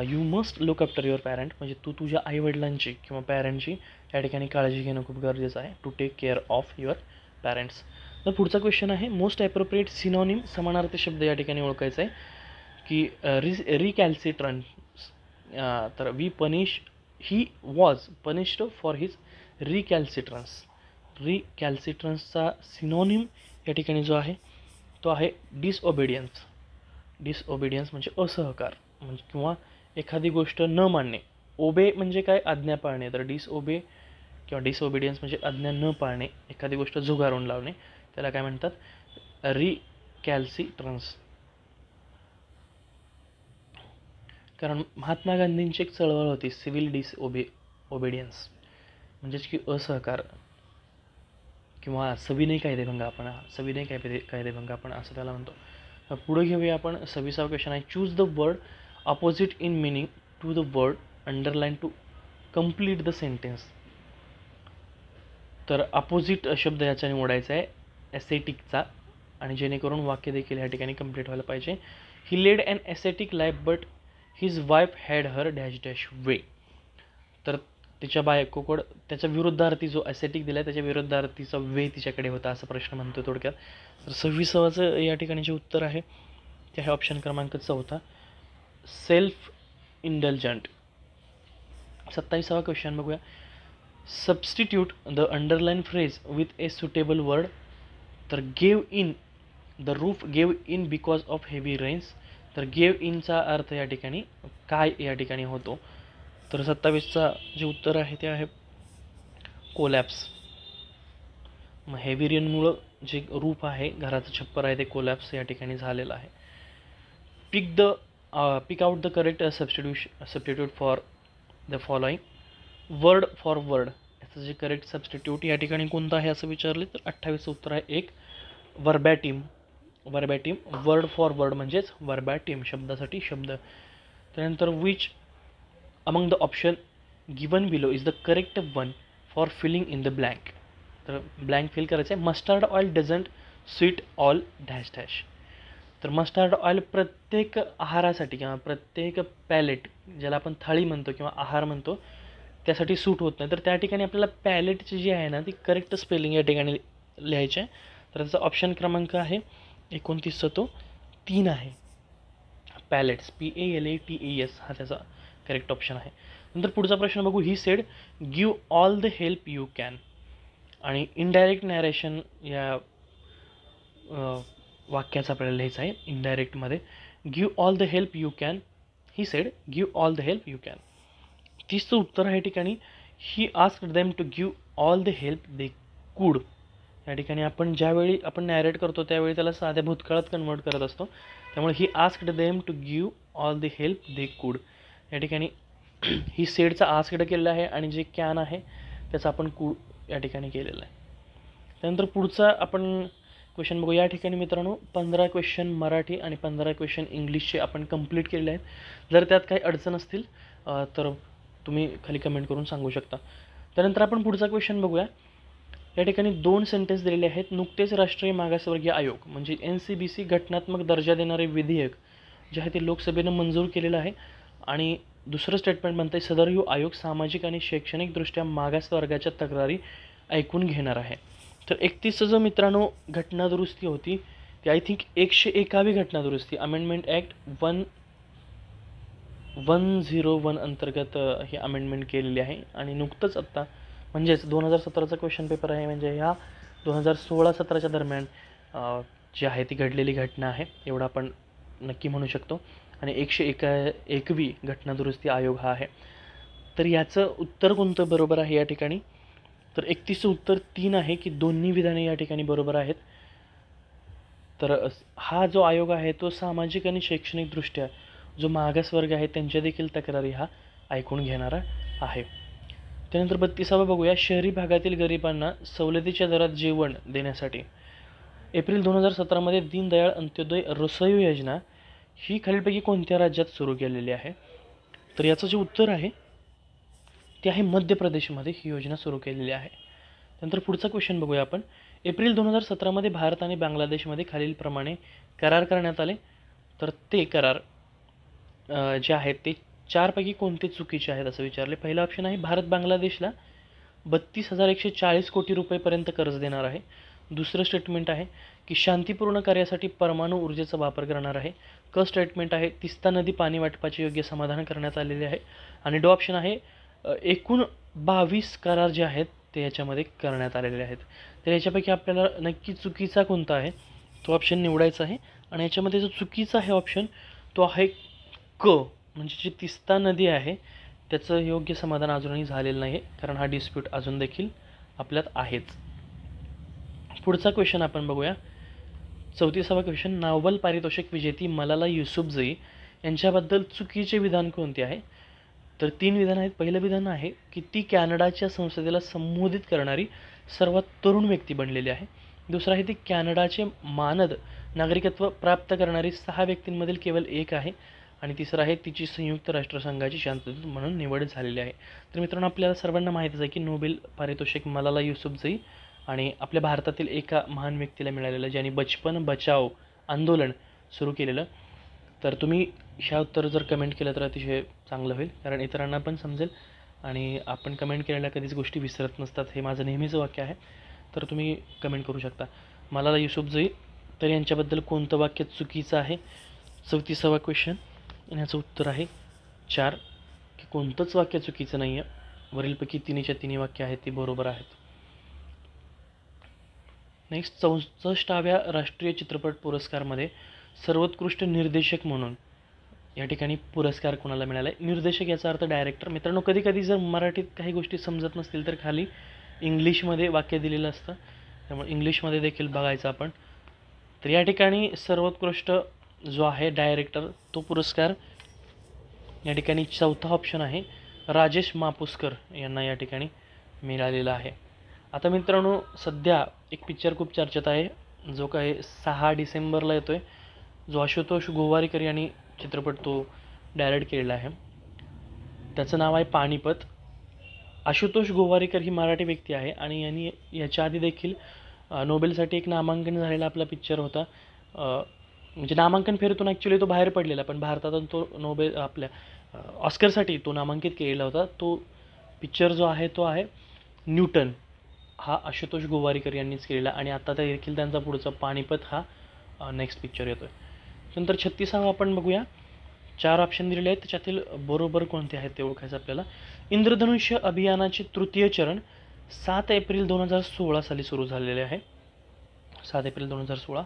you must look after your parent म्हणजे तू तुझ्या आईवडिलांची किंवा पॅरेंटची या ठिकाणी काळजी घेणं खूप गरजेचं आहे to take care of your parents तर पुढचा क्वेश्चन आहे मोस्ट ॲप्रोप्रिएट सिनॉनिम समानार्थी शब्द या ठिकाणी ओळखायचा आहे की रि रिकॅल्सिट्रन तर we punish he was punished for his recalcitrance रिकॅल्सिट्रन्सचा सिनोनिम या ठिकाणी जो आहे तो आहे डिसओबिडियन्स डिसओबिडियन्स म्हणजे असहकार म्हणजे किंवा एखादी गोष्ट न मानणे ओबे म्हणजे काय आज्ञा पाळणे तर डिसओबे किंवा डिसओबिडियन्स म्हणजे आज्ञा न पाळणे एखादी गोष्ट झुगारून लावणे त्याला काय म्हणतात रिकॅल्सिट्रन्स कारण महात्मा गांधींची एक चळवळ होती सिव्हिल डिस ओबे ओबेडियन्स म्हणजेच की असहकार किंवा सविनय कायदेभंग आपण सविनय कायदे कायदेभंग आपण असं त्याला म्हणतो पुढे घेऊया आपण सव्वीसावा क्वेश्चन आहे choose the word opposite in meaning to the word underline to complete the sentence तर अपोजिट शब्द याच्याने निवडायचा आहे एसेटिकचा आणि जेणेकरून वाक्य देखील या ठिकाणी कम्प्लीट व्हायला पाहिजे he led and ascetic life but his wife had her dash dash way तर तिच्या बायकोकड त्याच्या विरुद्धार्थी जो ॲसेटिक दिला आहे त्याच्या विरुद्धार्थीचा वे तिच्याकडे होता असा प्रश्न म्हणतो थोडक्यात तर सव्वीसावाचं या ठिकाणी जे उत्तर आहे ते आहे ऑप्शन क्रमांक चौथा सेल्फ इंडल्जंट सत्तावीसावा क्वेश्चन बघूया substitute the underline phrase with a suitable word तर gave in the roof gave in because of heavy rains तर गेव इनचा अर्थ या ठिकाणी काय या ठिकाणी होतो तर सत्तावीसचा जे उत्तर आहे ते आहे कोलॅप्स मग हेविरियनमुळं जे रूप आहे घराचं छप्पर आहे ते कोलॅप्स या ठिकाणी झालेलं आहे pick the pick out the correct सबस्टिट्यूश substitute for the following word for word याचं जे करेक्ट सबस्टिट्यूट या ठिकाणी कोणतं आहे असं विचारले तर अठ्ठावीसचं उत्तर आहे एक वर्बॅटिम टीम वर्ड फॉर वर्ड म्हणजेच टीम शब्दासाठी शब्द त्यानंतर which among the option given below is the correct one for filling in the blank तर ब्लँक फिल करायचं आहे mustard oil doesn't suit all dash dash तर मस्टर्ड ऑइल प्रत्येक आहारासाठी किंवा प्रत्येक पॅलेट ज्याला आपण थाळी म्हणतो किंवा आहार म्हणतो त्यासाठी सूट होत नाही तर त्या ठिकाणी आपल्याला पॅलेटची जी आहे ना ती करेक्ट स्पेलिंग या ठिकाणी लिहायची आहे तर त्याचा ऑप्शन क्रमांक आहे एकोणतीसचा तो तीन आहे palates P A L A T E S हा त्याचा करेक्ट ऑप्शन आहे नंतर पुढचा प्रश्न बघू he said give all the help you can आणि इनडायरेक्ट नॅरेशन या वाक्याचा आपल्याला लिहायचं आहे इनडायरेक्टमध्ये give all the help you can he said give all the help you can तीसचं उत्तर आहे ठिकाणी he asked them to give all the help they could या ठिकाणी आपण ज्यावेळी आपण नॅरेट करतो त्यावेळी त्याला साध्या भूतकाळात कन्वर्ट करत असतो त्यामुळे he asked them to give all the help they could या ठिकाणी ही सेडचा आस्कड केलेला आहे आणि जे कॅन आहे त्याचा आपण कूड या ठिकाणी केलेला आहे त्यानंतर पुढचा आपण क्वेश्चन बघू या ठिकाणी मित्रांनो पंधरा क्वेश्चन मराठी आणि पंधरा क्वेश्चन इंग्लिशचे आपण कंप्लीट केलेले आहेत जर त्यात काही अडचण असतील तर तुम्ही खाली कमेंट करून सांगू शकता त्यानंतर आपण पुढचा क्वेश्चन बघूया या ठिकाणी दोन सेंटेन्स दिलेले आहेत नुकतेच राष्ट्रीय मागासवर्गीय आयोग म्हणजे एन सी बी सी घटनात्मक दर्जा देणारे विधेयक जे आहे ते लोकसभेनं मंजूर केलेलं आहे आणि दुसरं स्टेटमेंट म्हणतं आहे सदर यू आयोग सामाजिक आणि शैक्षणिकदृष्ट्या मागासवर्गाच्या तक्रारी ऐकून घेणार आहे तर एकतीस जो मित्रांनो घटनादुरुस्ती होती ती आय थिंक एकशे एकावी घटनादुरुस्ती amendment act one one zero one अंतर्गत ही अमेंडमेंट केलेली आहे आणि नुकतंच आत्ता म्हणजेच दोन हजार सतराचा क्वेश्चन पेपर आहे म्हणजे ह्या दोन हजार सोळा सतराच्या दरम्यान जी आहे ती घडलेली घटना आहे एवढं आपण नक्की म्हणू शकतो आणि एकशे एका एकवी घटनादुरुस्ती आयोग हा आहे तर याचं उत्तर कोणतं बरोबर आहे या ठिकाणी तर एकतीसचं उत्तर तीन आहे की दोन्ही विधाने या ठिकाणी बरोबर आहेत तर हा जो आयोग आहे तो सामाजिक आणि शैक्षणिकदृष्ट्या जो मागासवर्ग आहे त्यांच्या देखील तक्रारी हा ऐकून घेणारा आहे त्यानंतर बत्तीसावा बघूया शहरी भागातील गरिबांना सवलतीच्या दरात जेवण देण्यासाठी एप्रिल दोन हजार सतरामध्ये दीनदयाळ अंत्योदय रसोई योजना ही खालीलपैकी कोणत्या राज्यात सुरू केलेली आहे तर याचं जे उत्तर आहे ते आहे मध्य प्रदेशमध्ये ही योजना सुरू केलेली आहे त्यानंतर पुढचा क्वेश्चन बघूया आपण एप्रिल दोन हजार सतरामध्ये भारत आणि बांगलादेशमध्ये खालीलप्रमाणे करार करण्यात आले तर ते करार जे आहेत ते चारपैकी कोणते चुकीचे आहेत असं विचारले पहिला ऑप्शन आहे भारत बांगलादेशला बत्तीस हजार एकशे चाळीस कोटी रुपयेपर्यंत कर्ज देणार आहे दुसरं स्टेटमेंट आहे की शांतीपूर्ण कार्यासाठी परमाणू ऊर्जेचा वापर करणार आहे क स्टेटमेंट आहे तिस्ता नदी पाणी वाटपाचे योग्य समाधान करण्यात आलेले आहे आणि डो ऑप्शन आहे एकूण बावीस करार जे आहेत ते याच्यामध्ये करण्यात आलेले आहेत तर याच्यापैकी आपल्याला नक्की चुकीचा कोणता आहे तो ऑप्शन निवडायचा आहे आणि याच्यामध्ये जो चुकीचा आहे ऑप्शन तो आहे क म्हणजे जी तिस्ता नदी आहे त्याचं योग्य समाधान अजूनही झालेलं नाही कारण हा डिस्प्यूट अजून देखील आपल्यात आहेच पुढचा क्वेश्चन आपण बघूया चौतीसावा क्वेश्चन नावल पारितोषिक विजेती मलाला युसुफ जई यांच्याबद्दल चुकीचे विधान कोणते आहे तर तीन विधान आहेत पहिलं विधान आहे की ती कॅनडाच्या संसदेला संबोधित करणारी सर्वात तरुण व्यक्ती बनलेली आहे दुसरं आहे ती कॅनडाचे मानद नागरिकत्व प्राप्त करणारी सहा व्यक्तींमधील केवळ एक आहे आणि तिसरं आहे तिची संयुक्त राष्ट्रसंघाची शांतदूत म्हणून निवड झालेली आहे तर मित्रांनो आपल्याला सर्वांना माहीतच आहे की नोबेल पारितोषिक मलाला युसुफजई आणि आपल्या भारतातील एका महान व्यक्तीला मिळालेलं ज्याने बचपन बचाव आंदोलन सुरू केलेलं तर तुम्ही ह्या उत्तर जर कमेंट केलं तर अतिशय चांगलं होईल कारण इतरांना पण समजेल आणि आपण कमेंट केलेल्या कधीच गोष्टी विसरत नसतात हे माझं नेहमीचं वाक्य आहे तर तुम्ही कमेंट करू शकता मलाला युसुफजई तर यांच्याबद्दल कोणतं वाक्य चुकीचं आहे चौतीसावा क्वेश्चन आणि याचं उत्तर आहे चार की कोणतंच वाक्य चुकीचं नाही आहे वरीलपैकी तिन्हीच्या तिन्ही वाक्य आहेत ती बरोबर आहेत नेक्स्ट चौसष्टाव्या राष्ट्रीय चित्रपट पुरस्कारमध्ये सर्वोत्कृष्ट निर्देशक म्हणून या ठिकाणी पुरस्कार कोणाला मिळाला आहे निर्देशक याचा अर्थ डायरेक्टर मित्रांनो कधी कधी जर मराठीत काही गोष्टी समजत नसतील तर खाली इंग्लिशमध्ये वाक्य दिलेलं असतं त्यामुळे इंग्लिशमध्ये देखील बघायचं आपण तर या ठिकाणी सर्वोत्कृष्ट जो आहे डायरेक्टर तो पुरस्कार या ठिकाणी चौथा ऑप्शन आहे राजेश मापुसकर यांना या ठिकाणी मिळालेला आहे आता मित्रांनो सध्या एक पिक्चर खूप चर्चेत आहे जो काय सहा डिसेंबरला येतो आहे जो आशुतोष गोवारीकर यांनी चित्रपट तो डायरेक्ट केलेला आहे त्याचं नाव आहे पाणीपत आशुतोष गोवारीकर ही मराठी व्यक्ती आहे आणि यांनी याच्या आधी देखील नोबेलसाठी एक नामांकन झालेला आपला पिक्चर होता म्हणजे नामांकन फेरीतून ॲक्च्युली तो बाहेर पडलेला पण भारतातून तो नोबेल आपल्या ऑस्करसाठी तो नामांकित केलेला होता तो पिक्चर जो आहे तो आहे न्यूटन हा आशुतोष गोवारीकर यांनीच केलेला आणि आता त्या देखील त्यांचा पुढचा पाणीपत हा नेक्स्ट पिक्चर येतो नंतर छत्तीसावा आपण बघूया चार ऑप्शन दिलेले आहेत त्याच्यातील बरोबर कोणते आहेत ते ओळखायचं आपल्याला इंद्रधनुष्य अभियानाचे तृतीय चरण सात एप्रिल दोन हजार सोळा साली सुरू झालेले आहे सात एप्रिल दोन हजार सोळा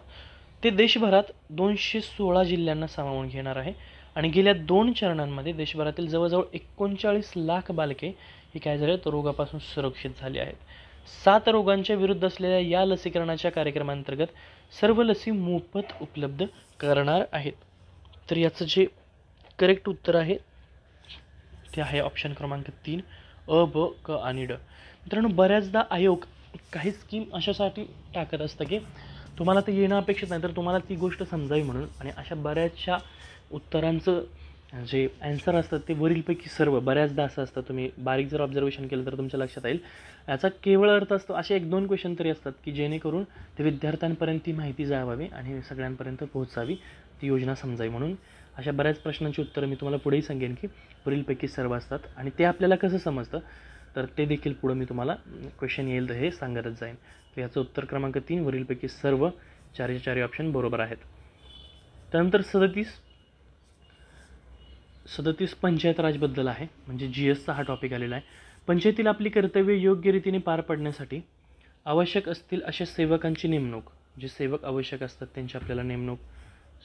ते देशभरात दोनशे सोळा जिल्ह्यांना सामावून घेणार आहे आणि गेल्या दोन चरणांमध्ये देशभरातील जवळजवळ एकोणचाळीस लाख बालके ही काय झाले रोगापासून सुरक्षित झाली आहेत सात रोगांच्या विरुद्ध असलेल्या या लसीकरणाच्या कार्यक्रमांतर्गत सर्व लसी मोफत उपलब्ध करणार आहेत तर याचं जे करेक्ट उत्तर आहे ते आहे ऑप्शन क्रमांक तीन अ ब क आणि ड मित्रांनो बऱ्याचदा आयोग काही स्कीम अशासाठी टाकत असतं की तुम्हाला ते येणं अपेक्षित नाही तर तुम्हाला ती गोष्ट समजावी म्हणून आणि अशा बऱ्याचशा उत्तरांचं जे ॲन्सर असतात ते वरीलपैकी सर्व बऱ्याचदा असं असतं तुम्ही बारीक जर ऑब्झर्वेशन केलं तर तुमच्या लक्षात येईल याचा केवळ अर्थ असतो असे एक दोन क्वेश्चन तरी असतात की जेणेकरून ते विद्यार्थ्यांपर्यंत ती माहिती जावावी आणि सगळ्यांपर्यंत पोहोचावी ती योजना समजावी म्हणून अशा बऱ्याच प्रश्नांची उत्तरं मी तुम्हाला पुढेही सांगेन की वरीलपैकी सर्व असतात आणि ते आपल्याला कसं समजतं तर ते देखील पुढं मी तुम्हाला क्वेश्चन येईल तर हे सांगतच जाईन तर याचं उत्तर क्रमांक तीन वरीलपैकी सर्व चारचे चारही ऑप्शन बरोबर आहेत त्यानंतर सदतीस सदतीस पंचायत राजबद्दल आहे म्हणजे जी एसचा हा टॉपिक आलेला आहे पंचायतीला आपली कर्तव्य योग्य रीतीने पार पाडण्यासाठी आवश्यक असतील अशा सेवकांची नेमणूक जे सेवक आवश्यक असतात त्यांची आपल्याला नेमणूक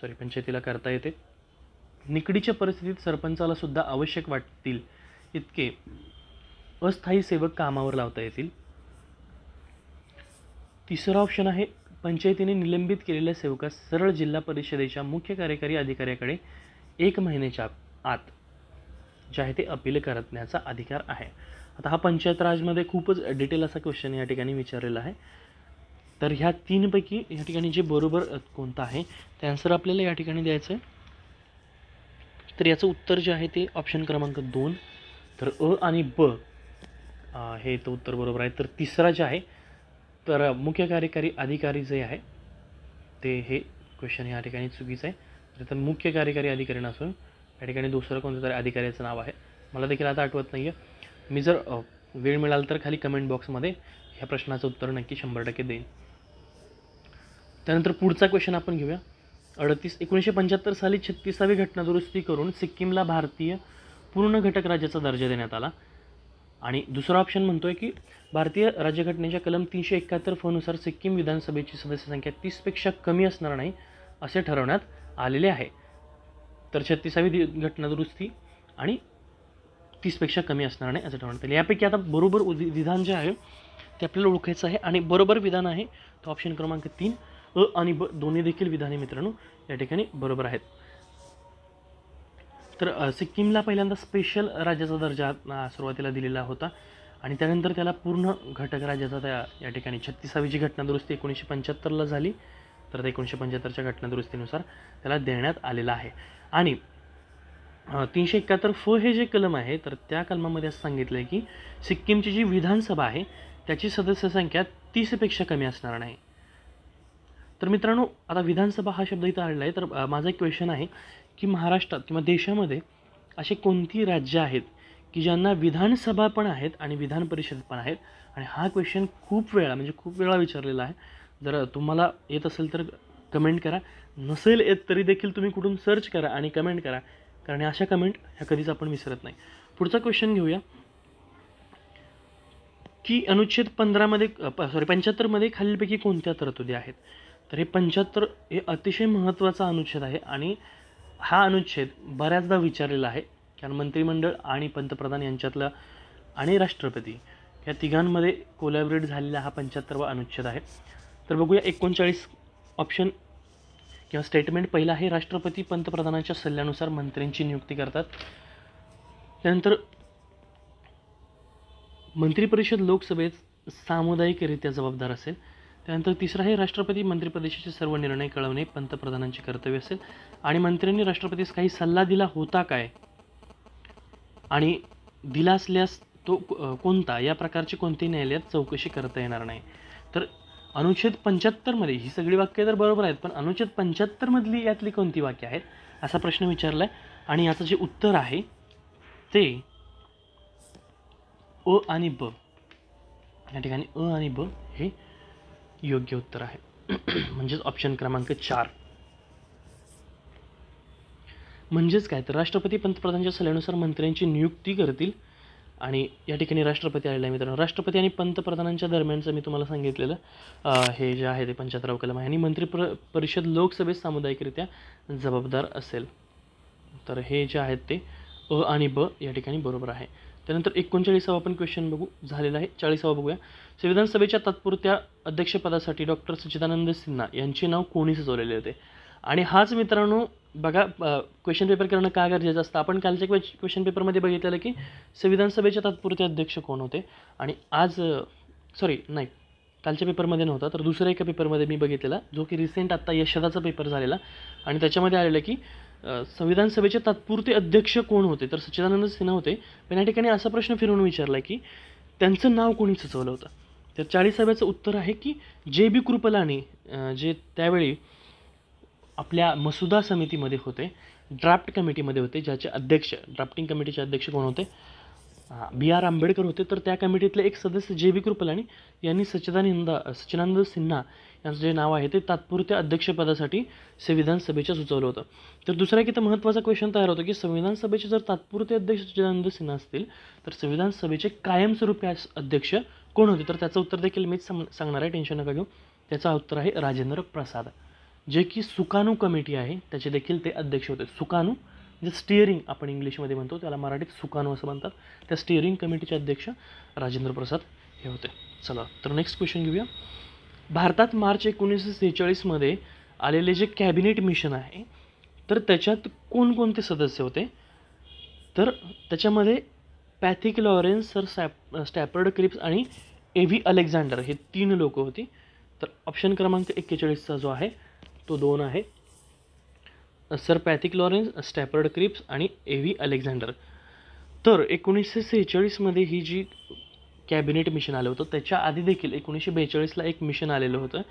सॉरी पंचायतीला करता येते निकडीच्या परिस्थितीत सरपंचाला सुद्धा आवश्यक वाटतील इतके अस्थायी सेवक कामावर लावता येतील तिसरा ऑप्शन आहे पंचायतीने निलंबित केलेल्या सेवकास सरळ जिल्हा परिषदेच्या मुख्य कार्यकारी अधिकाऱ्याकडे एक महिन्याच्या आत जे आहे ते अपील करण्याचा अधिकार आहे आता हा पंचायत राजमध्ये खूपच डिटेल असा क्वेश्चन या ठिकाणी विचारलेला आहे तर ह्या तीनपैकी या ठिकाणी जे बरोबर कोणतं आहे ते आन्सर आपल्याला या ठिकाणी द्यायचं आहे तर याचं उत्तर जे आहे ते ऑप्शन क्रमांक दोन तर अ आणि ब हे तर उत्तर बरोबर आहे तर तिसरा जे आहे तर मुख्य कार्यकारी अधिकारी जे आहे ते हे क्वेश्चन या ठिकाणी चुकीचं आहे तर मुख्य कार्यकारी अधिकारी नसून या ठिकाणी दुसरं कोणतं तरी अधिकाऱ्याचं नाव आहे मला देखील आता आठवत नाही आहे मी जर वेळ मिळाल तर खाली कमेंट बॉक्समध्ये ह्या प्रश्नाचं उत्तर नक्की शंभर टक्के देईन त्यानंतर पुढचा क्वेश्चन आपण घेऊया अडतीस एकोणीसशे पंच्याहत्तर साली छत्तीसावी घटना दुरुस्ती करून सिक्कीमला भारतीय पूर्ण घटक राज्याचा दर्जा देण्यात आला आणि दुसरा ऑप्शन म्हणतो आहे की भारतीय राज्यघटनेच्या कलम तीनशे एकाहत्तर फोनुसार सिक्कीम विधानसभेची सदस्य संख्या तीसपेक्षा कमी असणार नाही असे ठरवण्यात आलेले आहे तर छत्तीसावी घटना दुरुस्ती आणि तीसपेक्षा कमी असणार नाही असं ठरवण्यात आलं यापैकी आता बरोबर विधान जे आहे ते आपल्याला ओळखायचं आहे आणि बरोबर विधान आहे तो ऑप्शन क्रमांक तीन अ आणि ब दोन्ही देखील विधाने मित्रांनो या ठिकाणी बरोबर आहेत तर सिक्कीमला पहिल्यांदा स्पेशल राज्याचा दर्जा सुरुवातीला दिलेला होता आणि त्यानंतर त्याला पूर्ण घटक राज्याचा त्या या ठिकाणी छत्तीसावीची घटनादुरुस्ती एकोणीसशे पंच्याहत्तरला झाली तर त्या एकोणीसशे पंच्याहत्तरच्या घटनादुरुस्तीनुसार त्याला देण्यात आलेला आहे आणि तीनशे एकाहत्तर फ हे जे कलम आहे तर त्या कलमामध्ये असं सांगितलं आहे की सिक्कीमची जी विधानसभा आहे त्याची सदस्य संख्या तीसपेक्षा कमी असणार नाही तर मित्रांनो आता विधानसभा हा शब्द इथं आणला आहे तर माझा एक क्वेश्चन आहे की महाराष्ट्रात किंवा देशामध्ये असे कोणती राज्य आहेत की ज्यांना विधानसभा पण आहेत आणि विधान परिषद पण आहेत आणि हा क्वेश्चन खूप वेळा म्हणजे खूप वेळा विचारलेला आहे जर तुम्हाला येत असेल तर कमेंट करा नसेल येत तरी देखील तुम्ही कुठून सर्च करा आणि कमेंट करा कारण अशा कमेंट ह्या कधीच आपण विसरत नाही पुढचा क्वेश्चन घेऊया की अनुच्छेद पंधरामध्ये सॉरी पंच्याहत्तरमध्ये खालीलपैकी कोणत्या तरतुदी आहेत तर हे पंच्याहत्तर हे अतिशय महत्त्वाचा अनुच्छेद आहे आणि हा अनुच्छेद बऱ्याचदा विचारलेला आहे कारण मंत्रिमंडळ आणि पंतप्रधान यांच्यातला आणि राष्ट्रपती या तिघांमध्ये कोलॅबरेट झालेला हा पंच्याहत्तरवा अनुच्छेद आहे तर बघूया एकोणचाळीस ऑप्शन किंवा स्टेटमेंट पहिला आहे राष्ट्रपती पंतप्रधानांच्या सल्ल्यानुसार मंत्र्यांची नियुक्ती करतात त्यानंतर मंत्रिपरिषद लोकसभेत सामुदायिकरित्या जबाबदार असेल त्यानंतर तिसरा हे राष्ट्रपती मंत्रिप्रदेशाचे सर्व निर्णय कळवणे पंतप्रधानांचे कर्तव्य असेल आणि मंत्र्यांनी राष्ट्रपतीस काही सल्ला दिला होता काय आणि दिला असल्यास तो कोणता या प्रकारची कोणती न्यायालयात चौकशी करता येणार नाही तर अनुच्छेद पंच्याहत्तरमध्ये ही सगळी वाक्य तर बरोबर आहेत पण अनुच्छेद पंच्याहत्तरमधली यातली कोणती वाक्य आहेत असा प्रश्न विचारला आहे आणि याचं जे उत्तर आहे ते अ आणि ब या ठिकाणी अ आणि ब हे योग्य उत्तर आहे म्हणजेच ऑप्शन क्रमांक चार म्हणजेच काय तर राष्ट्रपती पंतप्रधानांच्या सल्ल्यानुसार मंत्र्यांची नियुक्ती करतील आणि या ठिकाणी राष्ट्रपती आलेला आहे मित्रांनो राष्ट्रपती आणि पंतप्रधानांच्या दरम्यानचं मी तुम्हाला सांगितलेलं हे जे आहे ते पंच्याहत्तराव कलम आहे आणि मंत्री परिषद लोकसभेत सामुदायिकरित्या जबाबदार असेल तर हे जे आहेत ते अ आणि ब या ठिकाणी बरोबर आहे त्यानंतर एकोणचाळीसावा आपण क्वेश्चन बघू झालेला आहे चाळीसावा बघूया विधानसभेच्या तात्पुरत्या अध्यक्षपदासाठी डॉक्टर सच्चिदानंद सिन्हा यांचे नाव कोणी सुचवलेले होते आणि हाच मित्रांनो बघा क्वेश्चन पेपर करणं का गरजेचं असतं आपण कालच्या क्वे क्वेश्चन पेपरमध्ये बघितलेलं की संविधान सभेच्या तात्पुरते अध्यक्ष कोण होते आणि आज सॉरी नाही कालच्या पेपरमध्ये नव्हता तर दुसऱ्या एका पेपरमध्ये मी बघितलेला जो की रिसेंट आत्ता यशदाचा पेपर झालेला आणि त्याच्यामध्ये आलेलं की संविधान सभेचे तात्पुरते अध्यक्ष कोण होते तर सच्चिदानंद सिन्हा होते पण या ठिकाणी असा प्रश्न फिरून विचारला की त्यांचं नाव कोणी सुचवलं होतं तर चाळीसाव्याचं उत्तर आहे की जे बी कृपलानी जे त्यावेळी आपल्या मसुदा समितीमध्ये होते ड्राफ्ट कमिटीमध्ये होते ज्याचे अध्यक्ष ड्राफ्टिंग कमिटीचे अध्यक्ष कोण होते बी आर आंबेडकर होते तर त्या कमिटीतले एक सदस्य जे बी कृपलानी यांनी सच्चिदानंद सच्चिदानंद सिन्हा यांचं जे नाव आहे ते तात्पुरत्या अध्यक्षपदासाठी संविधान सभेच्या सुचवलं होतं तर दुसरा एक इथं महत्त्वाचा क्वेश्चन तयार होतो की संविधान सभेचे जर तात्पुरते अध्यक्ष सच्चिदानंद सिन्हा असतील तर संविधान सभेचे कायमस्वरूपी अध्यक्ष कोण होते तर त्याचं उत्तर देखील मीच सांग सांगणार आहे टेन्शन नका घेऊ त्याचं उत्तर आहे राजेंद्र प्रसाद जे की सुकानू कमिटी आहे त्याचे देखील ते अध्यक्ष होते सुकानू जे स्टिअरिंग आपण इंग्लिशमध्ये म्हणतो त्याला मराठीत सुकानू असं म्हणतात त्या स्टिअरिंग कमिटीचे अध्यक्ष राजेंद्र प्रसाद हे होते चला तर नेक्स्ट क्वेश्चन घेऊया भारतात मार्च एकोणीसशे सेहेचाळीसमध्ये आलेले जे कॅबिनेट मिशन आहे तर त्याच्यात कोणकोणते सदस्य होते तर त्याच्यामध्ये पॅथिक लॉरेन्स सर सॅप स्टॅपर्ड क्रिप्स आणि ए व्ही अलेक्झांडर हे तीन लोक होती तर ऑप्शन क्रमांक एक्केचाळीसचा जो आहे तो दोन आहे sir Pethick Lawrence Stafford Cripps आणि ए व्ही अलेक्झांडर तर एकोणीसशे सेहेचाळीसमध्ये ही जी कॅबिनेट मिशन आलं होतं त्याच्या आधी देखील एकोणीसशे बेचाळीसला एक मिशन आलेलं होतं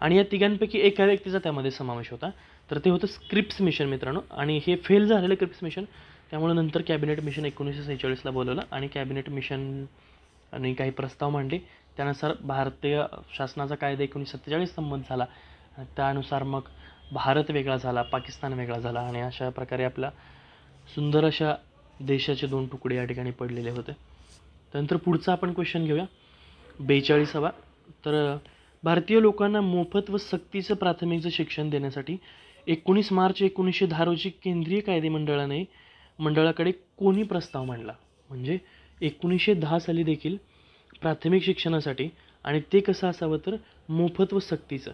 आणि या तिघांपैकी एका व्यक्तीचा त्यामध्ये समावेश होता तर ते होतं स्क्रिप्स मिशन मित्रांनो आणि हे फेल झालेलं क्रिप्स मिशन त्यामुळे नंतर कॅबिनेट मिशन एकोणीसशे सेहेचाळीसला बोलवलं आणि कॅबिनेट मिशन आणि काही प्रस्ताव मांडले त्यानुसार भारतीय शासनाचा कायदा एकोणीसशे सत्तेचाळीस संमत झाला त्यानुसार मग भारत वेगळा झाला पाकिस्तान वेगळा झाला आणि अशा प्रकारे आपला सुंदर अशा देशाचे दोन तुकडे या ठिकाणी पडलेले होते त्यानंतर पुढचा आपण क्वेश्चन घेऊया बेचाळीसावा तर भारतीय लोकांना मोफत व सक्तीचं प्राथमिकचं शिक्षण देण्यासाठी एकोणीस मार्च एकोणीसशे दहा रोजी केंद्रीय कायदे मंडळाने मंडळाकडे कोणी प्रस्ताव मांडला म्हणजे एकोणीसशे दहा साली देखील प्राथमिक शिक्षणासाठी आणि ते कसं असावं तर मोफत व सक्तीचं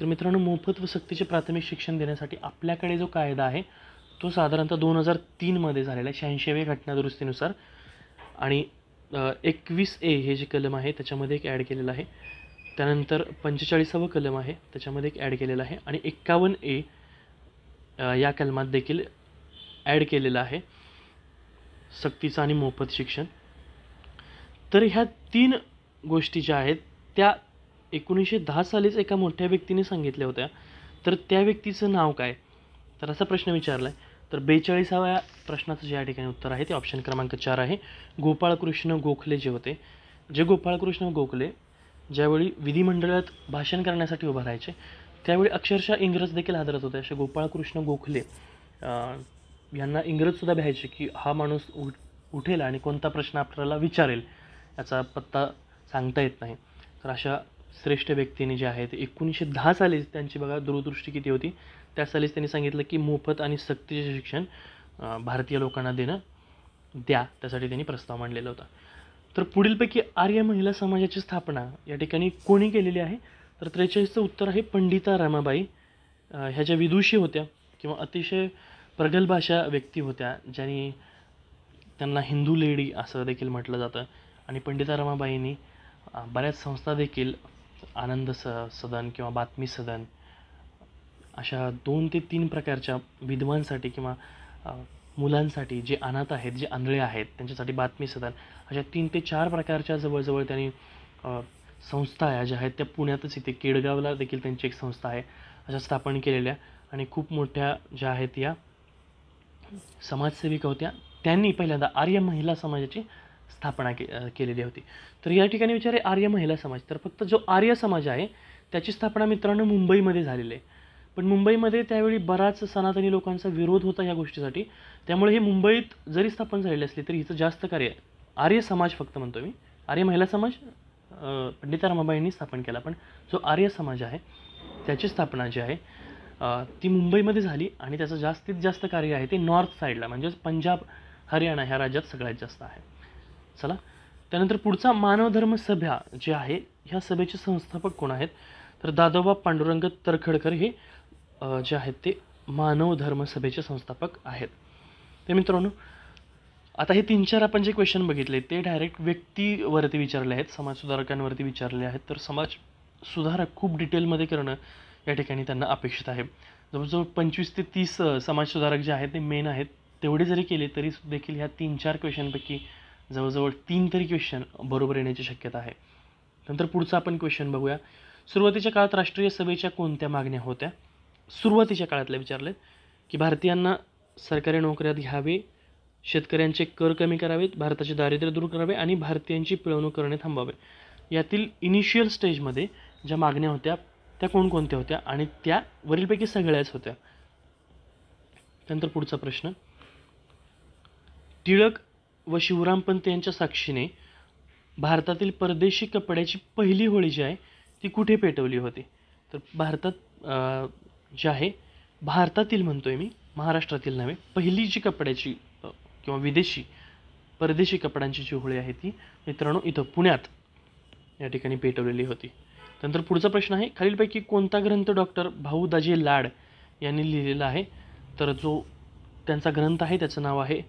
तर मित्रांनो मोफत व सक्तीचे प्राथमिक शिक्षण देण्यासाठी आपल्याकडे जो कायदा आहे तो साधारणतः दोन हजार तीनमध्ये झालेला आहे शहाऐंशीव्या घटनादुरुस्तीनुसार आणि एकवीस ए हे जे कलम आहे त्याच्यामध्ये एक ॲड केलेलं आहे त्यानंतर पंचेचाळीसावं कलम आहे त्याच्यामध्ये एक ॲड केलेलं आहे आणि एक्कावन्न ए या कलमात देखील ॲड केलेलं आहे सक्तीचं आणि मोफत शिक्षण तर ह्या तीन गोष्टी ज्या आहेत त्या एकोणीसशे दहा सालीच एका मोठ्या व्यक्तीने सांगितल्या होत्या तर त्या व्यक्तीचं नाव काय तर असा प्रश्न विचारला आहे तर बेचाळीसाव्या प्रश्नाचं ज्या ठिकाणी उत्तर आहे ते ऑप्शन क्रमांक चार आहे गोपाळकृष्ण गोखले जे होते जे गोपाळकृष्ण गोखले ज्यावेळी विधिमंडळात भाषण करण्यासाठी उभं राहायचे त्यावेळी अक्षरशः इंग्रज देखील हादरत होते असे गोपाळकृष्ण गोखले यांना इंग्रजसुद्धा भ्यायचे की हा माणूस उठ उठेल आणि कोणता प्रश्न आपल्याला विचारेल याचा पत्ता सांगता येत नाही तर अशा श्रेष्ठ व्यक्तीने जे आहेत एकोणीसशे दहा साली त्यांची बघा दूरदृष्टी किती होती त्या सालीच त्यांनी सांगितलं की मोफत आणि सक्तीचे शिक्षण भारतीय लोकांना देणं द्या त्यासाठी त्यांनी प्रस्ताव मांडलेला होता तर पुढीलपैकी आर्य महिला समाजाची स्थापना या ठिकाणी कोणी केलेली आहे तर त्रेचाळीसचं उत्तर आहे पंडिता रमाबाई ह्या ज्या विदुषी होत्या किंवा अतिशय प्रगल्भ अशा व्यक्ती होत्या ज्यांनी त्यांना हिंदू लेडी असं देखील म्हटलं जातं आणि पंडिता रमाबाईंनी बऱ्याच संस्था देखील आनंद स सदन किंवा बातमी सदन अशा दोन ते तीन प्रकारच्या विधवांसाठी किंवा मुलांसाठी जे अनाथ आहेत जे आंधळे आहेत त्यांच्यासाठी बातमी सदन अशा तीन ते चार प्रकारच्या जवळजवळ त्यांनी संस्था या ज्या आहेत त्या पुण्यातच इथे केडगावला देखील त्यांची एक संस्था आहे अशा स्थापन केलेल्या आणि खूप मोठ्या ज्या आहेत या समाजसेविका होत्या त्यांनी पहिल्यांदा आर्य महिला समाजाची स्थापना के केलेली होती तर या ठिकाणी विचारे आर्य महिला समाज तर फक्त जो आर्य समाज आहे त्याची स्थापना मित्रांनो मुंबईमध्ये झालेली आहे पण मुंबईमध्ये त्यावेळी बराच सनातनी लोकांचा विरोध होता या गोष्टीसाठी त्यामुळे हे मुंबईत जरी स्थापन झालेले असली तरी हिचं जास्त कार्य आर्य समाज फक्त म्हणतो मी आर्य महिला समाज पंडिता रमाबाईंनी स्थापन केला पण जो आर्य समाज आहे त्याची स्थापना जी आहे ती मुंबईमध्ये झाली आणि त्याचं जास्तीत जास्त कार्य आहे ते नॉर्थ साईडला म्हणजेच पंजाब हरियाणा ह्या राज्यात सगळ्यात जास्त आहे चला त्यानंतर पुढचा मानवधर्म सभा जे आहे ह्या सभेचे संस्थापक कोण आहेत तर दादोबा पांडुरंग तरखडकर हे जे आहेत ते मानव धर्म सभेचे संस्थापक आहेत ते मित्रांनो आता हे तीन चार आपण जे क्वेश्चन बघितले ते डायरेक्ट व्यक्तीवरती विचारले आहेत समाजसुधारकांवरती विचारले आहेत तर समाज सुधारक खूप डिटेलमध्ये करणं या ठिकाणी त्यांना अपेक्षित आहे जवळजवळ पंचवीस ते तीस समाजसुधारक जे आहेत ते मेन आहेत तेवढे जरी केले तरी देखील ह्या तीन चार क्वेश्चनपैकी जवळजवळ तीन तरी क्वेश्चन बरोबर येण्याची शक्यता आहे नंतर पुढचा आपण क्वेश्चन बघूया सुरुवातीच्या काळात राष्ट्रीय सभेच्या कोणत्या मागण्या होत्या सुरुवातीच्या काळातल्या विचारले की भारतीयांना सरकारी नोकऱ्यात घ्यावे शेतकऱ्यांचे कर कमी करावेत भारताचे दारिद्र्य दूर करावे आणि भारतीयांची पिळवणूक करणे थांबावे यातील इनिशियल स्टेजमध्ये ज्या मागण्या होत्या त्या कोणकोणत्या होत्या आणि त्या वरीलपैकी सगळ्याच होत्या त्यानंतर पुढचा प्रश्न टिळक व शिवराम पंत यांच्या साक्षीने भारतातील परदेशी कपड्याची पहिली होळी जी आहे ती कुठे पेटवली होती तर भारतात जे आहे भारतातील म्हणतोय मी महाराष्ट्रातील नव्हे पहिली जी कपड्याची किंवा विदेशी परदेशी कपड्यांची जी होळी आहे ती मित्रांनो इथं पुण्यात या ठिकाणी पेटवलेली होती त्यानंतर पुढचा प्रश्न आहे खालीलपैकी कोणता ग्रंथ डॉक्टर भाऊदाजी लाड यांनी लिहिलेला आहे तर जो त्यांचा ग्रंथ आहे त्याचं नाव आहे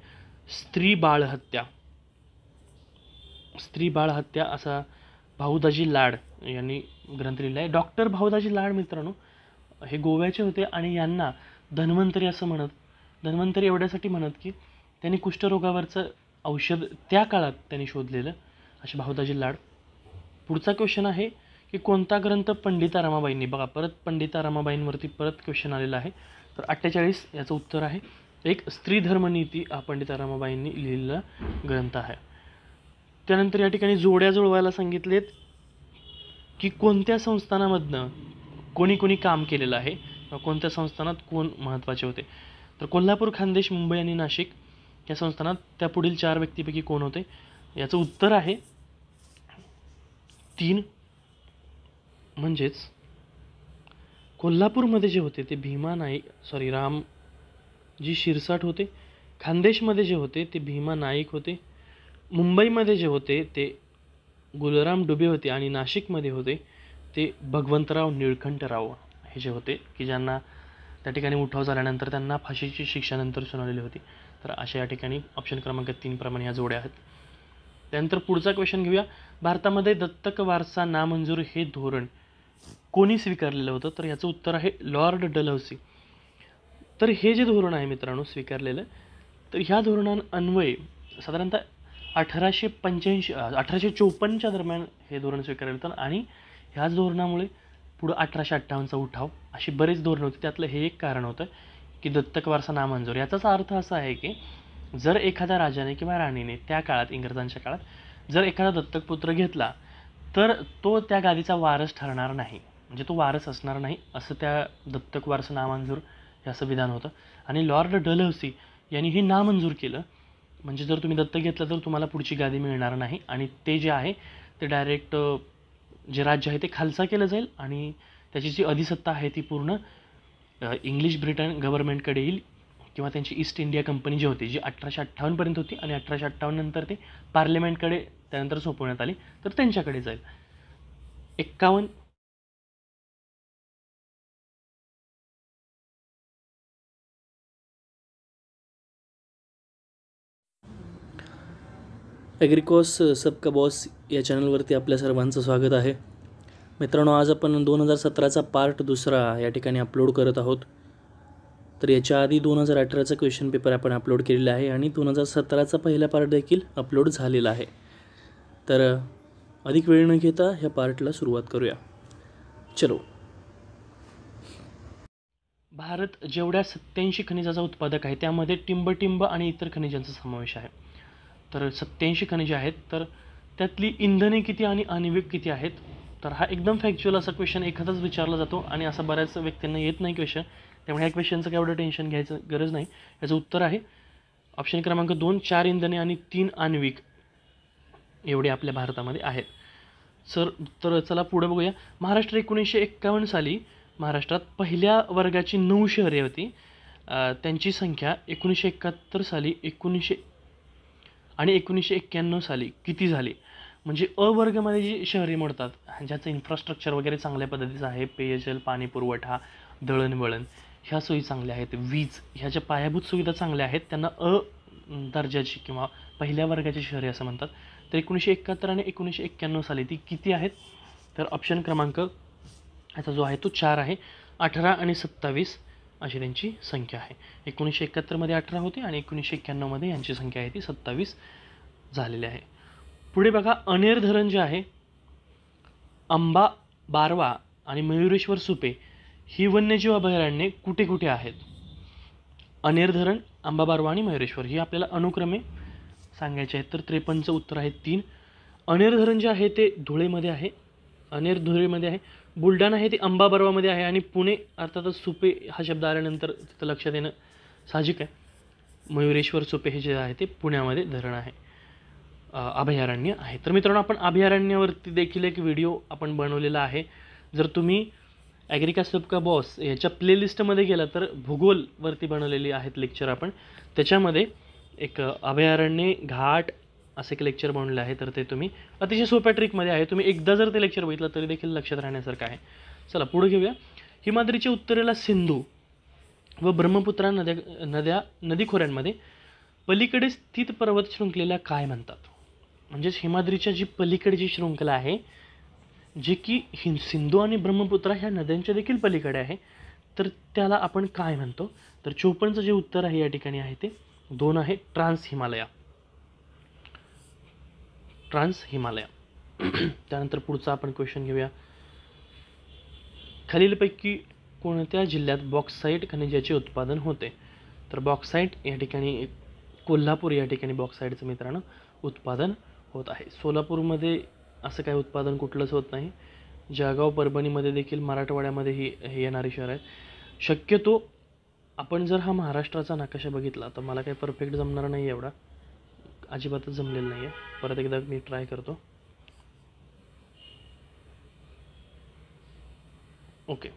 स्त्री बाळ हत्या स्त्री बाळ हत्या असा भाऊदाजी लाड यांनी ग्रंथ लिहिला आहे डॉक्टर भाऊदाजी लाड मित्रांनो हे गोव्याचे होते आणि यांना धन्वंतरी असं म्हणत धन्वंतरी एवढ्यासाठी म्हणत की त्यांनी कुष्ठरोगावरचं औषध त्या काळात त्यांनी शोधलेलं असे भाऊदाजी लाड पुढचा क्वेश्चन आहे की कोणता ग्रंथ पंडिता रमाबाईंनी बघा परत पंडिता रमाबाईंवरती परत क्वेश्चन आलेला आहे तर अठ्ठेचाळीस याचं उत्तर आहे एक स्त्री धर्मनीती हा पंडिता रमाबाईंनी लिहिलेला ग्रंथ आहे त्यानंतर या ठिकाणी जोड्या जुळवायला सांगितलेत की कोणत्या संस्थानामधनं कोणी कोणी काम केलेलं आहे कोणत्या संस्थानात कोण महत्त्वाचे होते तर कोल्हापूर खानदेश मुंबई आणि नाशिक या संस्थानात त्या पुढील चार व्यक्तीपैकी कोण होते याचं उत्तर आहे तीन म्हणजेच कोल्हापूरमध्ये जे होते ते भीमा नाईक सॉरी राम जी शिरसाट होते खान्देशमध्ये जे होते ते भीमा नाईक होते मुंबईमध्ये जे होते ते गुलराम डुबे होते आणि नाशिकमध्ये होते ते भगवंतराव निळकंठराव हे जे होते की ज्यांना त्या ठिकाणी उठाव झाल्यानंतर त्यांना फाशीची शिक्षा नंतर सुनावलेली होती तर अशा या ठिकाणी ऑप्शन क्रमांक तीनप्रमाणे ह्या जोड्या आहेत त्यानंतर पुढचा क्वेश्चन घेऊया भारतामध्ये दत्तक वारसा नामंजूर हे धोरण कोणी स्वीकारलेलं होतं तर याचं उत्तर आहे लॉर्ड डलहौसी तर हे जे धोरण आहे मित्रांनो स्वीकारलेलं तर ह्या धोरणान्वये साधारणतः अठराशे पंच्याऐंशी अठराशे चोपन्नच्या दरम्यान हे धोरण स्वीकारलं होतं आणि ह्याच धोरणामुळे पुढं अठराशे अठ्ठावन्नचा उठाव अशी बरेच धोरणं होती त्यातलं हे एक कारण होतं की दत्तक वारसा नामंजूर याचाच अर्थ असा आहे की जर एखाद्या राजाने किंवा राणीने त्या काळात इंग्रजांच्या काळात जर एखादा दत्तकपुत्र घेतला तर तो त्या गादीचा वारस ठरणार नाही म्हणजे तो वारस असणार नाही असं त्या दत्तक वारस नामंजूर हे विधान होतं आणि लॉर्ड डलहौसी यांनी हे नामंजूर केलं म्हणजे जर तुम्ही दत्तक घेतलं तर तुम्हाला पुढची गादी मिळणार नाही आणि ते जे आहे ते डायरेक्ट जे राज्य आहे ते खालसा केलं जाईल आणि त्याची जी अधिसत्ता आहे ती पूर्ण इंग्लिश ब्रिटन गव्हर्नमेंटकडे येईल किंवा त्यांची ईस्ट इंडिया कंपनी जी होती जी अठराशे अठ्ठावन्नपर्यंत होती आणि अठराशे अठ्ठावन्नंतर ते पार्लमेंटकडे त्यानंतर सोपवण्यात आली तर त्यांच्याकडे जाईल एक्कावन्न ॲग्रिकॉस सबका बॉस या चॅनलवरती आपल्या सर्वांचं स्वागत आहे मित्रांनो आज आपण दोन हजार सतराचा पार्ट दुसरा या ठिकाणी अपलोड करत आहोत तर याच्या आधी दोन हजार अठराचा क्वेश्चन पेपर आपण अपलोड केलेला आहे आणि दोन हजार सतराचा पहिला पार्ट देखील अपलोड झालेला आहे तर अधिक वेळ न घेता ह्या पार्टला सुरुवात करूया चलो भारत जेवढ्या सत्याऐंशी खनिजाचा उत्पादक आहे त्यामध्ये टिंबटिंब आणि इतर खनिजांचा समावेश आहे तर सत्याऐंशी खनिजे आहेत तर त्यातली इंधने किती आणि आण्विक किती आहेत तर हा एकदम फॅक्च्युअल असा क्वेश्चन एखादाच विचारला जातो आणि असा बऱ्याच व्यक्तींना येत नाही क्वेश्चन त्यामुळे ह्या क्वेश्चनचं काय एवढं टेन्शन घ्यायचं गरज नाही याचं उत्तर आहे ऑप्शन क्रमांक दोन चार इंधने आणि तीन आण्विक एवढे आपल्या भारतामध्ये आहेत सर तर चला पुढे बघूया महाराष्ट्र एकोणीसशे एक्कावन्न साली महाराष्ट्रात पहिल्या वर्गाची नऊ शहरे होती त्यांची संख्या एकोणीसशे एकाहत्तर साली एकोणीसशे आणि एकोणीसशे एक्क्याण्णव साली किती झाले म्हणजे अ वर्गमध्ये जी शहरी मोडतात ज्याचं इन्फ्रास्ट्रक्चर वगैरे चांगल्या पद्धतीचं आहे पेयजल पाणीपुरवठा दळणवळण ह्या सोयी चांगल्या आहेत वीज ह्या ज्या पायाभूत सुविधा चांगल्या आहेत त्यांना अ दर्जाची किंवा पहिल्या वर्गाची शहरी असं म्हणतात तर एकोणीसशे एकाहत्तर आणि एकोणीसशे एक्क्याण्णव साली ती किती आहेत तर ऑप्शन क्रमांक याचा जो आहे तो चार आहे अठरा आणि सत्तावीस अशी त्यांची संख्या आहे एकोणीसशे एकाहत्तरमध्ये अठरा होते आणि एकोणीसशे एक्क्याण्णवमध्ये यांची संख्या आहे ती सत्तावीस झालेली आहे पुढे बघा अनेर धरण जे आहे अंबा बारवा आणि मयुरेश्वर सुपे ही वन्यजीव अभयारण्ये कुठे कुठे आहेत अनेर धरण अंबा बारवा आणि मयुरेश्वर ही आपल्याला अनुक्रमे सांगायचे आहेत तर त्रेपन्नचं उत्तर आहे तीन अनेर धरण जे आहे ते धुळेमध्ये आहे अनेर धुळेमध्ये आहे बुलढाणा हे ते अंबाबर्वामध्ये आहे आणि पुणे अर्थातच सुपे हा शब्द आल्यानंतर तिथं लक्षात येणं साहजिक आहे मयुरेश्वर सुपे हे जे आहे ते पुण्यामध्ये धरण आहे अभयारण्य आहे तर मित्रांनो आपण अभयारण्यावरती देखील एक व्हिडिओ आपण बनवलेला आहे जर तुम्ही ॲग्रिका सबका बॉस याच्या प्लेलिस्टमध्ये गेला तर भूगोलवरती बनवलेली आहेत लेक्चर आपण त्याच्यामध्ये एक अभयारण्ये घाट असं एक लेक्चर बनवले आहे तर ते तुम्ही अतिशय सोप्या ट्रिकमध्ये आहे तुम्ही एकदा जर ते लेक्चर बघितलं तरी देखील लक्षात राहण्यासारखं आहे चला पुढे घेऊया हिमाद्रीच्या उत्तरेला सिंधू व ब्रह्मपुत्रा नद्या नद्या नदीखोऱ्यांमध्ये पलीकडे स्थित पर्वत शृंखलेला काय म्हणतात म्हणजेच हिमाद्रीच्या जी पलीकडे जी शृंखला आहे जे की हि सिंधू आणि ब्रह्मपुत्रा ह्या नद्यांच्या देखील पलीकडे आहे तर त्याला आपण काय म्हणतो तर चोपनचं जे उत्तर आहे या ठिकाणी आहे ते दोन आहे ट्रान्स हिमालया ट्रान्स हिमालया त्यानंतर पुढचा आपण क्वेश्चन घेऊया खालीलपैकी कोणत्या जिल्ह्यात बॉक्साईट खनिजाचे उत्पादन होते तर बॉक्साईट या ठिकाणी कोल्हापूर या ठिकाणी बॉक्साईटचं मित्रांनो उत्पादन होत आहे सोलापूरमध्ये असं काही उत्पादन कुठलंच होत नाही जळगाव परभणीमध्ये देखील मराठवाड्यामध्ये ही हे येणारे शहर आहेत शक्यतो आपण जर हा महाराष्ट्राचा नकाशा बघितला तर मला काही परफेक्ट जमणार नाही एवढा अजिबातच जमलेलं नाही आहे परत एकदा मी ट्राय करतो ओके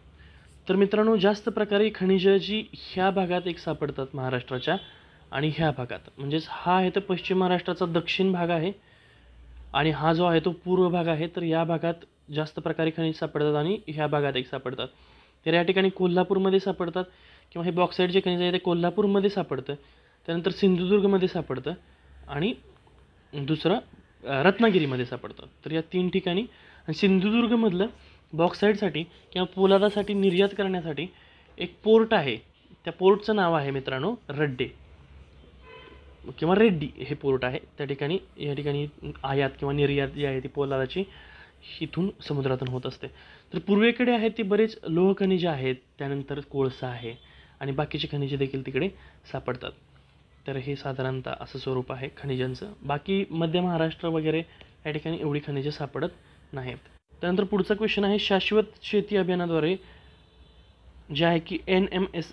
तर मित्रांनो जास्त प्रकारे खनिजं जी ह्या भागात एक सापडतात महाराष्ट्राच्या आणि ह्या भागात म्हणजेच हा आहे तर पश्चिम महाराष्ट्राचा दक्षिण भाग आहे आणि हा जो आहे तो पूर्व भाग आहे तर या भागात जास्त प्रकारे खनिज सापडतात आणि ह्या भागात एक सापडतात तर या ठिकाणी कोल्हापूरमध्ये सापडतात किंवा हे बॉक्साईड जे खनिज आहे ते कोल्हापूरमध्ये सापडतं त्यानंतर सिंधुदुर्गमध्ये सापडतं आणि दुसरं रत्नागिरीमध्ये सापडतात तर या तीन ठिकाणी सिंधुदुर्गमधलं बॉक्साईडसाठी किंवा पोलादासाठी निर्यात करण्यासाठी एक पोर्ट आहे त्या पोर्टचं नाव आहे मित्रांनो रड्डे किंवा रेड्डी हे पोर्ट आहे त्या ठिकाणी या ठिकाणी आयात किंवा निर्यात जी आहे ती पोलादाची इथून समुद्रातून होत असते तर पूर्वेकडे आहे ती बरेच लोहखनिजे आहेत त्यानंतर कोळसा आहे आणि बाकीचे खनिजे देखील तिकडे सापडतात तर हे साधारणतः असं स्वरूप आहे खनिजांचं बाकी मध्य महाराष्ट्र वगैरे या ठिकाणी एवढी खनिजं सापडत नाहीत त्यानंतर पुढचा क्वेश्चन आहे शाश्वत शेती अभियानाद्वारे जे आहे की एन एम एस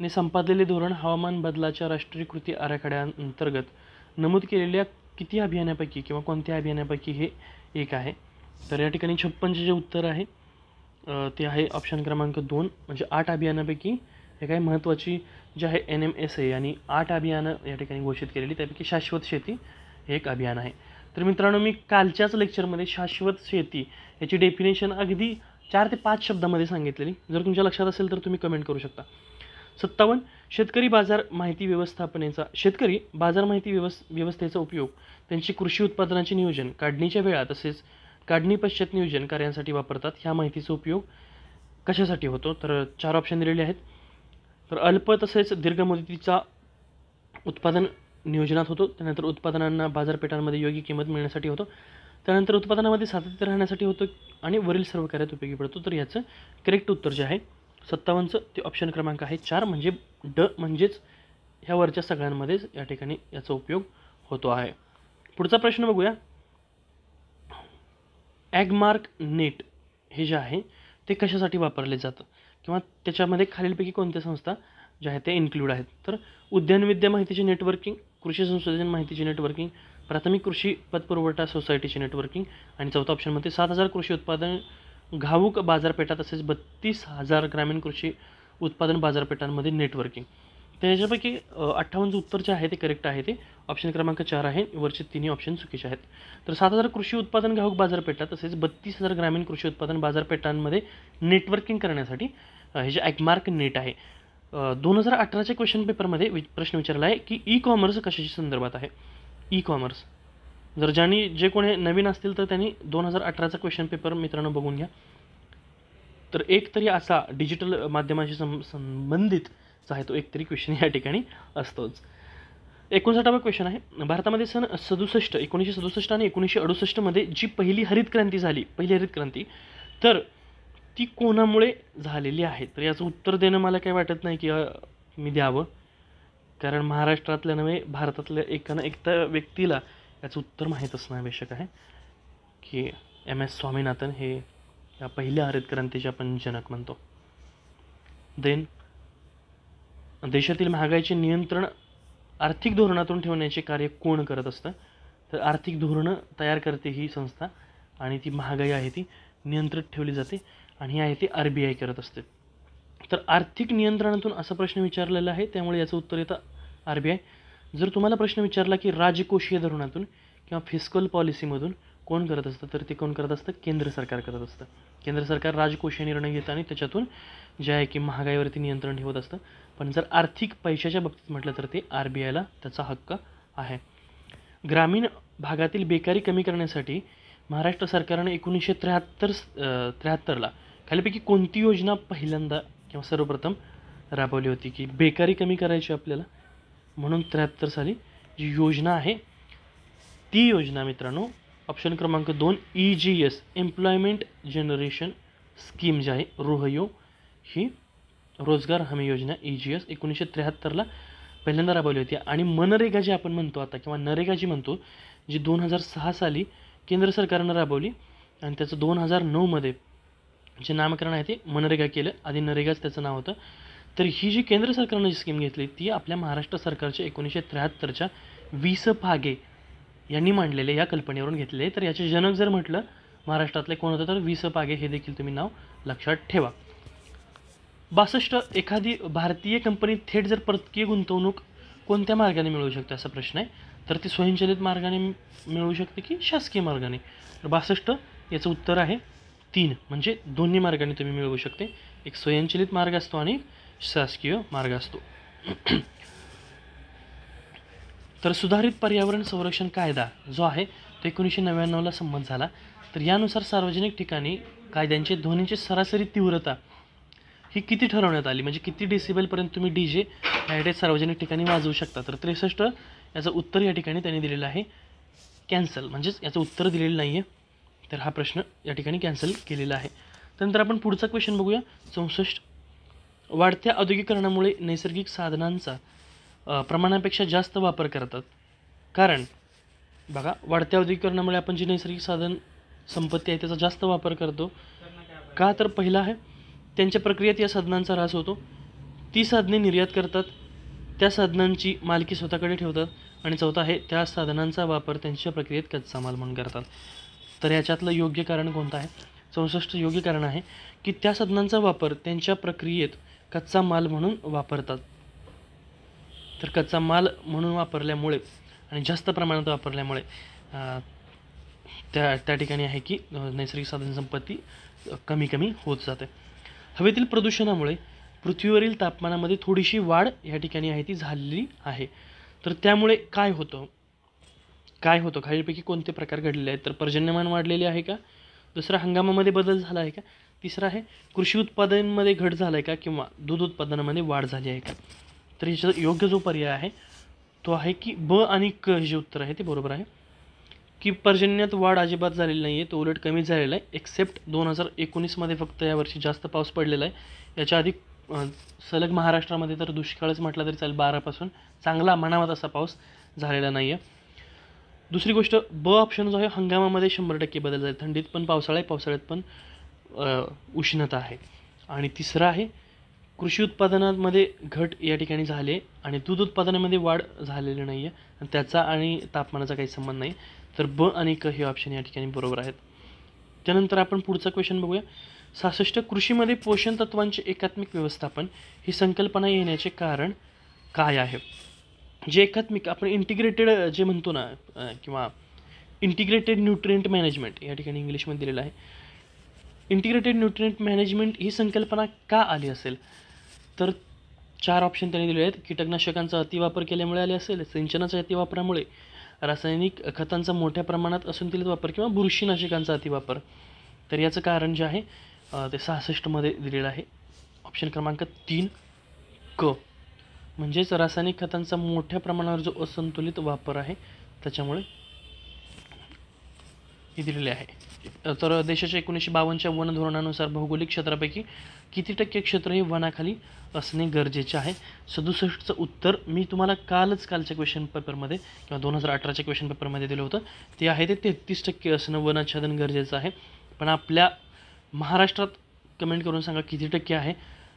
ने संपादलेले धोरण हवामान बदलाच्या राष्ट्रीय कृती आराखड्याअंतर्गत नमूद केलेल्या किती अभियानापैकी किंवा कोणत्या अभियानापैकी हे एक आहे तर या ठिकाणी छप्पनचे जे उत्तर आहे ते आहे ऑप्शन क्रमांक दोन म्हणजे आठ अभियानापैकी हे काही महत्त्वाची जे आहे एन एम एस ए यांनी आठ अभियानं या ठिकाणी घोषित केलेली त्यापैकी शाश्वत शेती हे एक अभियान आहे तर मित्रांनो मी कालच्याच लेक्चरमध्ये शाश्वत शेती याची डेफिनेशन अगदी चार ते पाच शब्दामध्ये सांगितलेली जर तुमच्या लक्षात असेल तर तुम्ही कमेंट करू शकता सत्तावन्न शेतकरी बाजार माहिती व्यवस्थापनेचा शेतकरी बाजार माहिती व्यवस् व्यवस्थेचा उपयोग त्यांची कृषी उत्पादनाचे नियोजन काढणीच्या वेळा तसेच काढणी पश्चात नियोजन कार्यांसाठी वापरतात ह्या माहितीचा उपयोग कशासाठी होतो तर चार ऑप्शन दिलेले आहेत तर अल्प तसेच दीर्घ मुदतीचा उत्पादन नियोजनात होतो त्यानंतर उत्पादनांना बाजारपेठांमध्ये योग्य किंमत मिळण्यासाठी होतो त्यानंतर उत्पादनामध्ये सातत्य राहण्यासाठी होतो आणि वरील सर्व कार्यात उपयोगी पडतो तर याचं करेक्ट उत्तर जे आहे सत्तावन्नचं ते ऑप्शन क्रमांक आहे चार म्हणजे ड म्हणजेच ह्या वरच्या सगळ्यांमध्येच या ठिकाणी याचा उपयोग होतो आहे पुढचा प्रश्न बघूया ॲगमार्क नेट हे जे आहे ते कशासाठी वापरले जातं किंवा त्याच्यामध्ये खालीलपैकी कोणत्या संस्था ज्या आहेत त्या इन्क्लूड आहेत तर उद्यानविद्या माहितीचे नेटवर्किंग कृषी संशोधन माहितीचे नेटवर्किंग प्राथमिक कृषी पतपुरवठा सोसायटीचे नेटवर्किंग आणि चौथा ऑप्शनमध्ये सात हजार कृषी उत्पादन घाऊक बाजारपेठा तसेच बत्तीस हजार ग्रामीण कृषी उत्पादन बाजारपेठांमध्ये नेटवर्किंग तर याच्यापैकी अठ्ठावन्नचं उत्तर जे आहे ते करेक्ट आहे ते ऑप्शन क्रमांक चार आहे वरचे तिन्ही ऑप्शन चुकीचे आहेत तर सात हजार कृषी उत्पादन घाऊक बाजारपेठा तसेच बत्तीस हजार ग्रामीण कृषी उत्पादन बाजारपेठांमध्ये नेटवर्किंग करण्यासाठी हे जे ॲगमार्क नेट आहे दोन हजार अठराच्या क्वेश्चन पेपरमध्ये वि प्रश्न विचारला आहे की ई कॉमर्स कशाच्या संदर्भात आहे ई कॉमर्स जर ज्यांनी जे कोणी नवीन असतील तर त्यांनी दोन हजार अठराचा क्वेश्चन पेपर मित्रांनो बघून घ्या तर एक तरी असा डिजिटल माध्यमाशी सं संबंधित चा आहे तो तरी क्वेश्चन या ठिकाणी असतोच एकोणसाठावा क्वेश्चन आहे भारतामध्ये सन सदुसष्ट एकोणीसशे सदुसष्ट आणि एकोणीसशे अडुसष्टमध्ये जी पहिली हरित क्रांती झाली पहिली हरित क्रांती तर ती कोणामुळे झालेली आहे तर याचं उत्तर देणं मला काही वाटत नाही की मी द्यावं कारण महाराष्ट्रातल्या नव्हे भारतातल्या एकानं एकता व्यक्तीला याचं उत्तर माहीत असणं आवश्यक आहे की एम एस स्वामीनाथन हे या पहिल्या हरित क्रांतीचे आपण जनक म्हणतो देन देशातील महागाईचे नियंत्रण आर्थिक धोरणातून ठेवण्याचे कार्य कोण करत असतं तर आर्थिक धोरणं तयार करते ही संस्था आणि ती महागाई आहे ती नियंत्रित ठेवली जाते आणि ही आहे ती आर बी आय करत असते तर आर्थिक नियंत्रणातून असा प्रश्न विचारलेला आहे त्यामुळे याचं उत्तर येतं आर बी आय जर तुम्हाला प्रश्न विचारला की राजकोषीय धोरणातून किंवा फिस्कल पॉलिसीमधून कोण करत असतं तर ते कोण करत असतं केंद्र सरकार करत असतं केंद्र सरकार राजकोषीय निर्णय घेतं आणि त्याच्यातून जे आहे की महागाईवरती नियंत्रण ठेवत असतं पण जर आर्थिक पैशाच्या बाबतीत म्हटलं तर ते आर बी आयला त्याचा हक्क आहे ग्रामीण भागातील बेकारी कमी करण्यासाठी महाराष्ट्र सरकारने एकोणीसशे त्र्याहत्तर त्र्याहत्तरला खालीपैकी कोणती योजना पहिल्यांदा किंवा सर्वप्रथम राबवली होती की बेकारी कमी करायची आपल्याला म्हणून त्र्याहत्तर साली जी योजना आहे ती योजना मित्रांनो ऑप्शन क्रमांक दोन E G S employment generation scheme जी आहे रोहयो ही रोजगार हमी योजना ई जी एस एकोणीसशे त्र्याहत्तरला पहिल्यांदा राबवली होती आणि मनरेगा जी आपण म्हणतो आता किंवा नरेगा जी म्हणतो जी दोन हजार सहा साली केंद्र सरकारनं राबवली आणि त्याचं दोन हजार नऊमध्ये जे नामकरण आहे ते मनरेगा केलं आधी नरेगाच त्याचं नाव होतं तर ही जी केंद्र सरकारनं जी स्कीम घेतली ती आपल्या महाराष्ट्र सरकारच्या एकोणीसशे त्र्याहत्तरच्या वीस भागे यांनी मांडलेले या कल्पनेवरून घेतलेले तर याचे जनक जर म्हटलं महाराष्ट्रातले कोण होतं तर वि स पागे हे देखील तुम्ही नाव लक्षात ठेवा बासष्ट एखादी भारतीय कंपनी थेट जर परकीय गुंतवणूक कोणत्या मार्गाने मिळवू शकते असा प्रश्न आहे तर ती स्वयंचलित मार्गाने मिळवू शकते की शासकीय मार्गाने तर बासष्ट याचं उत्तर आहे तीन म्हणजे दोन्ही मार्गाने तुम्ही मिळवू शकते एक स्वयंचलित मार्ग असतो आणि शासकीय मार्ग असतो तर सुधारित पर्यावरण संरक्षण कायदा जो आहे तो एकोणीसशे नव्याण्णवला संमत झाला तर यानुसार सार्वजनिक ठिकाणी कायद्यांचे ध्वनीची सरासरी तीव्रता ही किती ठरवण्यात आली म्हणजे किती डेसिबलपर्यंत तुम्ही डी जे ह्या सार्वजनिक ठिकाणी वाजवू शकता तर त्रेसष्ट याचं उत्तर या ठिकाणी त्यांनी दिलेलं आहे कॅन्सल म्हणजेच याचं उत्तर दिलेलं नाही आहे तर हा प्रश्न या ठिकाणी कॅन्सल केलेला आहे त्यानंतर आपण पुढचा क्वेश्चन बघूया चौसष्ट वाढत्या औद्योगिकरणामुळे नैसर्गिक साधनांचा प्रमाणापेक्षा जास्त वापर करतात कारण बघा वाढत्या औद्योगिकरणामुळे आपण जी नैसर्गिक साधन संपत्ती आहे त्याचा जास्त वापर करतो का तर पहिला आहे त्यांच्या प्रक्रियेत या साधनांचा ऱ्हास होतो ती साधने निर्यात करतात त्या साधनांची मालकी स्वतःकडे ठेवतात आणि चौथा आहे त्या साधनांचा वापर त्यांच्या प्रक्रियेत कच्चा माल म्हणून करतात तर याच्यातलं योग्य कारण कोणतं आहे चौसष्ट योग्य कारण आहे की त्या साधनांचा वापर त्यांच्या प्रक्रियेत कच्चा माल म्हणून वापरतात तर कच्चा माल म्हणून वापरल्यामुळे आणि जास्त प्रमाणात वापरल्यामुळे त्या त्या ठिकाणी आहे की नैसर्गिक साधनसंपत्ती कमी कमी होत जाते हवेतील प्रदूषणामुळे पृथ्वीवरील तापमानामध्ये थोडीशी वाढ या ठिकाणी आहे ती झालेली आहे तर त्यामुळे काय होतं काय होतं खालीलपैकी कोणते प्रकार घडलेले आहेत तर पर्जन्यमान वाढलेले आहे का दुसरा हंगामामध्ये बदल झाला आहे का तिसरा आहे कृषी उत्पादनामध्ये घट झाला आहे का किंवा दूध उत्पादनामध्ये वाढ झाली आहे का तर ह्याचा योग्य जो पर्याय आहे तो आहे की ब आणि क हे जे उत्तर आहे ते बरोबर आहे की पर्जन्यात वाढ अजिबात झालेली नाही आहे तो उलट कमी झालेला आहे एक्सेप्ट दोन हजार एकोणीसमध्ये फक्त यावर्षी जास्त पाऊस पडलेला आहे याच्या आधी सलग महाराष्ट्रामध्ये तर दुष्काळच म्हटलं तरी चालेल बारापासून चांगला म्हणावा तसा पाऊस झालेला नाही आहे दुसरी गोष्ट ब ऑप्शन जो आहे हंगामामध्ये शंभर टक्के बदल झाले थंडीत पण पावसाळा आहे पावसाळ्यात पण उष्णता आहे आणि तिसरं आहे कृषी उत्पादनांमध्ये घट या ठिकाणी झाले आणि दूध उत्पादनामध्ये वाढ झालेली नाही आहे आणि त्याचा आणि तापमानाचा काही संबंध नाही तर ब आणि क हे ऑप्शन या ठिकाणी बरोबर आहेत त्यानंतर आपण पुढचा क्वेश्चन बघूया सहासष्ट कृषीमध्ये पोषण तत्वांचे एकात्मिक व्यवस्थापन ही संकल्पना येण्याचे कारण काय आहे जे एकात्मिक आपण इंटिग्रेटेड जे म्हणतो ना किंवा इंटिग्रेटेड न्यूट्रिएंट मॅनेजमेंट या ठिकाणी इंग्लिशमध्ये दिलेलं आहे इंटिग्रेटेड न्यूट्रिएंट मॅनेजमेंट ही संकल्पना का आली असेल तर चार ऑप्शन त्यांनी दिले आहेत कीटकनाशकांचा अतिवापर केल्यामुळे आले असेल सिंचनाच्या अतिवापरामुळे रासायनिक खतांचा मोठ्या प्रमाणात असंतुलित वापर किंवा बुरशीनाशकांचा अतिवापर तर याचं कारण जे आहे ते सहासष्टमध्ये दिलेलं आहे ऑप्शन क्रमांक तीन क म्हणजेच रासायनिक खतांचा मोठ्या प्रमाणावर जो असंतुलित वापर आहे त्याच्यामुळे हे दिलेले आहे तर देशाच्या एकोणीसशे बावन्नच्या वन धोरणानुसार भौगोलिक क्षेत्रापैकी किती टक्के क्षेत्र हे वनाखाली असणे गरजेचे आहे सदुसष्टचं उत्तर मी तुम्हाला कालच कालच्या क्वेश्चन पेपरमध्ये किंवा दोन हजार अठराच्या क्वेश्चन पेपरमध्ये दिलं होतं ते आहे ते तेहतीस टक्के असणं वनाच्छादन गरजेचं आहे पण आपल्या महाराष्ट्रात कमेंट करून सांगा किती टक्के आहे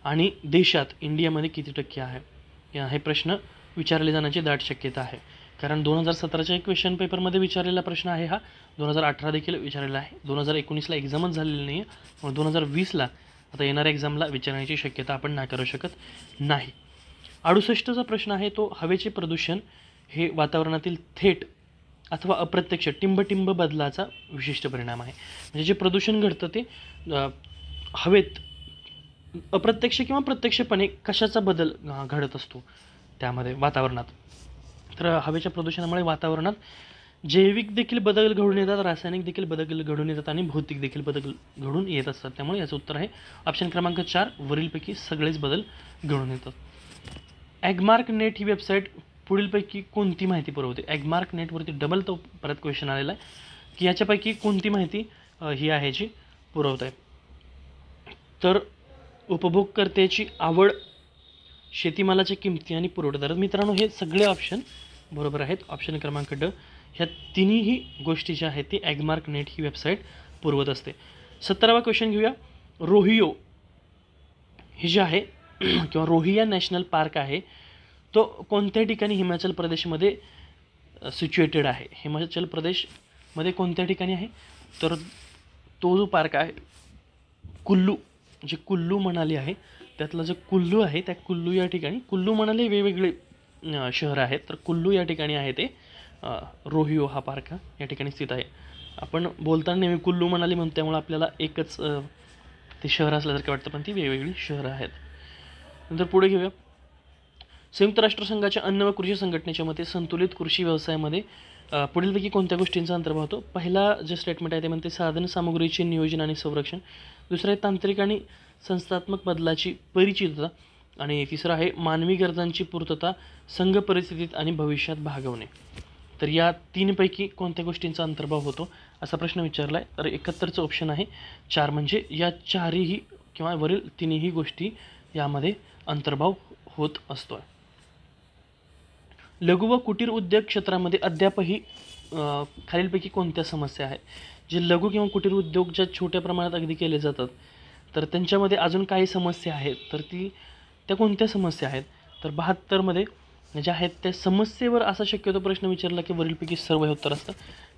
आणि देशात इंडियामध्ये किती टक्के आहे हे प्रश्न विचारले जाण्याची दाट शक्यता आहे कारण दोन हजार सतराच्या एक क्वेश्चन पेपरमध्ये विचारलेला प्रश्न आहे हा दोन हजार अठरा देखील विचारलेला आहे दोन हजार एकोणीसला एक्झामच झालेली नाही आहे दोन हजार वीसला आता येणाऱ्या एक्झामला विचारण्याची शक्यता आपण करू शकत नाही अडुसष्टचा प्रश्न आहे तो हवेचे प्रदूषण हे वातावरणातील थेट अथवा अप्रत्यक्ष टिंबटिंब बदलाचा विशिष्ट परिणाम आहे म्हणजे जे प्रदूषण घडतं ते हवेत अप्रत्यक्ष किंवा प्रत्यक्षपणे कशाचा बदल घडत असतो त्यामध्ये वातावरणात तर हवेच्या प्रदूषणामुळे वातावरणात जैविक देखील बदल घडून येतात रासायनिक देखील बदल घडून येतात आणि भौतिक देखील बदल घडून येत असतात त्यामुळे याचं उत्तर आहे ऑप्शन क्रमांक चार वरीलपैकी सगळेच बदल घडून येतात ॲगमार्क नेट ही वेबसाईट पुढीलपैकी कोणती माहिती पुरवते ॲगमार्क नेटवरती डबल तो परत क्वेश्चन आलेला आहे की याच्यापैकी कोणती माहिती ही आहे जी पुरवत आहे तर उपभोगकर्त्याची आवड शेतीमालाच्या किमती आणि पुरवठादार मित्रांनो हे सगळे ऑप्शन बरोबर आहेत ऑप्शन क्रमांक ड ह्या तिन्ही गोष्टी ज्या आहेत ती ॲगमार्क नेट ही वेबसाईट पुरवत असते सत्तरावा क्वेश्चन घेऊया रोहियो हे जी आहे किंवा रोहिया नॅशनल पार्क आहे तो कोणत्या ठिकाणी हिमाचल प्रदेशमध्ये सिच्युएटेड आहे हिमाचल प्रदेशमध्ये कोणत्या ठिकाणी आहे तर तो जो पार्क आहे कुल्लू जे कुल्लू मनाली आहे त्यातला जो कुल्लू आहे त्या कुल्लू या ठिकाणी कुल्लू म्हणाले वेगवेगळे शहर आहेत तर कुल्लू या ठिकाणी आहे ते रोहिओ हा पार्क या ठिकाणी स्थित आहे आपण बोलताना नेहमी कुल्लू मनाली म्हणून त्यामुळे आपल्याला एकच ते शहर असल्यासारखं वाटतं पण ती वेगवेगळी शहरं आहेत नंतर पुढे घेऊया संयुक्त राष्ट्रसंघाच्या अन्न व कृषी संघटनेच्या मते संतुलित कृषी व्यवसायामध्ये पुढीलपैकी कोणत्या गोष्टींचा अंतर्भाव होतो पहिला जे स्टेटमेंट आहे ते म्हणते साधन सामुग्रीचे नियोजन आणि संरक्षण दुसरं आहे तांत्रिक आणि संस्थात्मक बदलाची परिचितता आणि तिसरं आहे मानवी गरजांची पूर्तता संघ परिस्थितीत आणि भविष्यात भागवणे तर या तीनपैकी कोणत्या गोष्टींचा अंतर्भाव होतो असा प्रश्न विचारला आहे तर एकाहत्तरचं ऑप्शन आहे चार म्हणजे या चारही किंवा वरील तिन्ही गोष्टी यामध्ये अंतर्भाव होत असतो लघु व कुटीर उद्योग क्षेत्रामध्ये अद्यापही खालीलपैकी कोणत्या समस्या आहेत जे लघु किंवा कुटीर उद्योग ज्या छोट्या प्रमाणात अगदी केले जातात तर त्यांच्यामध्ये अजून काही समस्या आहेत तर ती त्या कोणत्या समस्या आहेत तर बहात्तरमध्ये ज्या आहेत त्या समस्येवर असा शक्यतो प्रश्न विचारला की वरीलपैकी सर्व हे उत्तर असतं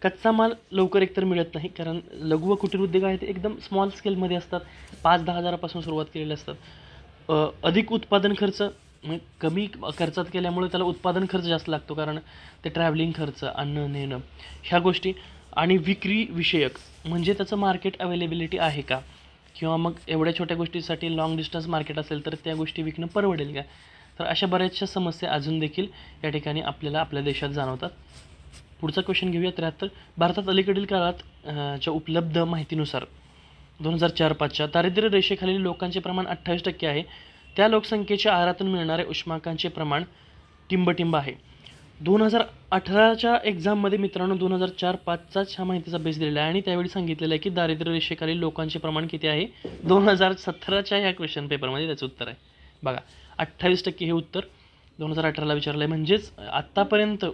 कच्चा माल लवकर एकतर मिळत नाही कारण लघु व कुटीर उद्योग आहेत एकदम स्मॉल स्केलमध्ये असतात पाच दहा हजारापासून सुरुवात केलेले असतात अधिक उत्पादन खर्च म्हणजे कमी खर्चात केल्यामुळे त्याला उत्पादन खर्च जास्त लागतो कारण ते ट्रॅव्हलिंग खर्च अन्न नेणं ह्या गोष्टी आणि विक्री विषयक म्हणजे त्याचं मार्केट अवेलेबिलिटी आहे का किंवा मग एवढ्या छोट्या गोष्टीसाठी लाँग डिस्टन्स मार्केट असेल तर त्या गोष्टी विकणं परवडेल का तर अशा बऱ्याचशा समस्या अजून देखील या ठिकाणी आपल्याला आपल्या देशात जाणवतात पुढचा क्वेश्चन घेऊया त्र्याहत्तर भारतात अलीकडील काळात च्या उपलब्ध माहितीनुसार दोन हजार चार पाचच्या दारिद्र्य रेषेखालील लोकांचे प्रमाण अठ्ठावीस टक्के आहे त्या लोकसंख्येच्या आहारातून मिळणारे उष्माकांचे प्रमाण टिंबटिंब आहे दोन हजार अठराच्या एक्झाममध्ये मित्रांनो दोन हजार चार पाचचाच ह्या माहितीचा बेस दिलेला आहे आणि त्यावेळी सांगितलेलं आहे की दारिद्र्य रेषेखालील लोकांचे प्रमाण किती आहे दोन हजार सतराच्या ह्या क्वेश्चन पेपरमध्ये त्याचं उत्तर आहे बघा अठ्ठावीस टक्के हे उत्तर दोन हजार अठराला विचारलं आहे म्हणजेच आत्तापर्यंत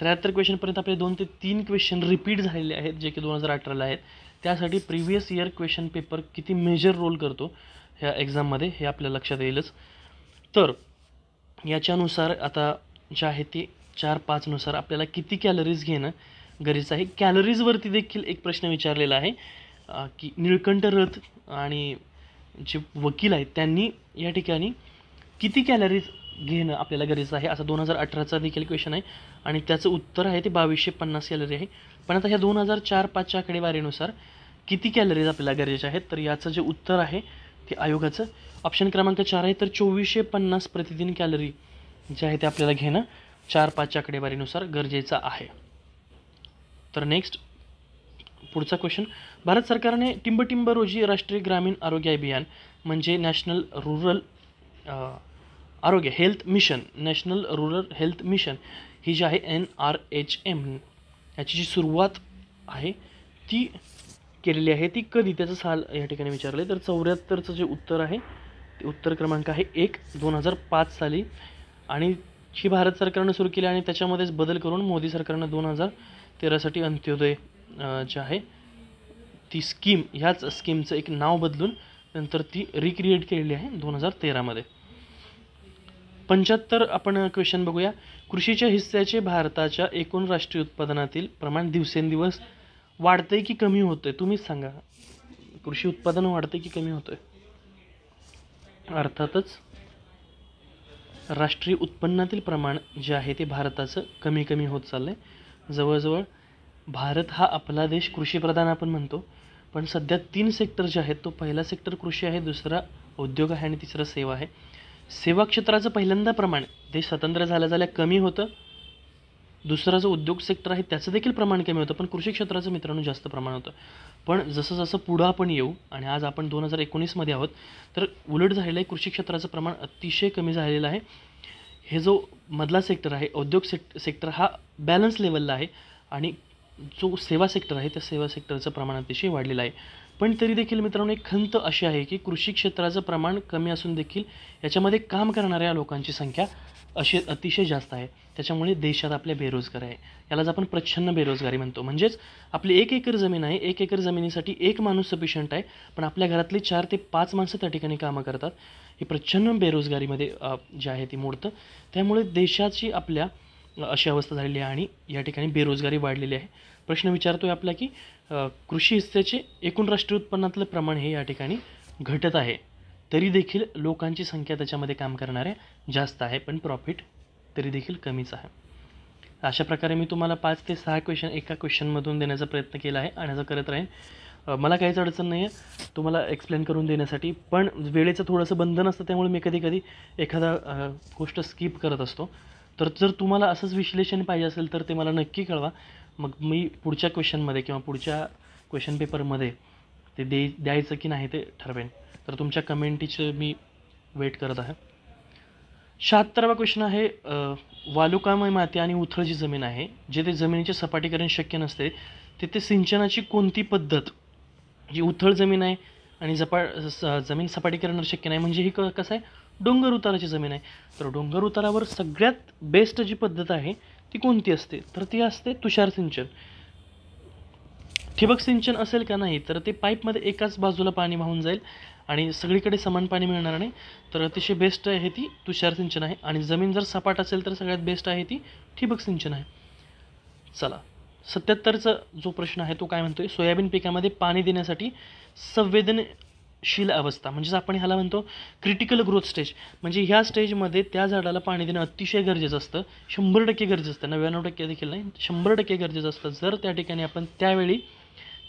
त्र्याहत्तर क्वेश्चनपर्यंत आपले दोन ते तीन क्वेश्चन रिपीट झालेले आहेत जे की दोन हजार अठराला आहेत त्यासाठी प्रिव्हियस इयर क्वेश्चन पेपर किती मेजर रोल करतो ह्या एक्झाममध्ये हे आपल्या लक्षात येईलच तर याच्यानुसार आता जे आहे ते चार पाचनुसार आपल्याला किती कॅलरीज घेणं गरजेचं आहे कॅलरीजवरती देखील एक प्रश्न विचारलेला आहे की निळकंठ रथ आणि जे वकील आहेत त्यांनी या ठिकाणी किती कॅलरीज घेणं आपल्याला गरजेचं आहे असा दोन हजार अठराचा देखील क्वेश्चन आहे आणि त्याचं उत्तर आहे ते बावीसशे पन्नास कॅलरी आहे पण आता ह्या दोन हजार चार पाचच्या आकडेवारीनुसार किती कॅलरीज आपल्याला गरजेच्या आहेत तर याचं जे उत्तर आहे ते आयोगाचं ऑप्शन क्रमांक चार आहे तर चोवीसशे पन्नास प्रतिदिन कॅलरी जे आहे ते आपल्याला घेणं चार पाच आकडेवारीनुसार गरजेचा आहे तर नेक्स्ट पुढचा क्वेश्चन भारत सरकारने टिंबटिंब रोजी राष्ट्रीय ग्रामीण आरोग्य अभियान म्हणजे नॅशनल रुरल आरोग्य health mission national rural health mission ही जी आहे एन आर एच एम याची जी सुरुवात आहे ती केलेली आहे ती कधी त्याचं साल या ठिकाणी विचारले तर चौऱ्याहत्तरचं जे उत्तर आहे ते उत्तर क्रमांक आहे एक दोन हजार पाच साली आणि ही भारत सरकारनं सुरू केली आणि त्याच्यामध्येच बदल करून मोदी सरकारनं दोन हजार तेरासाठी अंत्योदय जे आहे ती स्कीम ह्याच स्कीमचं एक नाव बदलून नंतर ती रिक्रिएट केलेली आहे दोन हजार तेरामध्ये पंच्याहत्तर आपण क्वेश्चन बघूया कृषीच्या हिस्स्याचे भारताच्या एकूण राष्ट्रीय उत्पादनातील प्रमाण दिवसेंदिवस वाढते की कमी होते तुम्हीच सांगा कृषी उत्पादन वाढते की कमी आहे अर्थातच राष्ट्रीय उत्पन्नातील प्रमाण जे आहे ते भारताचं कमी कमी होत चाललं आहे जवळजवळ भारत हा आपला देश कृषीप्रधान आपण म्हणतो पण सध्या तीन सेक्टर जे आहेत तो पहिला सेक्टर कृषी आहे दुसरा उद्योग आहे आणि तिसरा सेवा आहे सेवा क्षेत्राचं पहिल्यांदा प्रमाण देश स्वतंत्र झाल्या झाल्या कमी होतं दुसरा जो उद्योग सेक्टर आहे त्याचं देखील प्रमाण कमी होतं पण कृषी क्षेत्राचं मित्रांनो जास्त प्रमाण होतं पण जसं जसं पुढं आपण येऊ आणि आज आपण दोन हजार एकोणीसमध्ये आहोत तर उलट झालेलं आहे कृषी क्षेत्राचं प्रमाण अतिशय कमी झालेलं आहे हे जो मधला सेक्टर आहे औद्योग सेक् सेक्टर हा बॅलन्स लेवलला आहे आणि जो सेवा सेक्टर आहे त्या सेवा सेक्टरचं प्रमाण अतिशय वाढलेलं आहे पण तरी देखील मित्रांनो एक खंत अशी आहे की कृषी क्षेत्राचं प्रमाण कमी असून देखील याच्यामध्ये काम करणाऱ्या लोकांची संख्या अशी अतिशय जास्त आहे त्याच्यामुळे देशात आपल्या बेरोजगार आहे यालाच आपण प्रच्छन्न बेरोजगारी म्हणतो म्हणजेच आपली एक एकर जमीन आहे एक एकर जमिनीसाठी एक माणूस सफिशियंट आहे पण आपल्या घरातली चार ते पाच माणसं त्या ठिकाणी कामं करतात ही प्रच्छन्न बेरोजगारीमध्ये जी आहे ती मोडतं त्यामुळे देशाची आपल्या अशी अवस्था झालेली आहे आणि या ठिकाणी बेरोजगारी वाढलेली आहे प्रश्न विचारतो आहे आपला की कृषी हिस्सेचे एकूण राष्ट्रीय उत्पन्नातलं प्रमाण हे या ठिकाणी घटत आहे तरी देखील लोकांची संख्या त्याच्यामध्ये काम करणाऱ्या जास्त आहे पण प्रॉफिट तरी देखील कमीच आहे अशा प्रकारे मी तुम्हाला पाच ते सहा क्वेश्चन एका क्वेश्चनमधून देण्याचा प्रयत्न केला आहे आणि असं करत राहीन मला काहीच अडचण नाही आहे तुम्हाला एक्सप्लेन करून देण्यासाठी पण वेळेचं थोडंसं बंधन असतं त्यामुळे मी कधी कधी एखादा गोष्ट स्किप करत असतो तर जर तुम्हाला असंच विश्लेषण पाहिजे असेल तर ते मला नक्की कळवा मग मी पुढच्या क्वेश्चनमध्ये किंवा पुढच्या क्वेश्चन पेपरमध्ये ते दे द्यायचं की नाही ते ठरवेन तर तुमच्या कमेंटीचं मी वेट करत आहे शहात्तरावा क्वेश्चन आहे वालुकामय माती आणि उथळ जी जमीन आहे जेथे जमिनीचे सपाटीकरण शक्य नसते तिथे सिंचनाची कोणती पद्धत जी उथळ जमीन आहे आणि जपा जमीन सपाटीकरण शक्य नाही म्हणजे ही कसं आहे डोंगर उताराची जमीन आहे तर डोंगर उतारावर सगळ्यात बेस्ट जी पद्धत आहे ती कोणती असते तर ती असते तुषार सिंचन ठिबक सिंचन असेल का नाही तर ते पाईपमध्ये एकाच बाजूला पाणी वाहून जाईल आणि सगळीकडे समान पाणी मिळणार नाही तर अतिशय बेस्ट आहे ती तुषार सिंचन आहे आणि जमीन जर सपाट असेल तर सगळ्यात बेस्ट आहे ती ठिबक सिंचन आहे चला सत्याहत्तरचा जो प्रश्न आहे तो काय म्हणतो आहे सोयाबीन पिकामध्ये पाणी देण्यासाठी संवेदनशील अवस्था म्हणजेच आपण ह्याला म्हणतो क्रिटिकल ग्रोथ स्टेज म्हणजे ह्या स्टेजमध्ये त्या झाडाला पाणी देणं अतिशय गरजेचं असतं शंभर टक्के गरजेचं असतं नव्याण्णव टक्के देखील नाही शंभर टक्के गरजेचं असतं जर त्या ठिकाणी आपण त्यावेळी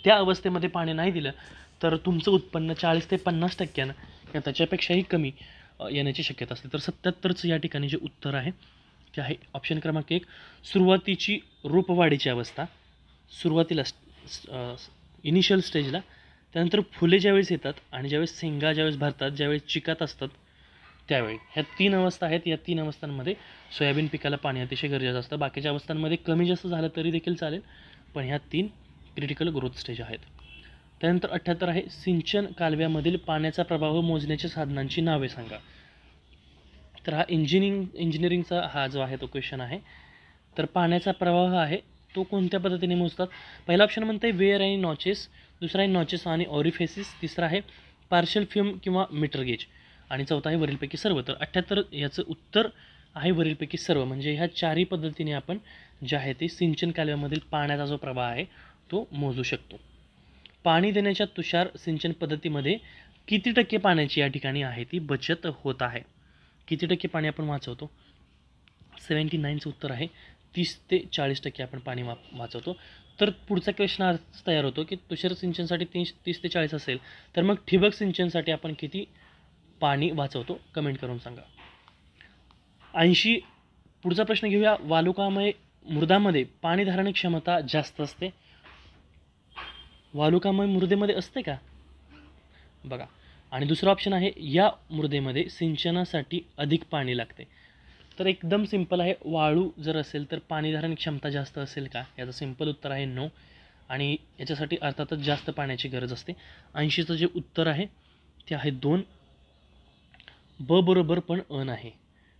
त्या अवस्थेमध्ये पाणी नाही दिलं तर तुमचं उत्पन्न चाळीस ते पन्नास टक्क्यानं किंवा त्याच्यापेक्षाही कमी येण्याची शक्यता असते तर सत्याहत्तरचं या ठिकाणी जे उत्तर आहे ते आहे ऑप्शन क्रमांक एक सुरुवातीची रोपवाढीची अवस्था सुरुवातीला इनिशियल स्टेजला त्यानंतर फुले ज्यावेळेस येतात आणि ज्यावेळेस शेंगा ज्यावेळेस भरतात ज्यावेळेस चिकात असतात त्यावेळी ह्या तीन अवस्था आहेत या तीन अवस्थांमध्ये सोयाबीन पिकाला पाणी अतिशय गरजेचं असतं बाकीच्या अवस्थांमध्ये कमी जास्त झालं तरी देखील चालेल पण ह्या तीन क्रिटिकल ग्रोथ स्टेज आहेत त्यानंतर अठ्ठ्याहत्तर आहे सिंचन कालव्यामधील पाण्याचा प्रभाव मोजण्याच्या साधनांची नावे सांगा तर हा इंजिनिंग इंजिनिअरिंगचा हा जो आहे तो क्वेश्चन आहे तर पाण्याचा प्रवाह आहे तो कोणत्या पद्धतीने मोजतात पहिला ऑप्शन म्हणते वेअर आणि नॉचेस दुसरा आहे नॉचेस आणि ऑरिफेसिस तिसरा आहे पार्शल फ्युम किंवा मीटर गेज आणि चौथा आहे वरीलपैकी सर्व तर अठ्ठ्याहत्तर याचं उत्तर आहे वरीलपैकी सर्व म्हणजे ह्या चारही पद्धतीने आपण जे आहे ते सिंचन कालव्यामधील पाण्याचा जो प्रवाह आहे तो मोजू शकतो पाणी देण्याच्या तुषार सिंचन पद्धतीमध्ये किती टक्के पाण्याची या ठिकाणी आहे ती बचत होत आहे किती टक्के पाणी आपण वाचवतो सेवन्टी नाईनचं उत्तर आहे तीस ते चाळीस टक्के आपण पाणी वा वाचवतो तर पुढचा क्वेश्चन अर्थ तयार होतो की तुषार सिंचनसाठी तीस तीस ते चाळीस असेल तर मग ठिबक सिंचनसाठी आपण किती पाणी वाचवतो कमेंट करून सांगा ऐंशी पुढचा प्रश्न घेऊया वालुकामय मृदामध्ये पाणी धारण क्षमता जास्त असते वालुकामय मृदेमध्ये असते का बघा आणि दुसरा ऑप्शन आहे या मृदेमध्ये सिंचनासाठी अधिक पाणी लागते तर एकदम सिंपल आहे वाळू जर असेल तर पाणीधारण क्षमता जास्त असेल का याचं सिंपल उत्तर आहे नो आणि याच्यासाठी अर्थातच जास्त पाण्याची गरज असते ऐंशीचं जे उत्तर आहे ते आहे दोन ब बरोबर पण अन आहे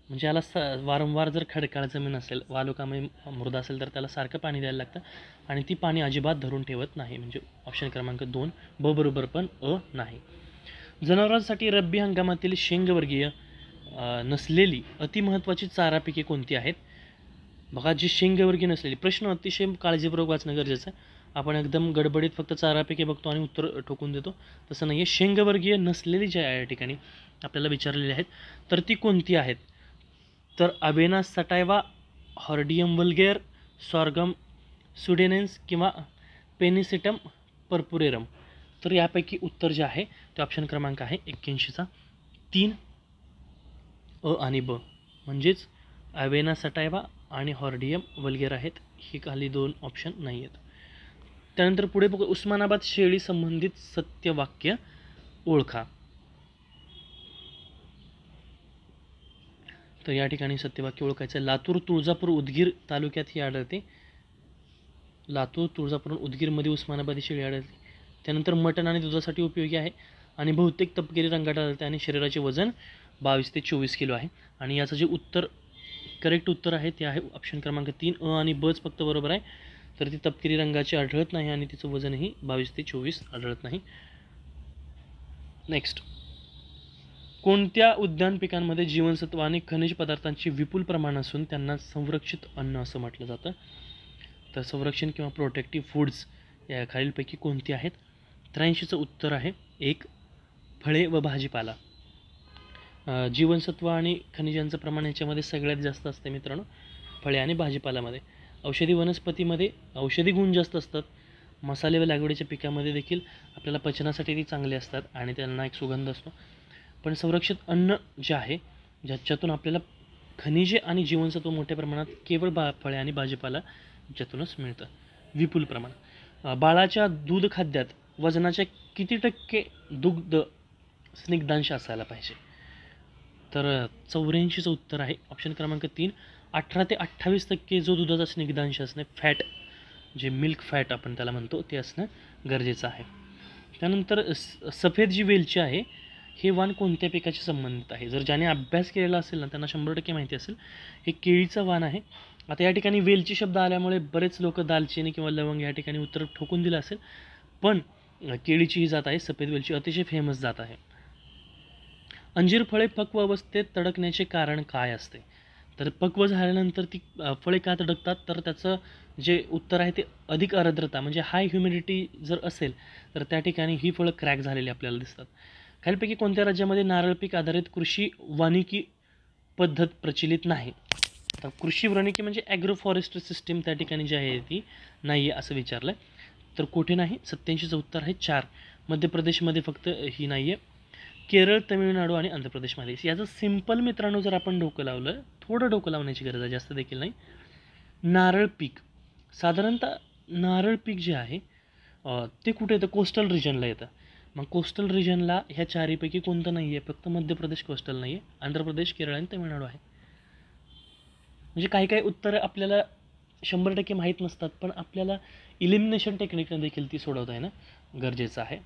म्हणजे याला स वारंवार जर खडकाळ जमीन असेल वालुकामय मृदा असेल तर त्याला सारखं पाणी द्यायला लागतं आणि ती पाणी अजिबात धरून ठेवत नाही म्हणजे ऑप्शन क्रमांक दोन ब बरोबर पण अ नाही जनावरांसाठी रब्बी हंगामातील शेंगवर्गीय नसलेली अतिमहत्वाची चारा पिके कोणती आहेत बघा जी शेंगवर्गीय नसलेली प्रश्न अतिशय काळजीपूर्वक वाचणं गरजेचं आहे आपण एकदम गडबडीत फक्त चारा पिके बघतो आणि उत्तर ठोकून देतो तसं नाही आहे शेंगवर्गीय नसलेली ज्या आहे या ठिकाणी आपल्याला विचारलेली आहेत तर ती कोणती आहेत तर अबेना सटायवा हॉर्डियम वल्गेअर सॉर्गम सुडेनेन्स किंवा पेनिसिटम परपुरेरम तर यापैकी उत्तर जे आहे ते ऑप्शन क्रमांक आहे एक्क्याऐंशीचा तीन अ आणि ब म्हणजेच अवेना सटायवा आणि हॉर्डियम वल्गेर आहेत ही खाली दोन ऑप्शन नाही आहेत त्यानंतर पुढे बघू उस्मानाबाद शेळी संबंधित सत्यवाक्य ओळखा तर या ठिकाणी सत्यवाक्य ओळखायचं आहे लातूर तुळजापूर उदगीर तालुक्यात ही आढळते लातूर तुळजापूर उदगीरमध्ये उस्मानाबादी शेळी आढळते त्यानंतर मटण आणि दुधासाठी उपयोगी आहे आणि बहुतेक तपकिरी रंगात आढळते आणि शरीराचे वजन बावीस ते चोवीस किलो आहे आणि याचं जे उत्तर करेक्ट उत्तर आहे ते आहे ऑप्शन क्रमांक तीन अ आणि बच फक्त बरोबर आहे तर ती तपकिरी रंगाची आढळत नाही आणि तिचं वजनही बावीस ते चोवीस आढळत नाही नेक्स्ट कोणत्या उद्यान पिकांमध्ये जीवनसत्व आणि खनिज पदार्थांची विपुल प्रमाण असून त्यांना संरक्षित अन्न असं म्हटलं जातं तर संरक्षण किंवा प्रोटेक्टिव्ह फूड्स या खालीलपैकी कोणती आहेत त्र्याऐंशीचं उत्तर आहे एक फळे व भाजीपाला जीवनसत्व आणि खनिजांचं प्रमाण याच्यामध्ये सगळ्यात जास्त असते मित्रांनो फळे आणि भाजीपाल्यामध्ये औषधी वनस्पतीमध्ये औषधी गुण जास्त असतात मसाले व लागवडीच्या पिकामध्ये देखील आपल्याला पचनासाठी ती चांगली असतात आणि त्यांना एक सुगंध असतो पण संरक्षित अन्न जे आहे ज्याच्यातून आपल्याला खनिजे आणि जीवनसत्व मोठ्या प्रमाणात केवळ बा फळे आणि भाजीपाला ज्यातूनच मिळतं विपुल प्रमाण बाळाच्या दूध खाद्यात वजनाच्या किती टक्के दुग्ध स्निग्धांश असायला पाहिजे तर चौऱ्याऐंशीचं उत्तर आहे ऑप्शन क्रमांक तीन अठरा ते अठ्ठावीस टक्के जो दुधाचा स्निग्धांश असणे फॅट जे मिल्क फॅट आपण त्याला म्हणतो ते असणं गरजेचं आहे त्यानंतर सफेद जी वेलची आहे हे वाण कोणत्या पिकाशी संबंधित आहे जर ज्याने अभ्यास केलेला असेल ना त्यांना शंभर टक्के माहिती असेल हे केळीचं वाण आहे आता या ठिकाणी वेलची शब्द आल्यामुळे बरेच लोक दालचिनी किंवा लवंग या ठिकाणी उत्तर ठोकून दिलं असेल पण केळीची ही जात आहे सफेद वेलची अतिशय फेमस जात आहे अंजीर फळे पक्व अवस्थेत तडकण्याचे कारण काय असते तर पक्व झाल्यानंतर ती फळे का तडकतात तर त्याचं जे उत्तर आहे ते अधिक आर्द्रता म्हणजे हाय ह्युमिडिटी जर असेल तर त्या ठिकाणी ही फळं क्रॅक झालेली आपल्याला दिसतात खालीलपैकी कोणत्या राज्यामध्ये नारळ पीक आधारित कृषी वानिकी पद्धत प्रचलित नाही तर कृषी वानिकी म्हणजे ॲग्रो फॉरेस्ट सिस्टीम त्या ठिकाणी जी आहे ती नाही आहे असं विचारलं आहे तर कुठे नाही सत्याऐंशीचं उत्तर आहे चार मध्य प्रदेशमध्ये फक्त ही नाही आहे केरळ तमिळनाडू आणि आंध्र प्रदेशमध्ये याचं सिम्पल मित्रांनो जर आपण डोकं लावलं थोडं डोकं लावण्याची गरज आहे जास्त देखील नाही नारळ पीक साधारणतः नारळ पीक जे आहे ते कुठे येतं कोस्टल रिजनला येतं मग कोस्टल रिजनला ह्या चारीपैकी कोणतं नाही आहे फक्त मध्य प्रदेश कोस्टल नाही आहे आंध्र प्रदेश केरळ आणि तमिळनाडू आहे म्हणजे काही काही उत्तरं आपल्याला शंभर टक्के माहीत नसतात पण आपल्याला इलिमिनेशन टेक्निकनं देखील ती सोडवता येणं गरजेचं आहे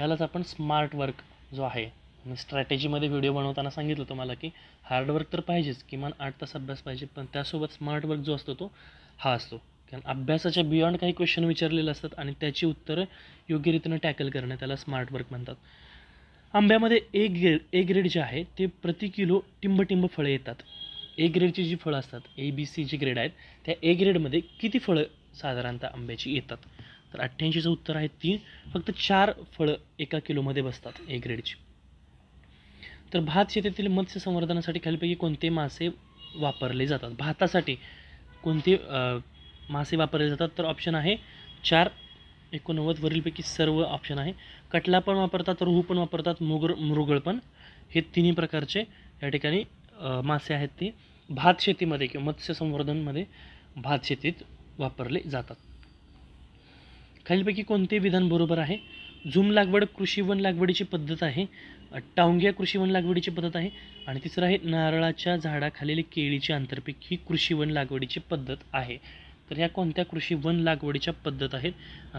यालाच आपण स्मार्ट वर्क जो आहे मी स्ट्रॅटेजीमध्ये व्हिडिओ बनवताना सांगितलं तुम्हाला की हार्डवर्क तर पाहिजेच किमान आठ तास अभ्यास पाहिजे पण त्यासोबत स्मार्ट वर्क जो असतो तो हा असतो कारण अभ्यासाच्या बियॉन्ड काही क्वेश्चन विचारलेले असतात आणि त्याची उत्तरं योग्यरीतीनं टॅकल करणं त्याला स्मार्ट वर्क म्हणतात आंब्यामध्ये ए ग्रेड ए ग्रेड जे आहे ते प्रति किलो टिंबटिंब फळे येतात ए ग्रेडची जी फळं असतात A B C G grade आहेत त्या ए ग्रेडमध्ये किती फळं साधारणतः आंब्याची येतात तर अठ्ठ्याऐंशीचं उत्तर आहे ती फक्त चार फळं एका किलोमध्ये बसतात ए ग्रेडची तर भात शेतीतील मत्स्य संवर्धनासाठी खालीपैकी कोणते मासे वापरले जातात भातासाठी कोणते मासे वापरले जातात तर ऑप्शन आहे चार एकोणनव्वद वरीलपैकी सर्व ऑप्शन आहे कटला पण वापरतात रोहू पण वापरतात मुगर मृगळ पण हे तिन्ही प्रकारचे या ठिकाणी मासे आहेत ते भात शेतीमध्ये किंवा मत्स्य संवर्धनमध्ये भात शेतीत वापरले जातात खालीलपैकी कोणते विधान बरोबर आहे झूम लागवड कृषी वन लागवडीची पद्धत आहे टावंग्या कृषी वन लागवडीची पद्धत आहे आणि तिसरं आहे नारळाच्या झाडाखालील केळीची आंतरपीक ही कृषी वन लागवडीची पद्धत आहे तर ह्या कोणत्या कृषी वन लागवडीच्या पद्धत आहेत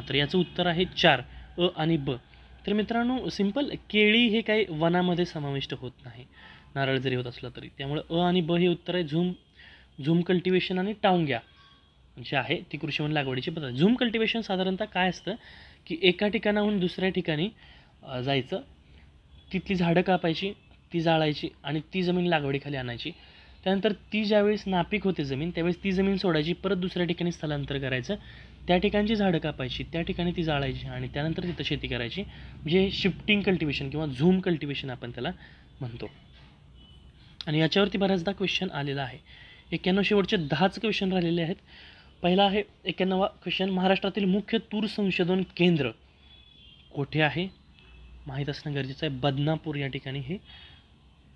तर याचं उत्तर आहे चार अ आणि ब तर मित्रांनो सिंपल केळी हे काही वनामध्ये समाविष्ट होत नाही नारळ जरी होत असला तरी त्यामुळे अ आणि ब हे उत्तर आहे झूम झूम कल्टिवेशन आणि टावंग्या जे आहे ती कृषी वन लागवडीची पद्धत झूम कल्टिवेशन साधारणतः काय असतं की एका ठिकाणाहून दुसऱ्या ठिकाणी जायचं तिथली झाडं कापायची ती जाळायची आणि ती जमीन लागवडीखाली आणायची त्यानंतर ती ज्यावेळेस नापीक होते जमीन त्यावेळेस ती जमीन सोडायची परत दुसऱ्या ठिकाणी स्थलांतर करायचं त्या ठिकाणची झाडं कापायची त्या ठिकाणी ती जाळायची आणि त्यानंतर तिथं शेती करायची म्हणजे शिफ्टिंग कल्टिवेशन किंवा झूम कल्टिवेशन आपण त्याला म्हणतो आणि याच्यावरती बऱ्याचदा क्वेश्चन आलेला आहे एक्क्याण्णव शेवटचे दहाच क्वेश्चन राहिलेले आहेत पहिला आहे एक्क्याण्णवा क्वेश्चन महाराष्ट्रातील मुख्य तूर संशोधन केंद्र कोठे आहे माहीत असणं गरजेचं आहे बदनापूर या ठिकाणी हे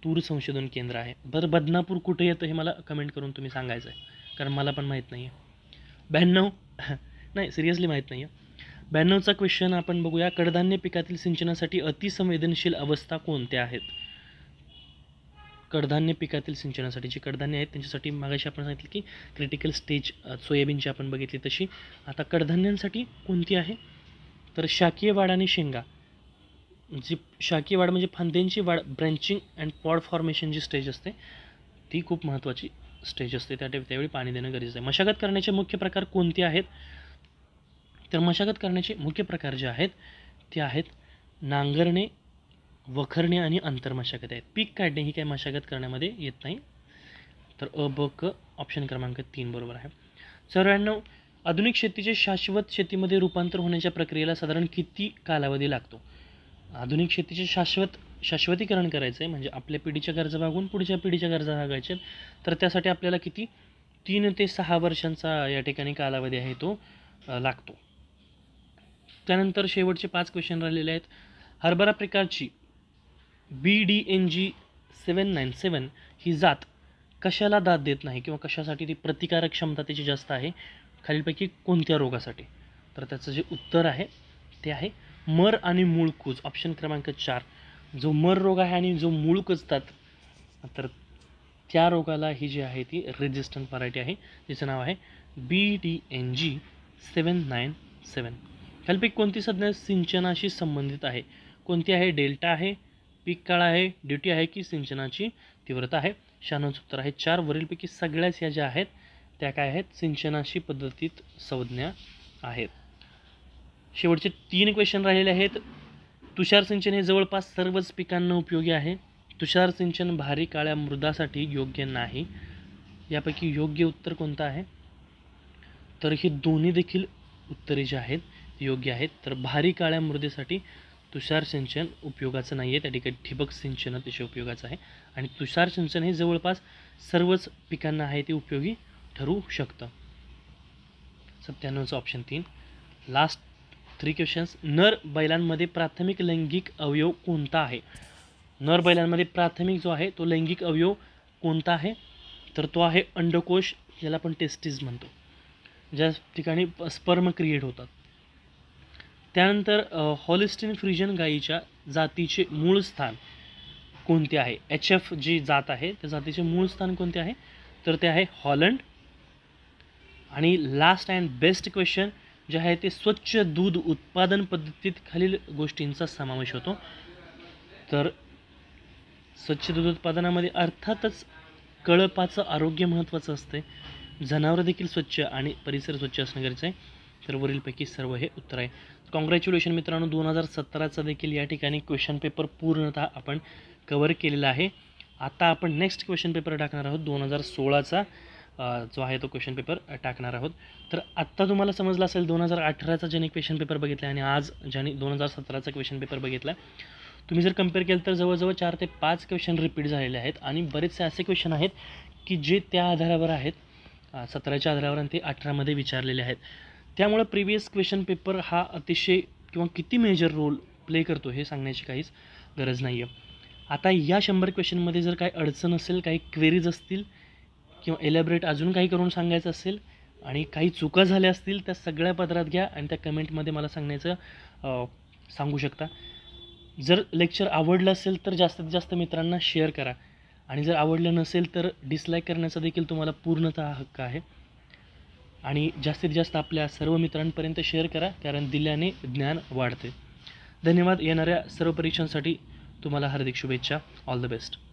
तूर संशोधन केंद्र आहे बरं बदनापूर कुठे येतं हे मला कमेंट करून तुम्ही सांगायचं आहे कारण मला पण माहीत नाही आहे ब्याण्णव नाही सिरियसली माहीत नाही आहे ब्याण्णवचा क्वेश्चन आपण बघूया कडधान्य पिकातील सिंचनासाठी अतिसंवेदनशील अवस्था कोणत्या आहेत कडधान्य पिकातील सिंचनासाठी जी कडधान्य आहेत त्यांच्यासाठी मागाशी आपण सांगितलं की क्रिटिकल स्टेज सोयाबीनची आपण बघितली तशी आता कडधान्यांसाठी कोणती आहे तर शाकीय वाड आणि शेंगा जी शाकी वाढ म्हणजे फांद्यांची वाढ ब्रँचिंग अँड पॉड फॉर्मेशन जी स्टेज असते ती खूप महत्त्वाची स्टेज असते त्या त्यावेळी पाणी देणं गरजेचं आहे मशागत करण्याचे मुख्य प्रकार कोणते आहेत तर मशागत करण्याचे मुख्य प्रकार जे आहेत ते आहेत नांगरणे वखरणे आणि आंतरमशागत आहेत पीक काढणे ही काही मशागत करण्यामध्ये येत नाही तर अ ब क ऑप्शन क्रमांक तीन बरोबर आहे चौऱ्याण्णव आधुनिक शेतीचे शाश्वत शेतीमध्ये रूपांतर होण्याच्या प्रक्रियेला साधारण किती कालावधी लागतो आधुनिक शेतीचे शाश्वत शाश्वतीकरण करायचं आहे म्हणजे आपल्या पिढीच्या गरजा भागून पुढच्या पिढीच्या गरजा भागायच्या तर त्यासाठी आपल्याला किती तीन ते सहा वर्षांचा या ठिकाणी कालावधी आहे तो लागतो त्यानंतर शेवटचे पाच क्वेश्चन राहिलेले आहेत हरभरा प्रकारची B D N G seven nine seven ही जात कशाला दाद देत नाही किंवा कशासाठी ती प्रतिकारक क्षमता त्याची जास्त आहे खालीलपैकी कोणत्या रोगासाठी तर त्याचं जे उत्तर आहे ते आहे मर आणि मूळ कूज ऑप्शन क्रमांक चार जो मर रोग आहे आणि जो मूळ कुजतात तर त्या रोगाला ही जी आहे ती रेजिस्टंट व्हरायटी आहे तिचं नाव आहे B D N G seven nine seven खालपैकी कोणती संज्ञा सिंचनाशी संबंधित आहे कोणती आहे डेल्टा आहे पीक काळ आहे ड्युटी आहे की सिंचनाची तीव्रता आहे शहाण्णव उत्तर आहे चार वरीलपैकी सगळ्याच या ज्या आहेत त्या काय आहेत सिंचनाशी पद्धतीत संज्ञा आहेत शेवटचे तीन क्वेश्चन राहिलेले आहेत तुषार सिंचन हे जवळपास सर्वच पिकांना उपयोगी आहे तुषार सिंचन भारी काळ्या मृदासाठी योग्य नाही यापैकी योग्य उत्तर कोणतं आहे तर ही दोन्ही देखील उत्तरे जी आहेत योग्य आहेत तर भारी काळ्या मृदेसाठी तुषार सिंचन उपयोगाचं नाही आहे त्या ठिकाणी ठिबक सिंचन अतिशय उपयोगाचं आहे आणि तुषार सिंचन हे जवळपास सर्वच पिकांना आहे ते उपयोगी ठरू शकतं सत्त्याण्णवचं ऑप्शन तीन लास्ट थ्री क्वेश्चन्स नर बैलांमध्ये प्राथमिक लैंगिक अवयव कोणता आहे नर बैलांमध्ये प्राथमिक जो आहे तो लैंगिक अवयव कोणता आहे तर तो आहे अंडकोश याला आपण टेस्टीज म्हणतो ज्या ठिकाणी स्पर्म क्रिएट होतात त्यानंतर हॉलिस्टिन फ्रिजन गायीच्या जातीचे मूळ स्थान कोणते आहे एच एफ जी जात आहे त्या जातीचे मूळ स्थान कोणते आहे तर ते आहे हॉलंड आणि लास्ट अँड बेस्ट क्वेश्चन जे आहे ते स्वच्छ दूध उत्पादन पद्धतीत खालील गोष्टींचा समावेश होतो तर स्वच्छ दूध उत्पादनामध्ये अर्थातच कळपाचं आरोग्य महत्त्वाचं असते जनावरं देखील स्वच्छ आणि परिसर स्वच्छ असणं गरजेचं आहे तर वरीलपैकी सर्व हे उत्तर आहे कॉंग्रॅच्युलेशन मित्रांनो दोन हजार सतराचा देखील या ठिकाणी क्वेश्चन पेपर पूर्णतः आपण कवर केलेला आहे आता आपण नेक्स्ट क्वेश्चन पेपर टाकणार आहोत दोन हजार सोळाचा जो आहे तो क्वेश्चन पेपर टाकणार आहोत तर आत्ता तुम्हाला समजलं असेल दोन हजार अठराचा ज्याने क्वेश्चन पेपर बघितला आणि आज ज्याने दोन हजार सतराचा क्वेश्चन पेपर बघितला तुम्ही जर कम्पेअर केलं तर जवळजवळ चार ते पाच क्वेश्चन रिपीट झालेले आहेत आणि बरेचसे असे क्वेश्चन आहेत की जे त्या आधारावर आहेत सतराच्या आधारावर आणि ते अठरामध्ये विचारलेले आहेत त्यामुळं प्रिव्हियस क्वेश्चन पेपर हा अतिशय किंवा किती मेजर रोल प्ले करतो हे सांगण्याची काहीच गरज नाही आहे आता या शंभर क्वेश्चनमध्ये जर काही अडचण असेल काही क्वेरीज असतील किंवा एलॅबरेट अजून काही करून सांगायचं असेल आणि काही चुका झाल्या असतील त्या सगळ्या पत्रात घ्या आणि त्या कमेंटमध्ये मला सांगण्याचं सांगू शकता जर लेक्चर आवडलं असेल तर जास्तीत जास्त मित्रांना शेअर करा आणि जर आवडलं नसेल तर डिसलाईक करण्याचा देखील तुम्हाला पूर्णतः हक्क आहे आणि जास्तीत जास्त आपल्या सर्व मित्रांपर्यंत शेअर करा कारण दिल्याने ज्ञान वाढते धन्यवाद येणाऱ्या सर्व परीक्षांसाठी तुम्हाला हार्दिक शुभेच्छा ऑल द बेस्ट